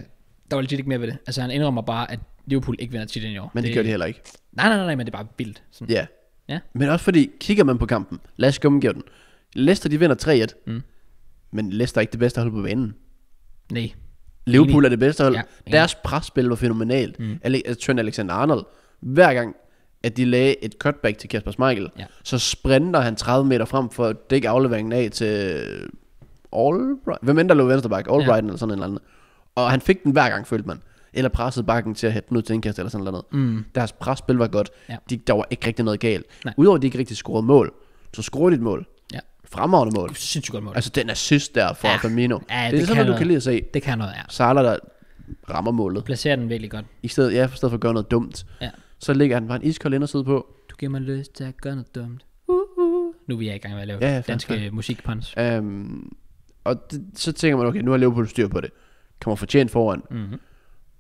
Der var legit ikke mere ved det. Altså han indrømmer bare, at Liverpool ikke vinder titlen i år. Men det, det gør de heller ikke. Nej, nej, nej, nej men det er bare vildt. Sådan. Ja. ja. Men også fordi, kigger man på kampen, lad os gennemgive den. Leicester de vinder 3-1, mm. men Leicester er ikke det bedste hold på banen. Nej. Liverpool er det bedste hold. Ja, Deres presspil var fænomenalt. Mm. Trent Alexander-Arnold, hver gang at de lagde et cutback til Kasper Smeichel, ja. så sprinter han 30 meter frem for at dække afleveringen af til Albright. Hvem end der lå venstreback? Albrighton ja. eller sådan en eller anden. Og han fik den hver gang, følte man. Eller pressede bakken til at hætte den ud til indkast eller sådan noget. Mm. Deres presspil var godt. Ja. De, der var ikke rigtig noget galt. Nej. Udover at de ikke rigtig scorede mål, så scorede de et mål. Ja. Fremragende mål. Sindssygt godt mål. Altså den assist der for ja. Firmino. Ja, det, det, er det sådan, noget, du kan lide at se. Det kan noget, ja. Salah, der rammer målet. Placerer den virkelig godt. I stedet, ja, for stedet for at gøre noget dumt. Ja. Så ligger han bare en iskold inderside på. Du giver mig lyst til at gøre noget dumt. uh huh Nu er vi i gang med at lave ja, ja, danske fandme. Øhm, og det, så tænker man, okay, nu har Liverpool styr på det. Kommer fortjent foran. Mm-hmm.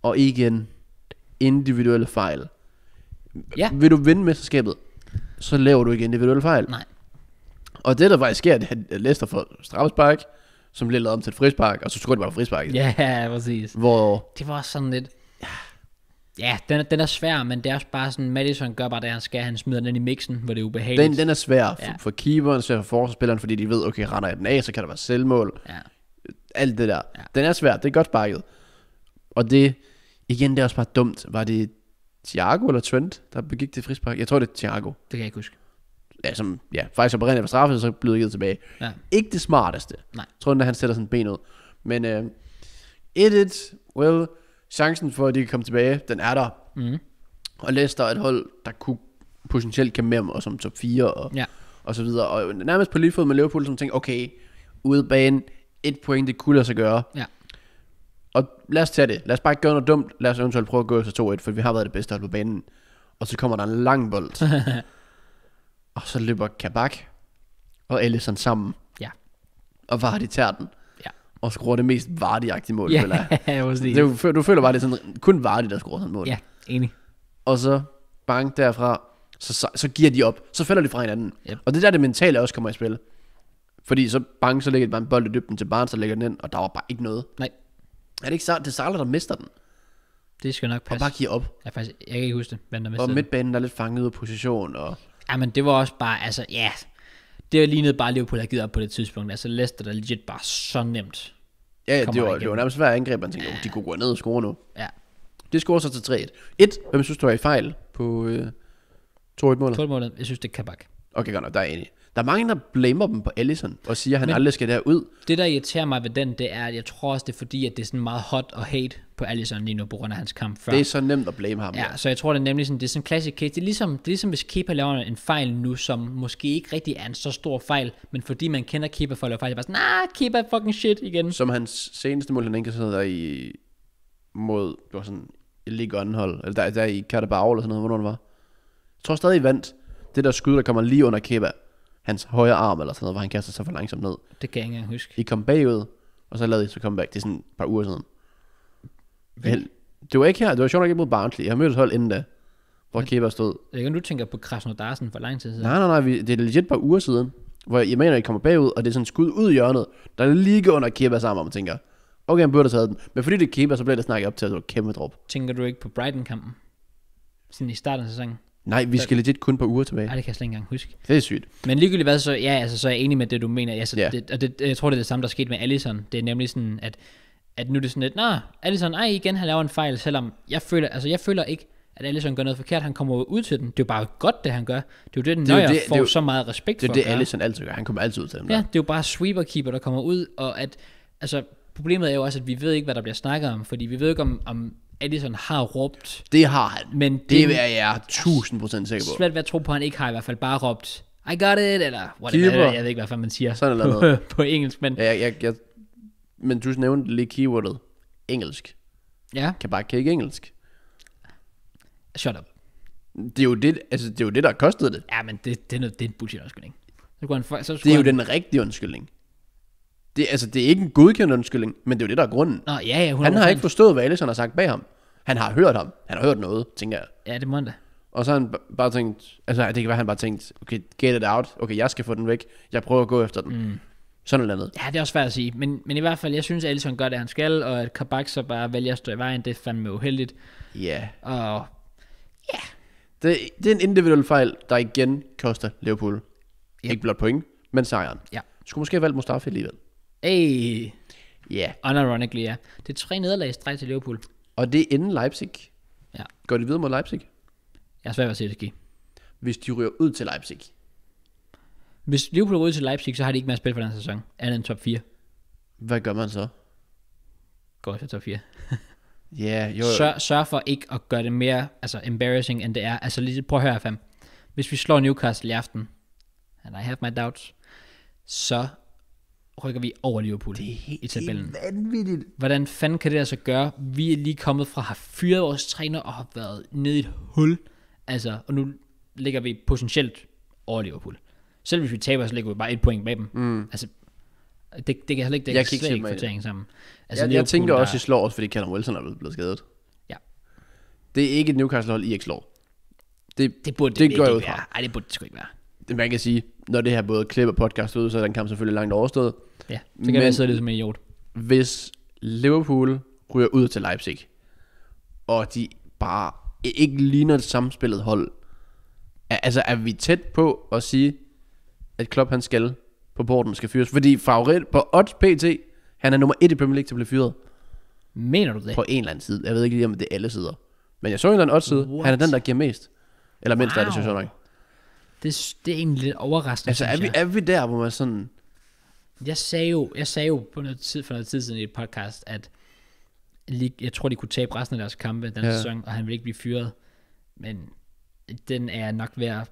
Og igen, individuelle fejl. Ja. Vil du vinde mesterskabet, så laver du ikke individuelle fejl. Nej. Og det, der faktisk sker, det er, at Leicester får straffespark, som bliver lavet om til et frispark, og så skulle det bare frispark. Ja, præcis. Hvor... Det var sådan lidt... Ja, den er, den er svær, men det er også bare sådan, Madison gør bare det, han skal. Han smider den i mixen, hvor det er ubehageligt. Den, den er svær for, ja. for keeperen, svær for forsvarsspilleren, fordi de ved, okay, render jeg den af, så kan der være selvmål. Ja. Alt det der. Ja. Den er svær, det er godt sparket. Og det, igen, det er også bare dumt. Var det Thiago eller Trent, der begik det frispark? Jeg tror, det er Thiago. Det kan jeg ikke huske. Ja, som ja, faktisk var på straffet, så blev det givet tilbage. Ja. Ikke det smarteste. Nej. Jeg tror, når han sætter sådan ben ud. Men øh, uh, it, it, well, chancen for, at de kan komme tilbage, den er der. Mm. Og Leicester er et hold, der kunne potentielt kæmpe med os og som top 4 og, ja. og så videre. Og nærmest på lige fod med Liverpool, som tænkte, okay, ude bane, et point, det kunne lade sig gøre. Ja. Og lad os tage det. Lad os bare ikke gøre noget dumt. Lad os eventuelt prøve at gå til 2-1, for vi har været det bedste hold på banen. Og så kommer der en lang bold. og så løber Kabak og Ellison sammen. Ja. Og var de tager den og scorer det mest vardigagtige mål, ja, føler jeg. det, du, du føler bare, det er sådan, kun Vardy, der scorer sådan mål. Ja, enig. Og så bang derfra, så, så, så giver de op, så falder de fra hinanden. Yep. Og det der, det mentale også kommer i spil. Fordi så bang, så ligger det bare en bold i dybden til barn, så lægger den ind, og der var bare ikke noget. Nej. Er det ikke så, det er der mister den? Det skal nok passe. Og bare give op. Ja, faktisk, jeg kan ikke huske det, men der mister Og midtbanen der er lidt fanget ud af position, og... Ja, men det var også bare, altså, ja, yeah, det er lignede bare, Liverpool har givet op på det tidspunkt. Altså Leicester, der legit bare så nemt. Ja, ja det, var, det var nærmest hver angreb, man tænkte, ja. de kunne gå ned og score nu. Ja. Det scorer så til 3-1. 1. Hvem synes du er i fejl på øh, 2-1-målet? 2-1-målet, jeg synes, det er Kabak. Okay, godt nok, der er enig. Der er mange, der blamer dem på Allison og siger, at han Men aldrig skal derud. Det, der irriterer mig ved den, det er, at jeg tror også, det er fordi, at det er sådan meget hot og hate på Allison lige nu, på grund af hans kamp før. Det er så nemt at blame ham. Ja, ja. så jeg tror, det er nemlig sådan, det er sådan en classic case. Det er, ligesom, det er ligesom, hvis Kepa laver en fejl nu, som måske ikke rigtig er en så stor fejl, men fordi man kender Kepa for at lave fejl, er bare sådan, nah, Kepa fucking shit igen. Som hans seneste mål, han der i mod, det var sådan League hold, eller der, der i Carabao eller sådan noget, hvor det var. Jeg tror stadig, vandt det der skud, der kommer lige under Kepa hans højre arm eller sådan noget, hvor han kaster sig for langsomt ned. Det kan jeg ikke engang huske. I kom bagud, og så lavede I så comeback. Det er sådan et par uger siden. Vel. Det var ikke her. Det var sjovt nok ikke mod Barnsley. Jeg har mødt et hold inden da, hvor Kepa stod. Jeg kan du tænker på Krasnodarsen for lang tid siden. Nej, nej, nej. Vi, det er legit et par uger siden, hvor jeg mener, at I kommer bagud, og det er sådan skud ud i hjørnet, der er lige under Kepa sammen, og man tænker, okay, han burde have taget den. Men fordi det er Kepa, så bliver det snakket op til, at det var kæmpe drop. Tænker du ikke på Brighton-kampen? Sådan i starten af sæsonen? Nej, vi skal lidt kun på uger tilbage. Nej, det kan jeg slet ikke engang huske. Det er sygt. Men ligegyldigt hvad, så, ja, altså, så er jeg enig med det, du mener. Altså, yeah. det, og det, jeg tror, det er det samme, der sket med Allison. Det er nemlig sådan, at, at nu er det sådan lidt, nej, Allison, ej, igen, han laver en fejl, selvom jeg føler, altså, jeg føler ikke, at Allison gør noget forkert. Han kommer ud til den. Det er jo bare godt, det han gør. Det er jo det, den nøjer det- får det så meget respekt Det er for. det, Allison altid gør. Han kommer altid ud til dem Ja, der. det er jo bare sweeperkeeper, der kommer ud, og at, altså, problemet er jo også, at vi ved ikke, hvad der bliver snakket om, fordi vi ved ikke, om, om Edison har råbt. Det har han. Men det, det er jeg 1000% sikker på. Svært ved at tro på, at han ikke har i hvert fald bare råbt, I got it, eller whatever. Jeg ved ikke, hvad man siger Sådan på, noget. på engelsk. Men, ja, jeg, jeg, jeg, men du nævnte lige keywordet engelsk. Ja. Kan bare ikke engelsk. Shut up. Det er jo det, altså, det, er jo det der kostede det. Ja, men det, det, er, noget, det er en bullshit undskyldning. Så han, så det er han, jo den rigtige undskyldning. Det, altså, det er ikke en godkendt undskyldning, men det er jo det, der er grunden. Nå, ja, ja, Han har ikke forstået, hvad Alisson har sagt bag ham. Han har hørt ham. Han har hørt noget, tænker jeg. Ja, det må han da. Og så har han b- bare tænkt, altså det kan være, han bare tænkt, okay, get it out, okay, jeg skal få den væk, jeg prøver at gå efter den. Mm. Sådan noget andet. Ja, det er også svært at sige, men, men i hvert fald, jeg synes, at Alisson gør det, han skal, og at Kabak så bare vælger at stå i vejen, det er fandme uheldigt. Ja. Yeah. Og ja. Yeah. Det, det er en individuel fejl, der igen koster Liverpool. Yep. Ikke blot point, men sejren. Ja. Skulle måske have valgt Mustafa alligevel. Hey. Ja. Yeah. Unironically, ja. Det er tre nederlag i streg til Liverpool. Og det er inden Leipzig. Ja. Går de videre mod Leipzig? Jeg er svært ved at se det ske. Hvis de ryger ud til Leipzig. Hvis Liverpool ryger ud til Leipzig, så har de ikke mere spil for den sæson. Andet end top 4. Hvad gør man så? Går til top 4. Ja, yeah, jo. Sørg, sørg for ikke at gøre det mere altså embarrassing, end det er. Altså lige, prøv at høre, fam. Hvis vi slår Newcastle i aften, and I have my doubts, så rykker vi over Liverpool det er helt i tabellen. vanvittigt. Hvordan fanden kan det altså gøre? Vi er lige kommet fra at have fyret vores træner og har været nede i et hul. Altså, og nu ligger vi potentielt over Liverpool. Selv hvis vi taber, så ligger vi bare et point bag dem. Mm. Altså, det, det kan heller ikke, det jeg kan slet ikke få tæringen sammen. Altså, jeg, jeg tænker også, at I slår os, fordi Callum Wilson er blevet skadet. Ja. Det er ikke et Newcastle-hold, I ikke slår. Det, det burde det, det ikke være. Nej, det burde det sgu ikke være. Det, Man kan sige, når det her både klipper podcast ud, så er den kamp selvfølgelig langt overstået. Ja, så kan Men, jeg sidde lidt som en idiot. Hvis Liverpool ryger ud til Leipzig, og de bare ikke ligner det samspillet hold, altså er vi tæt på at sige, at Klopp han skal på borden skal fyres? Fordi favorit på odds PT, han er nummer 1 i Premier League til at blive fyret. Mener du det? På en eller anden side. Jeg ved ikke lige, om det er alle sider. Men jeg så en eller anden odds side. What? Han er den, der giver mest. Eller mindst wow. er det, synes jeg nok. Det, det er egentlig lidt overraskende, Altså, er vi, er vi der, hvor man sådan... Jeg sagde jo, jeg sagde jo på noget tid, for noget tid siden i et podcast, at lige, jeg tror, de kunne tabe resten af deres kampe den ja. sæson, og han ville ikke blive fyret. Men den er nok værd at...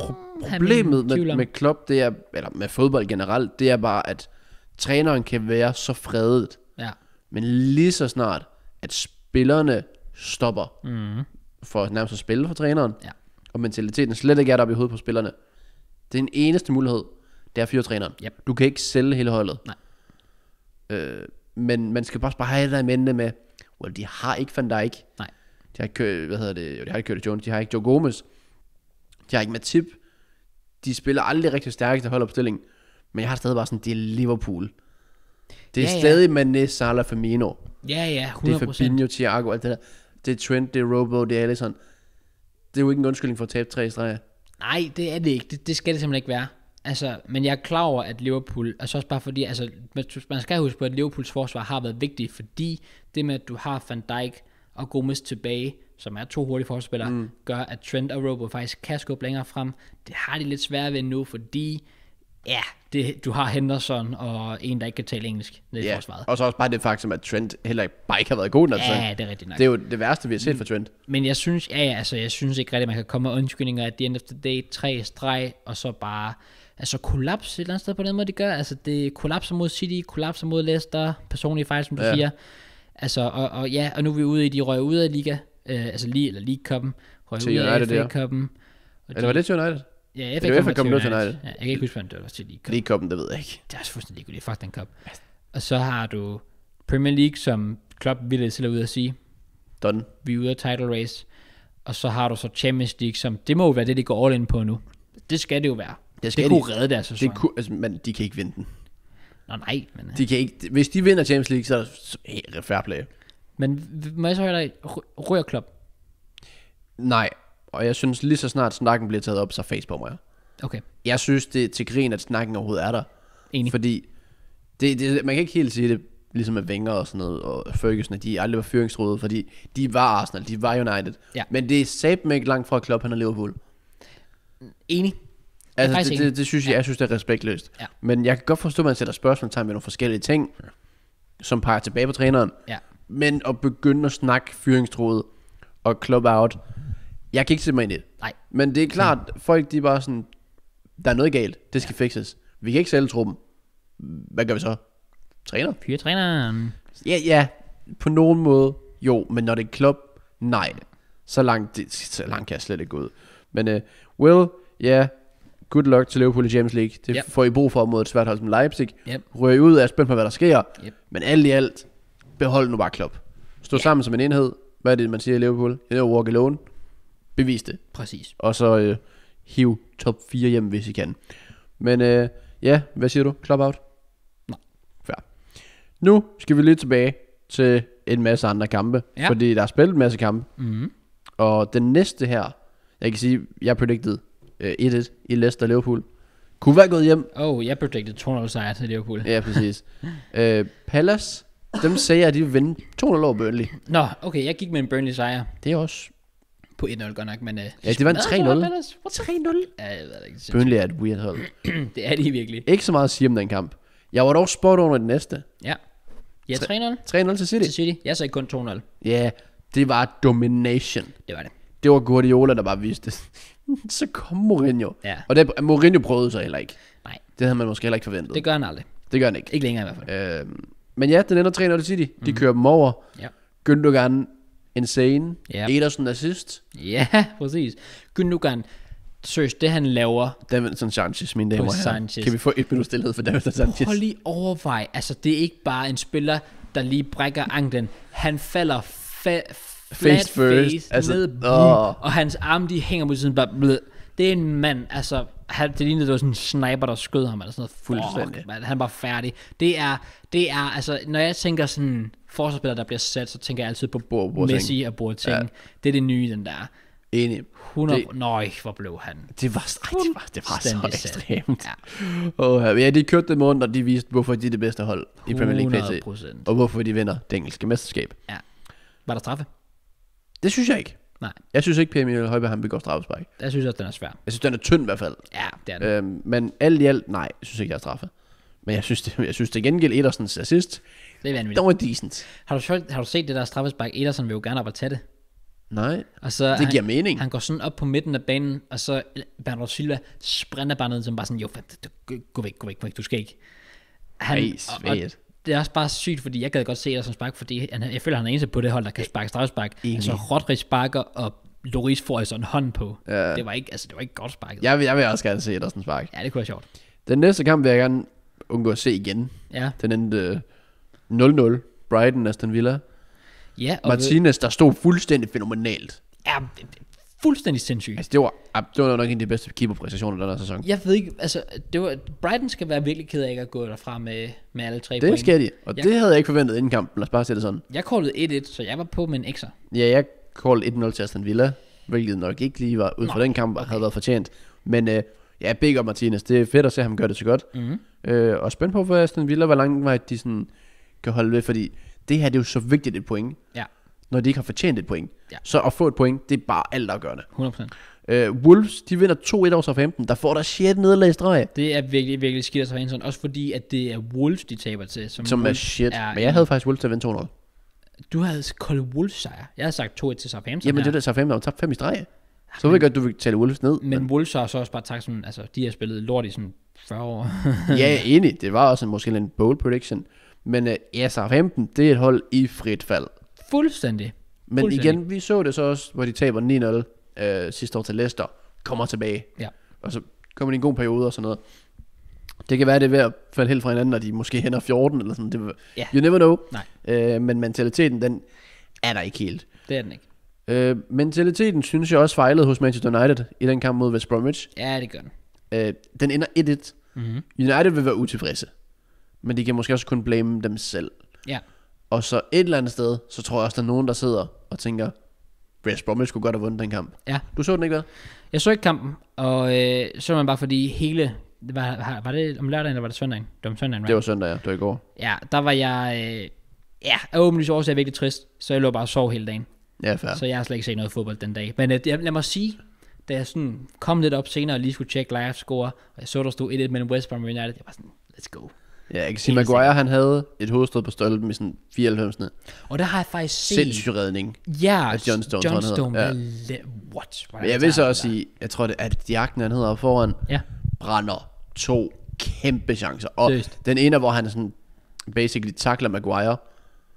Pro- mm, problemet med, med Klopp, det er, eller med fodbold generelt, det er bare, at træneren kan være så fredet. Ja. Men lige så snart, at spillerne stopper mm. for nærmest at spille for træneren, ja. og mentaliteten slet ikke er der i hovedet på spillerne, det er den eneste mulighed det er fyretræneren. Yep. Du kan ikke sælge hele holdet. Nej. Øh, men man skal bare, bare have det der med, med, well, de har ikke Van Dijk. Nej. De har ikke, hvad hedder det, jo, de har ikke Curtis Jones, de har ikke Joe Gomez. De har ikke Matip. De spiller aldrig rigtig stærkt, der holder opstillingen. Men jeg har stadig bare sådan, det er Liverpool. Det er ja, ja. stadig Mané, Salah, Firmino. Ja, ja, 100%. Det er Fabinho, Thiago, alt det der. Det er Trent, det er Robo, det er Allison. Det er jo ikke en undskyldning for at tabe tre streger. Nej, det er det ikke. Det, det skal det simpelthen ikke være. Altså, men jeg er klar over, at Liverpool, altså også bare fordi, altså, man skal huske på, at Liverpools forsvar har været vigtigt, fordi det med, at du har Van Dijk og Gomez tilbage, som er to hurtige forsvarsspillere, mm. gør, at Trent og Robo faktisk kan skubbe længere frem. Det har de lidt svært ved nu, fordi ja, det, du har Henderson og en, der ikke kan tale engelsk nede yeah. i forsvaret. Og så også bare det faktum, at Trent heller ikke bare ikke har været god nok. Ja, det er rigtigt nok. Det er jo det værste, vi har set mm. for Trent. Men jeg synes, ja, ja, altså, jeg synes ikke rigtigt, at man kan komme med undskyldninger, at the end of the day, tre streg, og så bare altså kollaps et eller andet sted på den måde, de gør. Altså det kollapser mod City, kollapser mod Leicester, personlige fejl, som du ja. siger. Altså, og, og, ja, og nu er vi ude i, de røger ud af Liga, øh, altså lige, eller League-koppen, røger ud af FA-koppen. Ja, det var det til United? Ja, FA Cup kom til United. Ja, jeg kan ikke huske, hvordan det var til League Cup. League Cup'en, det ved jeg ikke. Det er også altså fuldstændig ligegyldigt. Fuck den cup. Og så har du Premier League, som Klopp ville selv ud at sige. Done. Vi er ude af title race. Og så har du så Champions League, som det må jo være det, de går all in på nu. Det skal det jo være. Det, skal det kunne de. redde deres sæson. Det kunne, altså, men de kan ikke vinde den. Nå nej, men... De øh. kan ikke, hvis de vinder Champions League, så er det fair play. Men må jeg så høre dig, ryger Klopp? Nej, og jeg synes lige så snart snakken bliver taget op, så face på mig. Okay. Jeg synes det er til grin, at snakken overhovedet er der. Enig. Fordi det, det, man kan ikke helt sige det ligesom med Wenger og sådan noget, og Ferguson, at de aldrig var fyringsrådet, fordi de var Arsenal, de var United. Ja. Men det er sabe ikke langt fra Klopp, han er Liverpool. Enig. Altså, det, det, det, det synes jeg, ja. jeg synes, det er respektløst. Ja. Men jeg kan godt forstå, at man sætter spørgsmålstegn ved nogle forskellige ting, som peger tilbage på træneren. Ja. Men at begynde at snakke fyringstrådet og club out, jeg kan ikke sætte mig ind i det. Nej. Men det er mm. klart, ja. folk de er bare sådan, der er noget galt, det skal ja. fikses. Vi kan ikke sælge truppen. Hvad gør vi så? Træner? Fyre træneren. Ja, ja. På nogen måde, jo. Men når det er klub, nej. Så langt, det, så langt kan jeg slet ikke gå ud. Men uh, Will, ja, yeah, good luck til Liverpool i Champions League. Det yep. får I brug for mod et svært hold som Leipzig. Yep. Rører I ud af spændt på, hvad der sker. Yep. Men alt i alt, behold nu bare klub. Stå yep. sammen som en enhed. Hvad er det, man siger i Liverpool? You er walk alone. Bevis det. Præcis. Og så øh, hiv top 4 hjem, hvis I kan. Men øh, ja, hvad siger du? Klopp out? Nej. Fair. Nu skal vi lige tilbage til en masse andre kampe. Ja. Fordi der er spillet en masse kampe. Mm-hmm. Og den næste her, jeg kan sige, jeg predicted 1-1 øh, i Leicester Liverpool. Kunne være gået hjem. Oh, jeg predicted 2-0 sejr til Liverpool. Ja, præcis. øh, Palace, dem sagde jeg, at de ville vinde 2-0 over Burnley. Nå, okay, jeg gik med en Burnley sejr. Det er også på 1-0 godt nok, men... Uh, ja, var en 3-0. 3-0? Ja, jeg ved ikke. Burnley er et weird hold. det er de virkelig. Ikke så meget at sige om den kamp. Jeg var dog spot under det næste. Ja. Ja, 3-0. 3-0 til City. Til City. Jeg sagde kun 2-0. Ja, yeah, det var domination. Det var det. Det var Guardiola, der bare viste det. så kom Mourinho. Ja. Og det, Mourinho prøvede så heller ikke. Nej. Det havde man måske heller ikke forventet. Det gør han aldrig. Det gør han ikke. Ikke længere i hvert fald. Øhm, men ja, den ender 3-0 City. Mm. De mhm. kører dem over. Ja. Gündogan insane. Ja. Ederson assist. Ja, præcis. Gündogan Seriøst, det han laver Davinson Sanchez, mine damer Sanchez. Kan vi få et minut stillhed for Davinson Sanchez? Prøv lige overvej. Altså, det er ikke bare en spiller, der lige brækker anklen. Han falder fa- face first. Face, altså, ned, oh. Og hans arme, de hænger på siden. Bare, blød. Det er en mand, altså, han, det lignede, det var sådan en sniper, der skød ham, eller sådan noget. Fuldstændig. Fuck, han var færdig. Det er, det er, altså, når jeg tænker sådan, forsvarsspiller, der bliver sat, så tænker jeg altid på Bo -bo Messi og Boateng. Ja. Det er det nye, den der. Enig. 100... Det, Nøj, hvor blev han. Det var, ej, det var, det var så ekstremt. Ja. Oh, ja, de kørte dem rundt, og de viste, hvorfor de er det bedste hold i Premier League PC. Og hvorfor de vinder det engelske mesterskab. Ja. Var der straffe? Det synes jeg ikke. Nej. Jeg synes ikke, Pierre Emil Højbjerg han begår straffespark. Jeg synes også, den er svær. Jeg synes, den er tynd i hvert fald. Ja, det er den. Øh, men alt i alt, nej, jeg synes ikke, jeg er straffet. Men jeg synes, det, jeg synes til gengæld Edersens assist, det er vanvittigt. Det var decent. Har du, har du set det der straffespark? Edersen vil jo gerne op og tage det. Nej, og så det han, giver mening. Han går sådan op på midten af banen, og så Bernardo Silva sprinter bare ned, som bare sådan, jo, gå væk, gå væk, gå væk, du skal ikke. Han, Ej, og, og, det er også bare sygt, fordi jeg gad godt se dig som spark, fordi han, jeg føler, han er eneste på det hold, der kan sparke straffespark. Altså Rodri sparker, og Loris får altså en hånd på. Ja. Det, var ikke, altså, det var ikke godt sparket. Jeg vil, jeg vil også gerne se som spark. Ja, det kunne være sjovt. Den næste kamp vil jeg gerne undgå at se igen. Ja. Den endte 0-0. Øh, Brighton, Aston Villa. Ja, og Martinez, der stod fuldstændig fænomenalt. Ja, fuldstændig sindssygt. Altså, det var, det var nok en af de bedste keeperpræstationer den her sæson. Jeg ved ikke, altså, det var, Brighton skal være virkelig ked af ikke at gå derfra med, med alle tre det point. Det skal de, og jeg, det havde jeg ikke forventet inden kampen, lad os bare sige det sådan. Jeg kaldte 1-1, så jeg var på med en ekser. Ja, jeg kaldte 1-0 til Aston Villa, hvilket nok ikke lige var ud fra Nå, den kamp, okay. havde været fortjent. Men øh, ja, big up Martinez, det er fedt at se ham gøre det så godt. Mm-hmm. Øh, og spændt på for Aston Villa, hvor langt var de sådan kan holde ved, fordi det her det er jo så vigtigt et point. Ja når de ikke har fortjent et point. Ja. Så at få et point, det er bare alt det. 100%. Uh, Wolves, de vinder 2-1 over Southampton. Der får der shit nederlag i streg. Det er virkelig, virkelig skidt af sådan Også fordi, at det er Wolves, de taber til. Som, som er shit. Er Men jeg havde faktisk Wolves til at vinde 2-0. Du havde koldt Wolves sejr. Jeg havde sagt 2-1 til Southampton. Jamen her. det er det, Southampton har tabt 5 i streg. Så ved jeg godt, du vil tale Wolves ned. Men, men. Wolves har så også bare tak sådan, altså de har spillet lort i sådan 40 år. ja, enig. Det var også en, måske en bold prediction. Men uh, ja, Southampton, det er et hold i frit fald. Fuldstændig. Men Fuldstændig. igen, vi så det så også, hvor de taber 9-0 øh, sidste år til Leicester. Kommer tilbage. Ja. Og så kommer de en god periode og sådan noget. Det kan være, det er ved at falde helt fra hinanden, når de måske hænder 14 eller sådan. Det, ja. You never know. Nej. Øh, men mentaliteten, den er der ikke helt. Det er den ikke. Øh, mentaliteten synes jeg også fejlede hos Manchester United i den kamp mod West Bromwich. Ja, det gør den. Øh, den ender 1-1. Mm-hmm. United vil være utilfredse. Men de kan måske også kun blame dem selv. Ja. Og så et eller andet sted, så tror jeg også, der er nogen, der sidder og tænker, West Bromwich skulle godt have vundet den kamp. Ja. Du så den ikke, hvad? Jeg så ikke kampen, og øh, så man bare fordi hele... Var, var det om lørdagen, eller var det søndagen? Det var søndagen, right? Det var søndag, ja. Det var i går. Ja, der var jeg... Øh, ja, af åbenlyst årsag virkelig trist, så jeg lå bare og sov hele dagen. Ja, fair. Så jeg har slet ikke set noget fodbold den dag. Men øh, lad mig sige, da jeg sådan kom lidt op senere og lige skulle tjekke live score, og jeg så, der stod 1-1 mellem West Brom og United, jeg var sådan, let's go. Ja, jeg kan sige, Maguire han havde et hovedstød på stolpen i sådan 94. Og der har jeg faktisk set... Sindssyg redning. Ja, af John Stone, John Stone ja. What? Men jeg vil så også sige, jeg tror, det er Diakten, han hedder foran, ja. brænder to kæmpe chancer. Og Løst. den ene, hvor han sådan basically takler Maguire,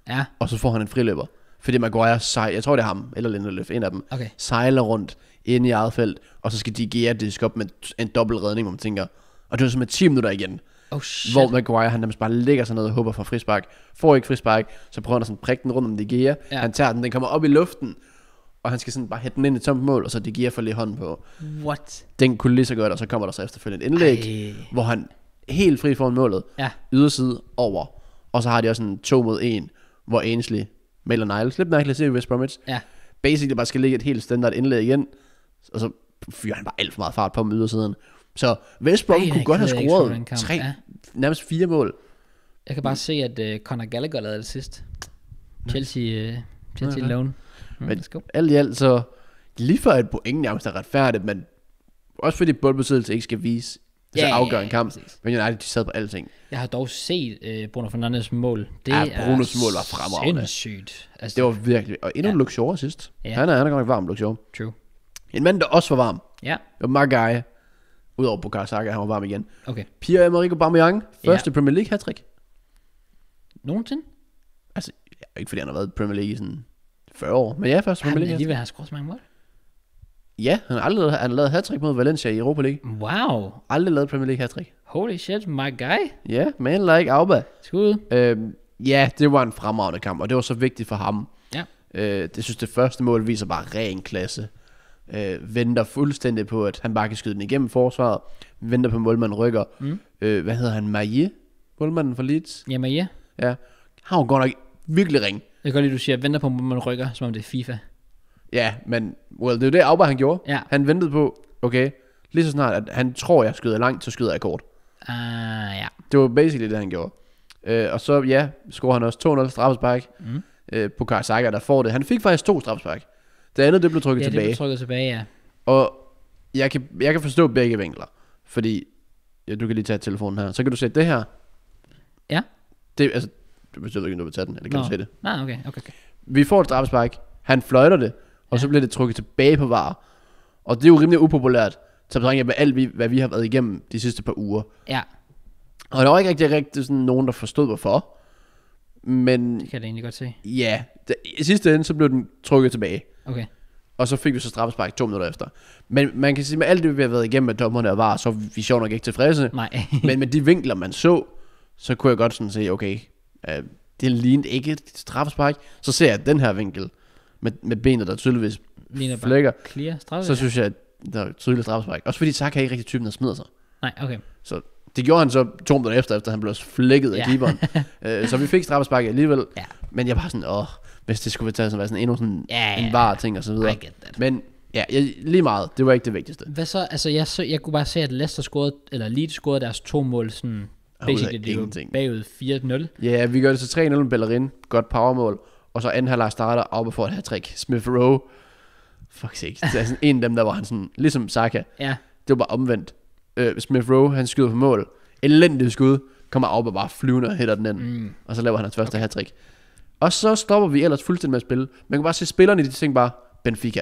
ja. og så får han en friløber. Fordi Maguire, sejler, jeg tror det er ham, eller Lindeløf, en af dem, okay. sejler rundt ind i eget felt, og så skal de give det op med en dobbelt redning, hvor man tænker, og det er så med 10 minutter igen. Oh, shit. Hvor Maguire, han nærmest bare ligger sig ned og håber for frispark. Får ikke frispark, så prøver han at sådan prikke den rundt om det Gea. Ja. Han tager den, den kommer op i luften, og han skal sådan bare hætte den ind i tomt mål, og så det giver for lige hånden på. What? Den kunne lige så godt, og så kommer der så efterfølgende et indlæg, Ej. hvor han helt fri foran målet, ja. yderside over. Og så har de også en 2 mod 1, hvor Ainsley melder Niles. Lidt mærkeligt at se West Bromwich. Ja. Basically bare skal ligge et helt standard indlæg igen, og så fyrer han bare alt for meget fart på med ydersiden. Så Brom Ej, kunne godt have scoret tre, ja. nærmest fire mål. Jeg kan bare se, at uh, Conor Gallagher lavede det sidst. Chelsea, uh, Chelsea ja, ja. loan. Mm, men alt i alt så, lige før et point nærmest er retfærdigt, men også fordi boldbesiddelse ikke skal vise så ja, afgør en kamp. Ja, ja, men United, de sad på alting. Jeg har dog set uh, Bruno Fernandes mål. Det ja, Brunos mål var fremragende. Sindssygt. Altså, det var virkelig. Og endnu ja. en Luxor sidst. Ja. Han, er, han er varm, Luxor. True. En mand, der også var varm. Ja. Det var Magai. Udover på Saka, han var varm igen. Okay. Pierre-Emerick Aubameyang, første ja. Premier League hattrick. Nogensinde? Altså, ja, ikke fordi han har været i Premier League i sådan 40 år, men ja, første Premier League. Han alligevel har skruet så mange mål. Ja, han har aldrig han har lavet hattrick mod Valencia i Europa League. Wow. Aldrig lavet Premier League hattrick. Holy shit, my guy. Ja, yeah, man like Auba. Skud. Øhm, ja, det var en fremragende kamp, og det var så vigtigt for ham. Ja. Øh, det synes, det første mål viser bare ren klasse øh, venter fuldstændig på, at han bare kan skyde den igennem forsvaret, venter på, at målmanden rykker. Mm. Øh, hvad hedder han? Maje? Målmanden for Leeds? Ja, Maje. Ja. Har hun godt nok virkelig ring. Jeg kan godt lide, du siger, at venter på, at målmanden rykker, som om det er FIFA. Ja, men well, det er jo det, Auber han gjorde. Ja. Han ventede på, okay, lige så snart, at han tror, jeg skyder langt, så skyder jeg kort. Uh, ja. Det var basically det, han gjorde. Øh, og så, ja, scorer han også 2-0 straffespark mm. øh, på Karasaka, der får det. Han fik faktisk to straffespark. Det andet, det blev trykket ja, tilbage. Ja, det blev trykket tilbage, ja. Og jeg kan, jeg kan forstå begge vinkler, fordi ja, du kan lige tage telefonen her. Så kan du se det her. Ja. Det, altså, det betyder ikke, at du vil tage den, eller kan Nå. du se det? Nej, ah, okay, okay, okay. Vi får et drabspark, han fløjter det, og ja. så bliver det trykket tilbage på varer. Og det er jo rimelig upopulært, sammenlignet med alt, vi, hvad vi har været igennem de sidste par uger. Ja. Og der var ikke rigtig, rigtig sådan nogen, der forstod, hvorfor. Men... Det kan jeg egentlig godt se. Ja. Det, I sidste ende, så blev den trykket tilbage. Okay. Og så fik vi så straffespark to minutter efter. Men man kan sige, med alt det, vi har været igennem med dommerne og var, så er vi sjovt nok ikke tilfredse. Nej. men med de vinkler, man så, så kunne jeg godt sådan se, okay, øh, det lignede ikke et straffespark. Så ser jeg den her vinkel med, med benet, der tydeligvis Ligner flækker. Clear straffe, så synes jeg, at der er tydeligt straffespark. Også fordi Saka ikke rigtig typen, der smider sig. Nej, okay. Så det gjorde han så to minutter efter, efter han blev flækket ja. af keeperen. øh, så vi fik straffespark alligevel. Ja. Men jeg var sådan, åh, hvis det skulle være sådan, sådan endnu sådan ja, ja, en var ting og så videre. I get that. Men ja, jeg, lige meget. Det var ikke det vigtigste. Hvad så? Altså, jeg, så, jeg kunne bare se, at Leicester scorede, eller Leeds scorede deres to mål sådan... Basically, det er bagud 4-0. Ja, yeah, vi gør det så 3-0 med Bellerin. Godt powermål. Og så anden halvleg starter op for et hattrick. trick Smith Rowe. Fuck sake. Det er sådan en af dem, der var han sådan, ligesom Saka. Ja. Det var bare omvendt. Uh, Smith Rowe, han skyder på mål. Elendigt skud. Kommer op og bare flyvende og hætter den ind. Mm. Og så laver han hans første okay. hat-trick. Og så stopper vi ellers fuldstændig med at spille. Man kan bare se spillerne, de tænker bare, Benfica,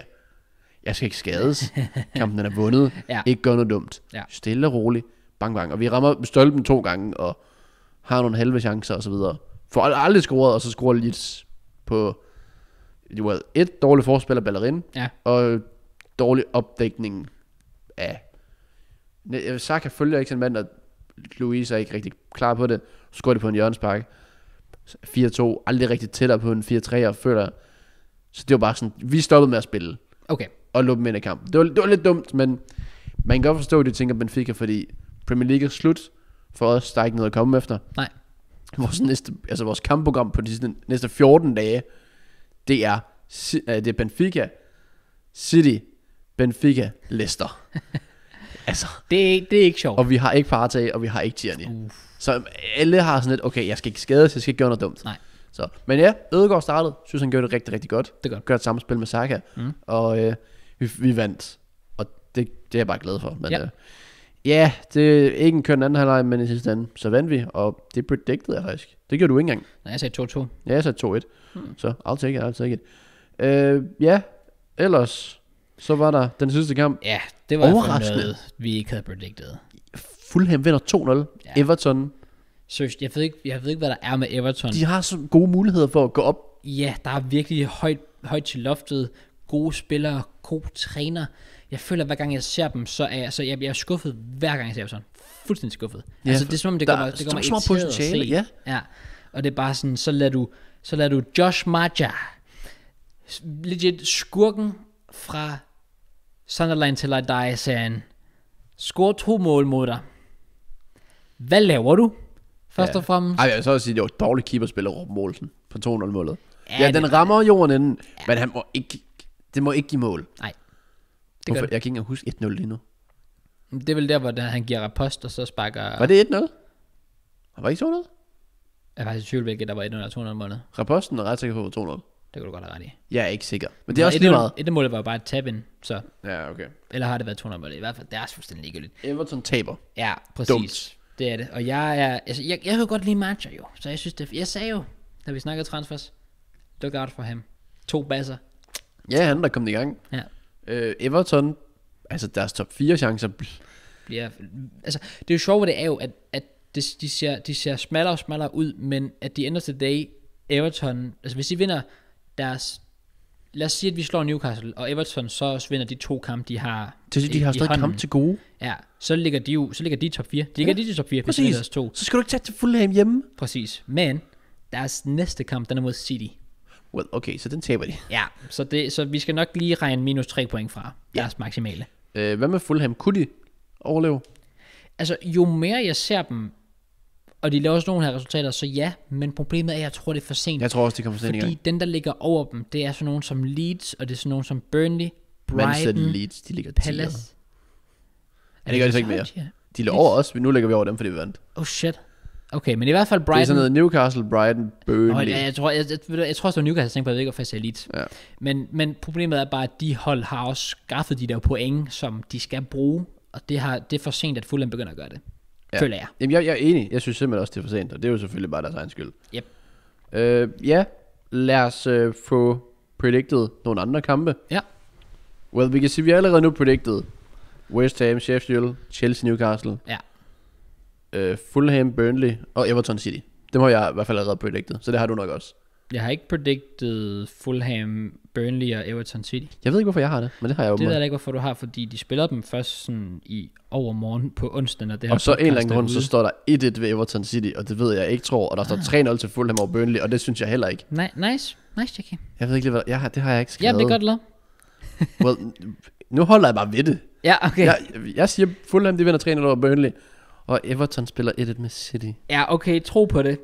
jeg skal ikke skades. Kampen den er vundet. ja. Ikke gør noget dumt. Ja. Stille og roligt. Bang, bang. Og vi rammer stolpen to gange, og har nogle halve chancer osv. For aldrig scoret, og så scorer lidt på det et dårligt forspil af Ballerin, ja. og dårlig opdækning af... Saka følger ikke en mand, og Louise er ikke rigtig klar på det. Så det på en hjørnespark. 4-2, aldrig rigtig tættere på en 4-3, og føler, så det var bare sådan, vi stoppede med at spille. Okay. Og lå dem ind i kampen. Det var, det var lidt dumt, men man kan godt forstå, at de tænker Benfica, fordi Premier League er slut for os, der er ikke noget at komme efter. Nej. Vores, næste, altså vores kampprogram på de næste 14 dage, det er, øh, det er Benfica, City, Benfica, Leicester. altså, det, er, det er ikke sjovt. Og vi har ikke Partey, og vi har ikke Tierney. Uff. Så alle har sådan lidt, okay, jeg skal ikke skades, jeg skal ikke gøre noget dumt. Nej. Så, men ja, Ødegaard startede, synes han gjorde det rigtig, rigtig godt. Det gør. Gør et samspil med Saka, mm. og øh, vi, vi vandt. Og det, det er jeg bare glad for. Men, ja. Øh, ja, det er ikke en køn anden halvleg, men i sidste ende, så vandt vi, og det predicted jeg faktisk. Det gjorde du ikke engang. Nej, jeg sagde 2-2. Ja, jeg sagde 2-1. Mm. Så I'll take it, I'll take it. Øh, ja, ellers, så var der den sidste kamp. Ja, det var overraskende. noget, vi ikke havde predicted. Fulham vinder 2-0. Ja. Everton. Seriøst, jeg ved, ikke, jeg ved ikke, hvad der er med Everton. De har så gode muligheder for at gå op. Ja, der er virkelig højt, højt til loftet. Gode spillere, god træner. Jeg føler, at hver gang jeg ser dem, så er altså, så jeg, jeg er skuffet hver gang jeg ser Everton. Fuldstændig skuffet. Ja, altså, det er som om, det går kommer, det mig små at se. ja. ja. Og det er bare sådan, så lader du, så lader du Josh Maja, legit skurken fra Sunderland til I die, sagde han, score to mål mod dig. Hvad laver du? Først ja. og fremmest. Ej, jeg vil så også sige, det var et dårligt keeperspil af Ruben på 2-0-målet. Ja, ja, den rammer jorden inden, ja. men han må ikke, det må ikke give mål. Nej. Det Hvorfor? Det. Jeg kan ikke engang huske 1-0 lige nu. Det er vel der, hvor han giver repost, og så sparker... Var det 1-0? Var ikke 2-0? Jeg er faktisk i tvivl, hvilket der var 1-0 eller 2-0 målet. Reposten er ret sikker på, 2-0. Det kunne du godt have ret i. Jeg er ikke sikker. Men det er Nå, også lige meget. Et mål var jo bare et tab ind, så... Ja, okay. Eller har det været 200 mål? I hvert fald, det er fuldstændig ligegyldigt. Everton taber. Ja, præcis. Dumt. Det er det. Og jeg er, altså, jeg, jeg kan godt lide matcher, jo. Så jeg synes det, jeg sagde jo, da vi snakkede transfers, look out for ham. To basser. Ja, han der kom i gang. Ja. Øh, Everton, altså deres top 4 chancer bliver, altså det er jo sjovt, det er jo, at, at det, de, ser, de ser smallere og smallere ud, men at de ender til day, Everton, altså hvis de vinder deres, lad os sige, at vi slår Newcastle, og Everton så også vinder de to kampe, de har Det de har stadig kamp til gode. Ja, så ligger de jo, så ligger de i top 4. De ligger ja. de i top 4, Præcis. hvis to. Så skal du ikke tage til Fulham hjemme. Præcis. Men deres næste kamp, den er mod City. Well, okay, så den taber de. Ja, så, det, så vi skal nok lige regne minus 3 point fra ja. deres maksimale. Øh, hvad med Fulham? Kunne de overleve? Altså, jo mere jeg ser dem, og de laver også nogle her resultater, så ja, men problemet er, at jeg tror, det er for sent. Jeg tror også, det kommer for sent Fordi den, der ligger over dem, det er sådan nogen som Leeds, og det er sådan nogen som Burnley, Brighton, Leeds, de ligger Palace. 10'er. Ja, det gør de så ikke mere. De lå over os, men nu lægger vi over dem, fordi vi vandt. Oh shit. Okay, men i hvert fald Brighton... Det er sådan noget Newcastle, Brighton, Burnley. Oh, jeg, jeg, tror, jeg, jeg, jeg, jeg tror også, det var Newcastle, jeg tænkte på, at det ikke, var fast elite. Ja. Men, men problemet er bare, at de hold har også skaffet de der point, som de skal bruge, og det, har, det er for sent, at Fulham begynder at gøre det. Ja. Føler jeg. Jamen, jeg, jeg er enig. Jeg synes simpelthen også, det er for sent, og det er jo selvfølgelig bare deres egen skyld. Yep. Øh, ja, lad os øh, få predicted nogle andre kampe. Ja. Well, vi kan sige, at vi allerede nu predicted West Ham, Sheffield, Chelsea, Newcastle. Ja. Uh, Fulham, Burnley og Everton City. Dem har jeg i hvert fald allerede predicted, så det har du nok også. Jeg har ikke predicted Fulham, Burnley og Everton City. Jeg ved ikke, hvorfor jeg har det, men det har jeg jo. Det ved jeg ikke, hvorfor du har, fordi de spiller dem først sådan i overmorgen på onsdag, når det her Og så en eller anden grund, så står der 1-1 ved Everton City, og det ved jeg ikke tror, og der ah. står 3-0 til Fulham og Burnley, og det synes jeg heller ikke. Nej, nice, nice, Jackie. Jeg ved ikke lige, hvad jeg har, det har jeg ikke skrevet. Ja, det er godt lov. well, nu holder jeg bare ved det. Ja, okay. Jeg, jeg siger Fulham, de vinder 3-0 over Burnley. Og Everton spiller 1-1 med City. Ja, okay, tro på det.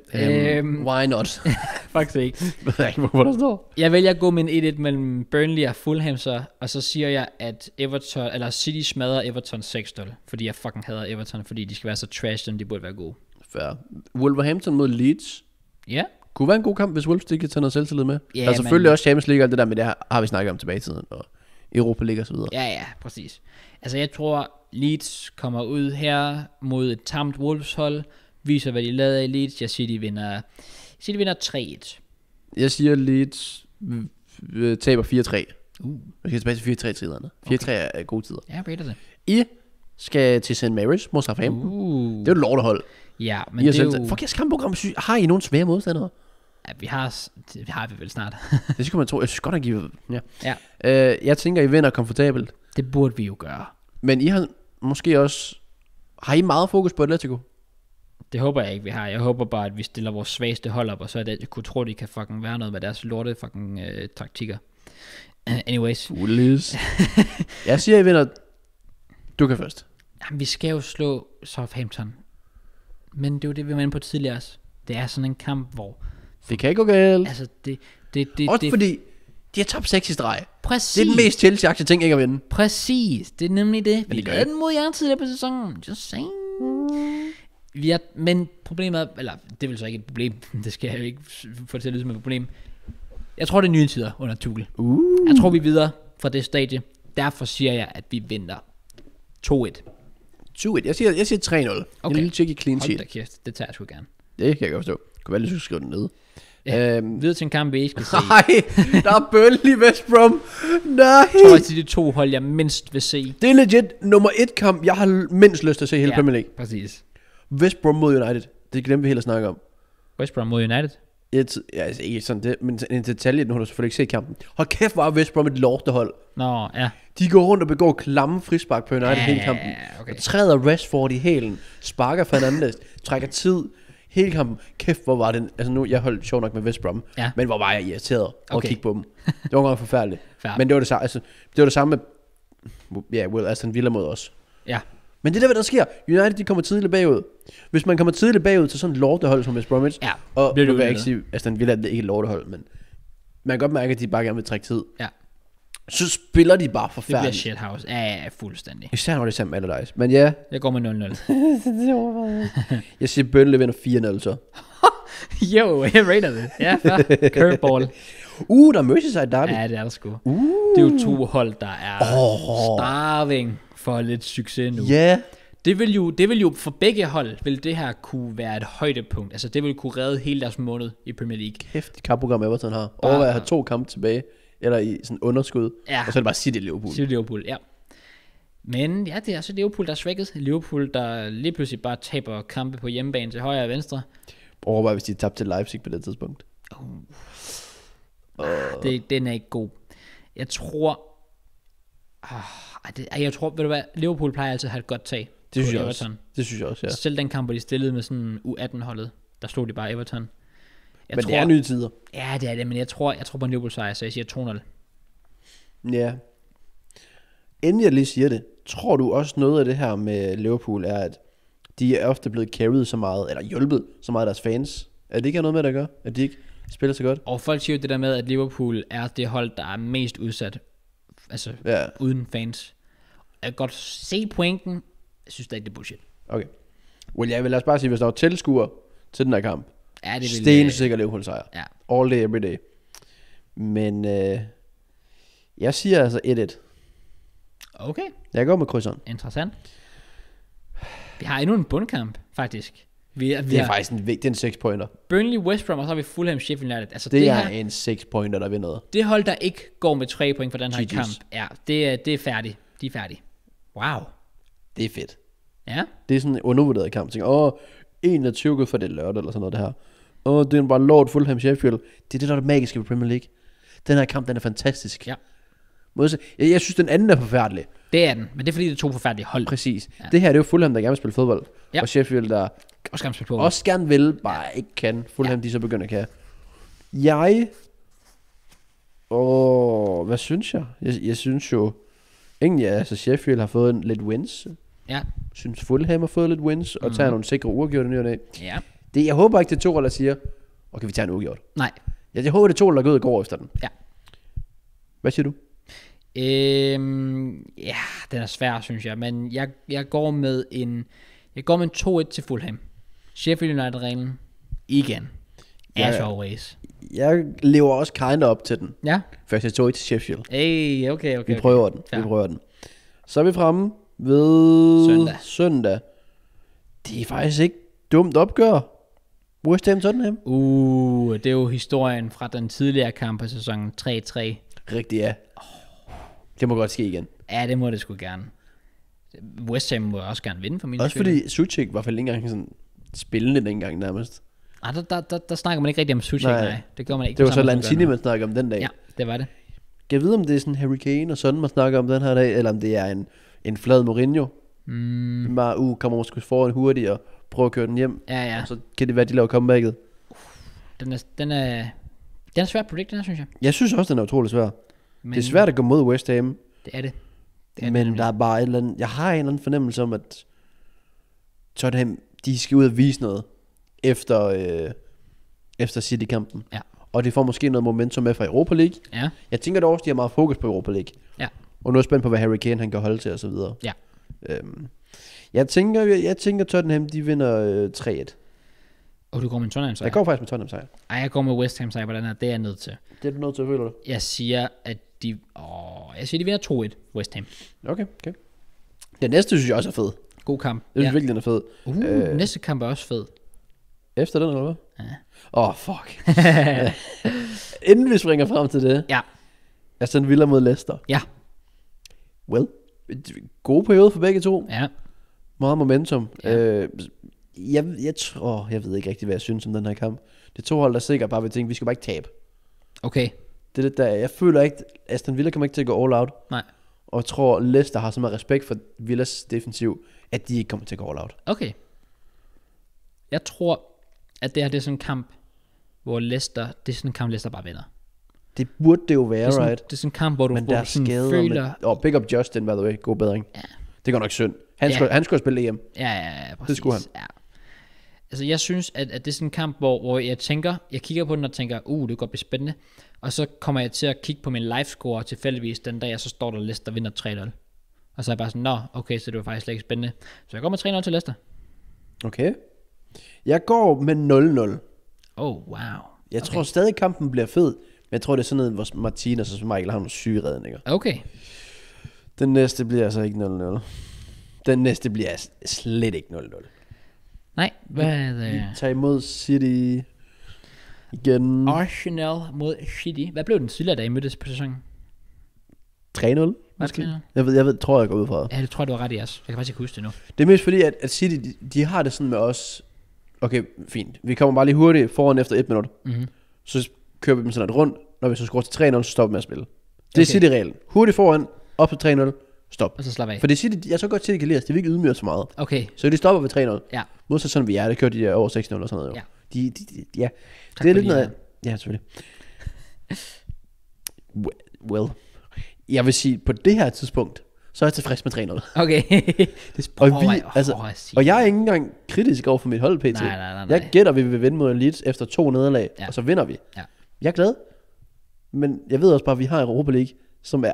Um, um, why not? faktisk ikke. jeg ved ikke, hvor der står. Jeg vælger at gå med en 1-1 mellem Burnley og Fulham, så, og så siger jeg, at Everton, eller City smadrer Everton 6-0. Fordi jeg fucking hader Everton, fordi de skal være så trash, og de burde være gode. Fair. Wolverhampton mod Leeds. Ja. Kunne være en god kamp, hvis Wolves ikke kan tage noget selvtillid med. Ja, der altså, er selvfølgelig man... også Champions League og det der, men det har, har vi snakket om tilbage i tiden. Og Europa League og så videre. Ja, ja, præcis. Altså jeg tror, Leeds kommer ud her mod et tamt Wolves hold, viser hvad de lavede i Leeds. Jeg siger, de vinder, jeg siger, de vinder 3-1. Jeg siger, Leeds taber 4-3. Uh. Jeg skal tilbage til 4-3 tiderne. 4-3 okay. er gode tider. Ja, jeg det. I skal til St. Mary's mod Southampton. Uh. Det er jo et lortehold. Ja, men I det er jo... Fuck, jeg skamprogram. Har I nogen svære modstandere? Ja, vi har, det har vi vel snart. det skulle man tro. Jeg synes godt, at give... Ja. ja. Uh, jeg tænker, I vinder komfortabelt. Det burde vi jo gøre. Men I har måske også... Har I meget fokus på Atletico? Det håber jeg ikke, vi har. Jeg håber bare, at vi stiller vores svageste hold op, og så er det, at jeg kunne tro, at de kan fucking være noget med deres lorte fucking øh, taktikker. Uh, anyways. Ullis. jeg siger, at I vinder... Du kan først. Jamen, vi skal jo slå Southampton. Men det er jo det, vi var inde på tidligere også. Det er sådan en kamp, hvor... Det kan gå galt. Altså, det, det, det, Også det, fordi de har tabt 6 i streg. Præcis. Det er den mest chelsea ting ikke at vinde. Præcis, det er nemlig det. Men det gør Vi lavede den mod jer tidligere på sæsonen. Just saying. Vi er, men problemet er, eller det er vel så ikke et problem, det skal jeg jo ikke få til at lyde som et problem. Jeg tror, det er nye tider under Tuchel. Uh. Jeg tror, vi er videre fra det stadie. Derfor siger jeg, at vi vinder 2-1. 2-1. Jeg siger, jeg siger 3-0. Okay. En lille tjekke clean sheet. Hold da kæft, det tager jeg sgu gerne. Det kan jeg godt forstå. Kunne være, at skulle skrive den ned. Ja, øhm, videre til en kamp, vi ikke skal se. Nej, der er Burnley West Brom. Nej. Jeg tror, at de to hold, jeg mindst vil se. Det er legit nummer et kamp, jeg har mindst lyst til at se hele ja, Premier League. præcis. West Brom mod United. Det glemte vi helt at snakke om. West Brom mod United? Et, ja, altså ikke sådan det, men en detalje, nu har du selvfølgelig ikke set kampen. Hold kæft, var West Brom et lortehold. Nå, ja. De går rundt og begår klamme frispark på United ja, hele kampen. Okay. Og træder Rashford i hælen, sparker Fernandes, trækker tid, hele kampen. Kæft, hvor var den... Altså nu, jeg holdt sjov nok med West Brom, ja. men hvor var jeg irriteret over okay. at kigge på dem. Det var godt forfærdeligt. Men det var det, samme, altså, det var det samme med ja, Will Aston Villa mod os. Ja. Men det er der, hvad der sker. United, de kommer tidligt bagud. Hvis man kommer tidligt bagud til sådan et lortehold som West Bromwich, ja, og nu vil jeg ikke sige, Aston Villa det er ikke et lortehold, men man kan godt mærke, at de bare gerne vil trække tid. Ja så spiller de bare Det bliver shithouse. Ja, ja, fuldstændig. Især når det er Sam Allardyce. Men ja, Jeg går med 0-0. det er jeg siger Burnley vinder 4-0 så. jo, jeg rater det. Ja, fair. Curveball. Uh, der er Merseyside derby. Ja, det er der sgu. Uh. Det er jo to hold, der er oh. starving for lidt succes nu. Ja. Det vil, jo, det vil jo for begge hold, vil det her kunne være et højdepunkt. Altså det vil kunne redde hele deres måned i Premier League. Kæft, et kampprogram Everton har. Overvej at have to kampe tilbage eller i sådan underskud. Ja. Og så er det bare City Liverpool. City Liverpool, ja. Men ja, det er så Liverpool, der er svækket. Liverpool, der lige pludselig bare taber kampe på hjemmebane til højre og venstre. Overvej, hvis de tabte til Leipzig på det tidspunkt. Oh. Uh. Ah, det, den er ikke god. Jeg tror... Ah, det, jeg tror, ved du hvad, Liverpool plejer altid at have et godt tag. Det synes jeg Everton. også. Det synes jeg også, ja. Selv den kamp, hvor de stillede med sådan U18-holdet, der stod de bare Everton. Jeg men tror, det er nye tider. Ja, det er det, men jeg tror, jeg tror på en Liverpool sejr, så jeg siger 2-0. Ja. Inden jeg lige siger det, tror du også noget af det her med Liverpool er, at de er ofte blevet carried så meget, eller hjulpet så meget af deres fans? Er det ikke noget med, at gøre? at de ikke spiller så godt? Og folk siger jo det der med, at Liverpool er det hold, der er mest udsat, altså ja. uden fans. Jeg kan godt se pointen, jeg synes det er det bullshit. Okay. Well, jeg vil lad os bare sige, hvis der var tilskuer til den her kamp, Ja, det vil, Stensikker øh, Liverpool sejr. Ja. All day, every day. Men øh, jeg siger altså 1-1. Okay. Jeg går med krydseren. Interessant. Vi har endnu en bundkamp, faktisk. Vi, er, vi det er har, faktisk en vigtig en 6 pointer. Burnley, West Brom, og så har vi Fulham, Sheffield United. Altså, det, det er her, en 6 pointer, der vinder. Det hold, der ikke går med 3 point for den her GG's. kamp, ja, det, er, det er færdigt. De er færdige. Wow. Det er fedt. Ja. Det er sådan en undervurderet kamp. Tænker, åh, 21 for det lørdag, eller sådan noget det her. Åh, det er bare Lord Fulham Sheffield. Det er det, der er det magiske ved Premier League. Den her kamp, den er fantastisk. Ja. Modsat, jeg, jeg synes, den anden er forfærdelig. Det er den, men det er fordi, det er to forfærdelige hold. Præcis. Ja. Det her, det er jo Fulham, der gerne vil spille fodbold. Ja. Og Sheffield, der også gerne, spille fodbold. også gerne vil, bare ikke kan. Fulham, ja. de så begynder at kan. Jeg... Åh, hvad synes jeg? jeg? Jeg synes jo... Egentlig, altså Sheffield har fået en lidt wins. Ja. Synes Fulham har fået lidt wins, og mm. tager mhm. nogle sikre nye og det. Ja. Det, jeg håber ikke, det er to, der siger, okay, vi tager en ugjort? Nej. Jeg, jeg håber, det er to, der går ud og går efter den. Ja. Hvad siger du? Øhm, ja, den er svær, synes jeg. Men jeg, jeg går med en, jeg går med en 2-1 til Fulham. Sheffield united ringen. Igen. As ja, always. Jeg lever også kinda op til den. Ja. Først jeg tog til Sheffield. Hey, okay, okay. Vi prøver okay. den. Fair. Vi prøver den. Så er vi fremme ved søndag. søndag. Det er faktisk ikke dumt opgør. West Ham Tottenham? Uh, det er jo historien fra den tidligere kamp af sæsonen 3-3. Rigtigt, ja. Det må godt ske igen. Ja, det må det sgu gerne. West Ham må også gerne vinde for min Også fordi Suchik var fald ikke engang sådan spillende dengang nærmest. Nej, ah, der, der, der, der snakker man ikke rigtig om Suchik, nej. nej. Det gør man ikke. Det var så Lantini, man snakker om den dag. Ja, det var det. Kan jeg vide, om det er sådan Harry Kane og sådan, man snakker om den her dag, eller om det er en, en flad Mourinho? Mm. uh, kommer måske foran og prøve at køre den hjem. Ja, ja. Og så kan det være, at de laver comebacket. Den er, den er, den er svær at predict, den her, synes jeg. Jeg synes også, den er utrolig svær. Men, det er svært at gå mod West Ham. Det er det. det er men det, der er bare et eller andet, jeg har en eller anden fornemmelse om, at Tottenham, de skal ud og vise noget efter, øh, efter City-kampen. Ja. Og det får måske noget momentum med fra Europa League. Ja. Jeg tænker dog også, de har meget fokus på Europa League. Ja. Og nu er jeg spændt på, hvad Harry Kane han kan holde til osv. Ja. Øhm, jeg tænker, jeg, jeg tænker Tottenham, de vinder øh, 3-1. Og du går med Tottenham sejr? Jeg går faktisk med Tottenham sejr. Nej, jeg går med West Ham sejr på den her. Det er jeg nødt til. Det er du nødt til, føler du? Jeg siger, at de... Åh, jeg siger, de vinder 2-1 West Ham. Okay, okay. Den næste synes jeg også er fed. God kamp. Det synes ja. virkelig, den er fed. Uh, øh, næste kamp er også fed. Efter den, eller hvad? Ja. Åh, oh, fuck. Inden vi springer frem til det. Ja. Aston Villa mod Leicester. Ja. Well, gode periode for begge to. Ja. Meget momentum. Ja. Øh, jeg, jeg tror, jeg ved ikke rigtig, hvad jeg synes om den her kamp. Det to hold, der sikkert bare vil tænke, vi skal bare ikke tabe. Okay. Det er det der, jeg føler ikke, Aston Villa kommer ikke til at gå all out. Nej. Og jeg tror, Leicester har så meget respekt for Villas defensiv, at de ikke kommer til at gå all out. Okay. Jeg tror, at det her det er sådan en kamp, hvor Leicester, det er sådan en kamp, Leicester bare vinder. Det burde det jo være, det sådan, right? Det er sådan en kamp, hvor du, Men hvor der du sådan føler... Og oh, pick up Justin, by the way. God bedring. Ja. Det går nok synd. Han, ja. skulle, han skulle spille EM. Ja, ja, ja, præcis. Det skulle han. Ja. Altså, jeg synes, at, at det er sådan en kamp, hvor, hvor jeg tænker, jeg kigger på den og tænker, uh, det går blive spændende. Og så kommer jeg til at kigge på min livescore tilfældigvis den dag, jeg så står der Leicester vinder 3-0. Og så er jeg bare sådan, nå, okay, så det var faktisk slet ikke spændende. Så jeg går med 3-0 til Leicester. Okay. Jeg går med 0-0. Oh, wow. Jeg okay. tror stadig, kampen bliver fed. Men jeg tror, det er sådan noget, hvor Martinez og Michael har nogle syge redninger. Okay. Den næste bliver altså ikke 0-0. Den næste bliver slet ikke 0-0. Nej, hvad er Vi tager imod City igen. Arsenal mod City. Hvad blev den tidligere, da I mødtes på sæsonen? 3-0. Måske. Jeg ved, jeg ved, tror jeg går ud fra. Ja, det tror jeg, du har ret i os. Altså. Jeg kan faktisk ikke huske det nu. Det er mest fordi, at, at City, de, de, har det sådan med os. Okay, fint. Vi kommer bare lige hurtigt foran efter et minut. Mm-hmm. Så kører vi dem sådan et rundt. Når vi så scorer til 3-0, så stopper vi med at spille. Det okay. er City-reglen. Hurtigt foran, op til 3-0, stop. Og så slap af. For det siger, de, jeg så godt til, at de kan lide os. De vil ikke ydmyge os så meget. Okay. Så de stopper ved 3-0. Ja. Modsat sådan, vi er, Det kørte de der over 6-0 og sådan noget. Jo. Ja. De, de, de, de ja. Tak det er lidt noget... ja, selvfølgelig. well, Jeg vil sige, på det her tidspunkt, så er jeg tilfreds med 3-0. Okay. det og, vi, mig, altså, oh, og jeg er ikke engang kritisk over for mit hold, PT. Nej, nej, nej, nej. Jeg gætter, vi vil vinde mod Leeds efter to nederlag, ja. og så vinder vi. Ja. Jeg er glad. Men jeg ved også bare, at vi har Europa League, som er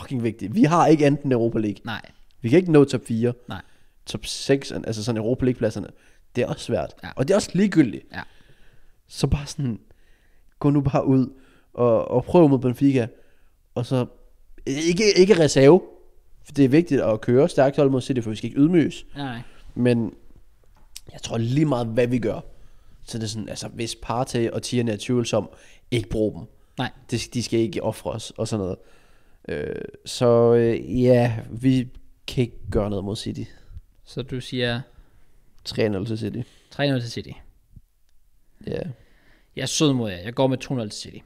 fucking vigtigt. Vi har ikke andet end Europa League. Nej. Vi kan ikke nå top 4. Nej. Top 6, altså sådan Europa League-pladserne. Det er også svært. Ja. Og det er også ligegyldigt. Ja. Så bare sådan, gå nu bare ud og, og prøv mod Benfica. Og så, ikke, ikke reserve. For det er vigtigt at køre stærkt hold mod City, for vi skal ikke ydmyges. Nej. Men jeg tror lige meget, hvad vi gør. Så det er sådan, altså hvis Partey og Tierney er tvivlsom, ikke brug dem. Nej. Det, de skal ikke ofre os og sådan noget. Øh, så øh, ja, vi kan ikke gøre noget mod City. Så du siger... 3-0 til City. 3-0 til City. Ja. Yeah. Jeg er sød mod jer. Jeg går med 2-0 til City.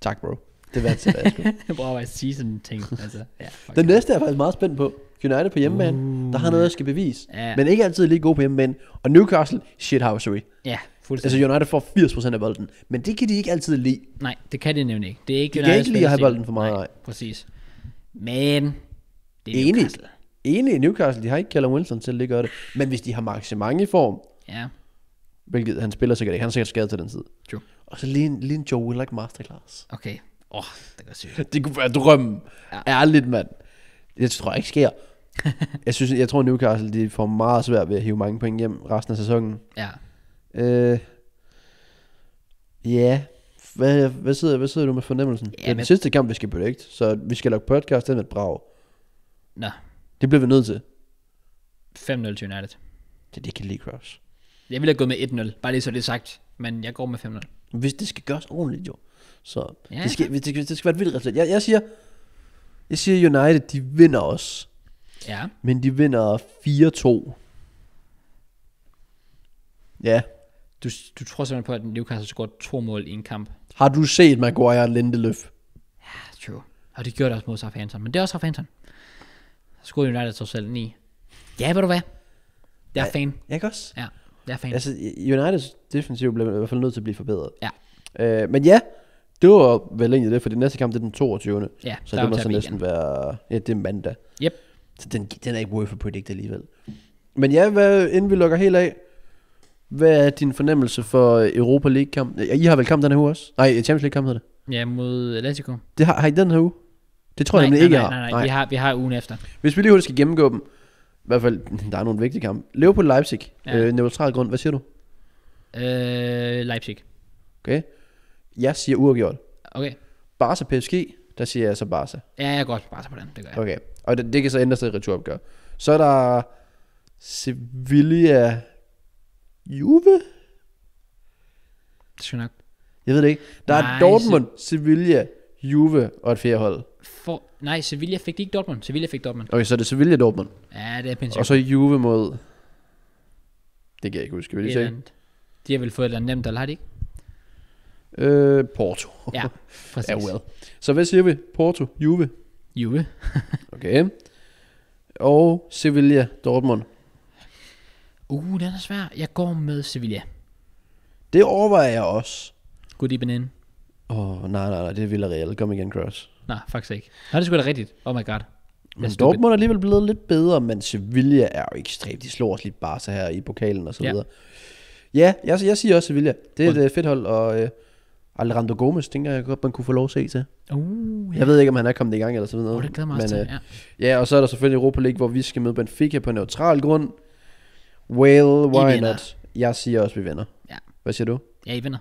Tak, bro. Det var til det. Bra at sige sådan en ting. Altså, ja, Den næste er jeg faktisk meget spændt på. United på hjemmebane, uh, der har noget, jeg skal bevise. Uh. Ja. Men ikke altid lige god på hjemmebane. Og Newcastle, shit sorry. Ja, Altså United får 80% af bolden, men det kan de ikke altid lide. Nej, det kan de nemlig ikke. Det er ikke de United kan ikke lide at have bolden for meget. Nej, præcis. Men det er Enig. Newcastle. Enig, Newcastle, de har ikke Callum Wilson til at gøre det. Men hvis de har maksimang i form, ja. hvilket han spiller sikkert ikke, han er sikkert skadet til den tid. True. Og så lige en, lige en Joe Willock masterclass. Okay. Åh, oh, det går sygt. det kunne være drømmen. Ja. Ærligt, mand. Det tror jeg ikke sker. jeg, synes, jeg tror, Newcastle de får meget svært ved at hive mange point hjem resten af sæsonen. Ja. Øh, ja, hvad, hvad, sidder, hvad sidder du med fornemmelsen? Ja, det er den sidste kamp, vi skal predikte, så vi skal logge podcast, den med et brag. Nå. Det bliver vi nødt til. 5-0 til United. Det, det kan lige cross. Jeg ville have gået med 1-0, bare lige så det er sagt, men jeg går med 5-0. Hvis det skal gøres ordentligt, jo. Så ja. det, skal, det, det, det skal være et vildt resultat. Jeg, jeg siger, jeg siger United, de vinder os. Ja. Men de vinder 4-2. Ja, du, du tror simpelthen på, at Newcastle skal godt to mål i en kamp. Har du set Maguire og Lindeløf? Ja, true. Og det gjorde det også mod Southampton. Men det er også Southampton. Så skulle United så selv 9. Ja, ved du hvad? Jeg er ja, fan. Jeg, også. Ja, jeg er fan. Altså, Uniteds defensiv bliver i hvert fald nødt til at blive forbedret. Ja. Øh, men ja, det var vel egentlig det, for det næste kamp, det er den 22. Ja, så det må så næsten igen. være... Ja, det er mandag. Yep. Så den, den er ikke worth at predict alligevel. Men ja, hvad, inden vi lukker helt af, hvad er din fornemmelse for øh, Europa League-kamp? I har vel kamp den her uge også? Nej, øh, Champions League-kamp hedder det. Ja, mod øh, Atletico. Det har, har I den her uge? Det tror nej, jeg nemlig ikke, nej, nej, nej, nej. Vi, har, vi har ugen efter. Hvis vi lige hurtigt skal gennemgå dem. I hvert fald, der er nogle vigtige kampe. Liverpool Leipzig. Ja. Øh, neutral grund. Hvad siger du? Øh, Leipzig. Okay. Jeg siger uafgjort. Okay. Barca PSG. Der siger jeg så Barca. Ja, jeg er godt Barca på den. Det gør jeg. Okay. Og det, det kan så ændre sig i returopgør. Så er der Sevilla Juve? Sygt nok. Jeg ved det ikke. Der nej, er Dortmund, se... Sevilla, Juve og et fjerde hold. For... Nej, Sevilla fik de ikke Dortmund. Sevilla fik Dortmund. Okay, så er det Sevilla Dortmund. Ja, det er pænt. Og så Juve mod... Det kan jeg ikke huske, vil jeg se? De har vel fået et eller andet nemt, eller har de ikke? Øh, Porto. Ja, præcis. ja, well. Så hvad siger vi? Porto, Juve. Juve. okay. Og Sevilla, Dortmund. Uh, den er svær. Jeg går med Sevilla. Det overvejer jeg også. Good evening. Åh, oh, nej, nej, nej, det er Villarreal. Kom igen, Cross. Nej, faktisk ikke. Nej, det er sgu da rigtigt. Oh my god. Men Dortmund er alligevel blevet lidt bedre, men Sevilla er jo ekstremt. De slår os lidt bare så her i pokalen og så ja. videre. Ja, jeg, jeg siger også Sevilla. Det er et fedt hold, og uh, Alejandro Gomes, tænker jeg godt, man kunne få lov at se til. Uh, yeah. Jeg ved ikke, om han er kommet i gang eller sådan noget. Oh, det glæder mig men, også til, øh, ja. ja. og så er der selvfølgelig Europa League, hvor vi skal møde Benfica på neutral grund. Well, why not? Jeg siger også, vi vinder. Ja. Hvad siger du? Ja, I vinder.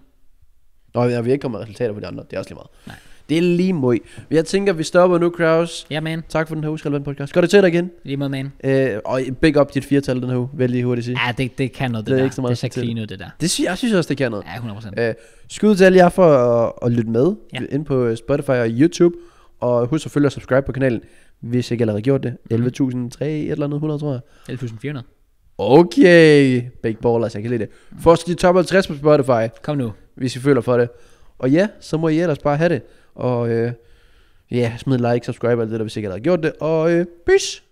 Nå, vi har ikke kommet med resultater på de andre. Det er også lige meget. Nej. Det er lige møg. Jeg tænker, vi stopper nu, Kraus. Ja, yeah, man. Tak for den her Skalvand podcast. Gør det til dig igen. Lige med, man. Øh, og big up dit firtal den her uge, vil lige hurtigt sige. Ja, det, det kan noget, det, det er der. Ikke så meget det er så clean ud, det der. Det sy- jeg synes også, det kan noget. Ja, 100%. Øh, skud til alle jer for at, at lytte med ja. ind på øh, Spotify og YouTube. Og husk at følge og subscribe på kanalen, hvis ikke allerede gjort det. 11.300 mhm. eller andet 100, tror jeg. 11.400. Okay, Big Ballers, jeg kan lide det. Først de top 50 på Spotify. Kom nu. Hvis I føler for det. Og ja, så må I ellers bare have det. Og øh, ja, smid like, subscribe, alt det der, hvis I ikke har gjort det. Og øh, peace!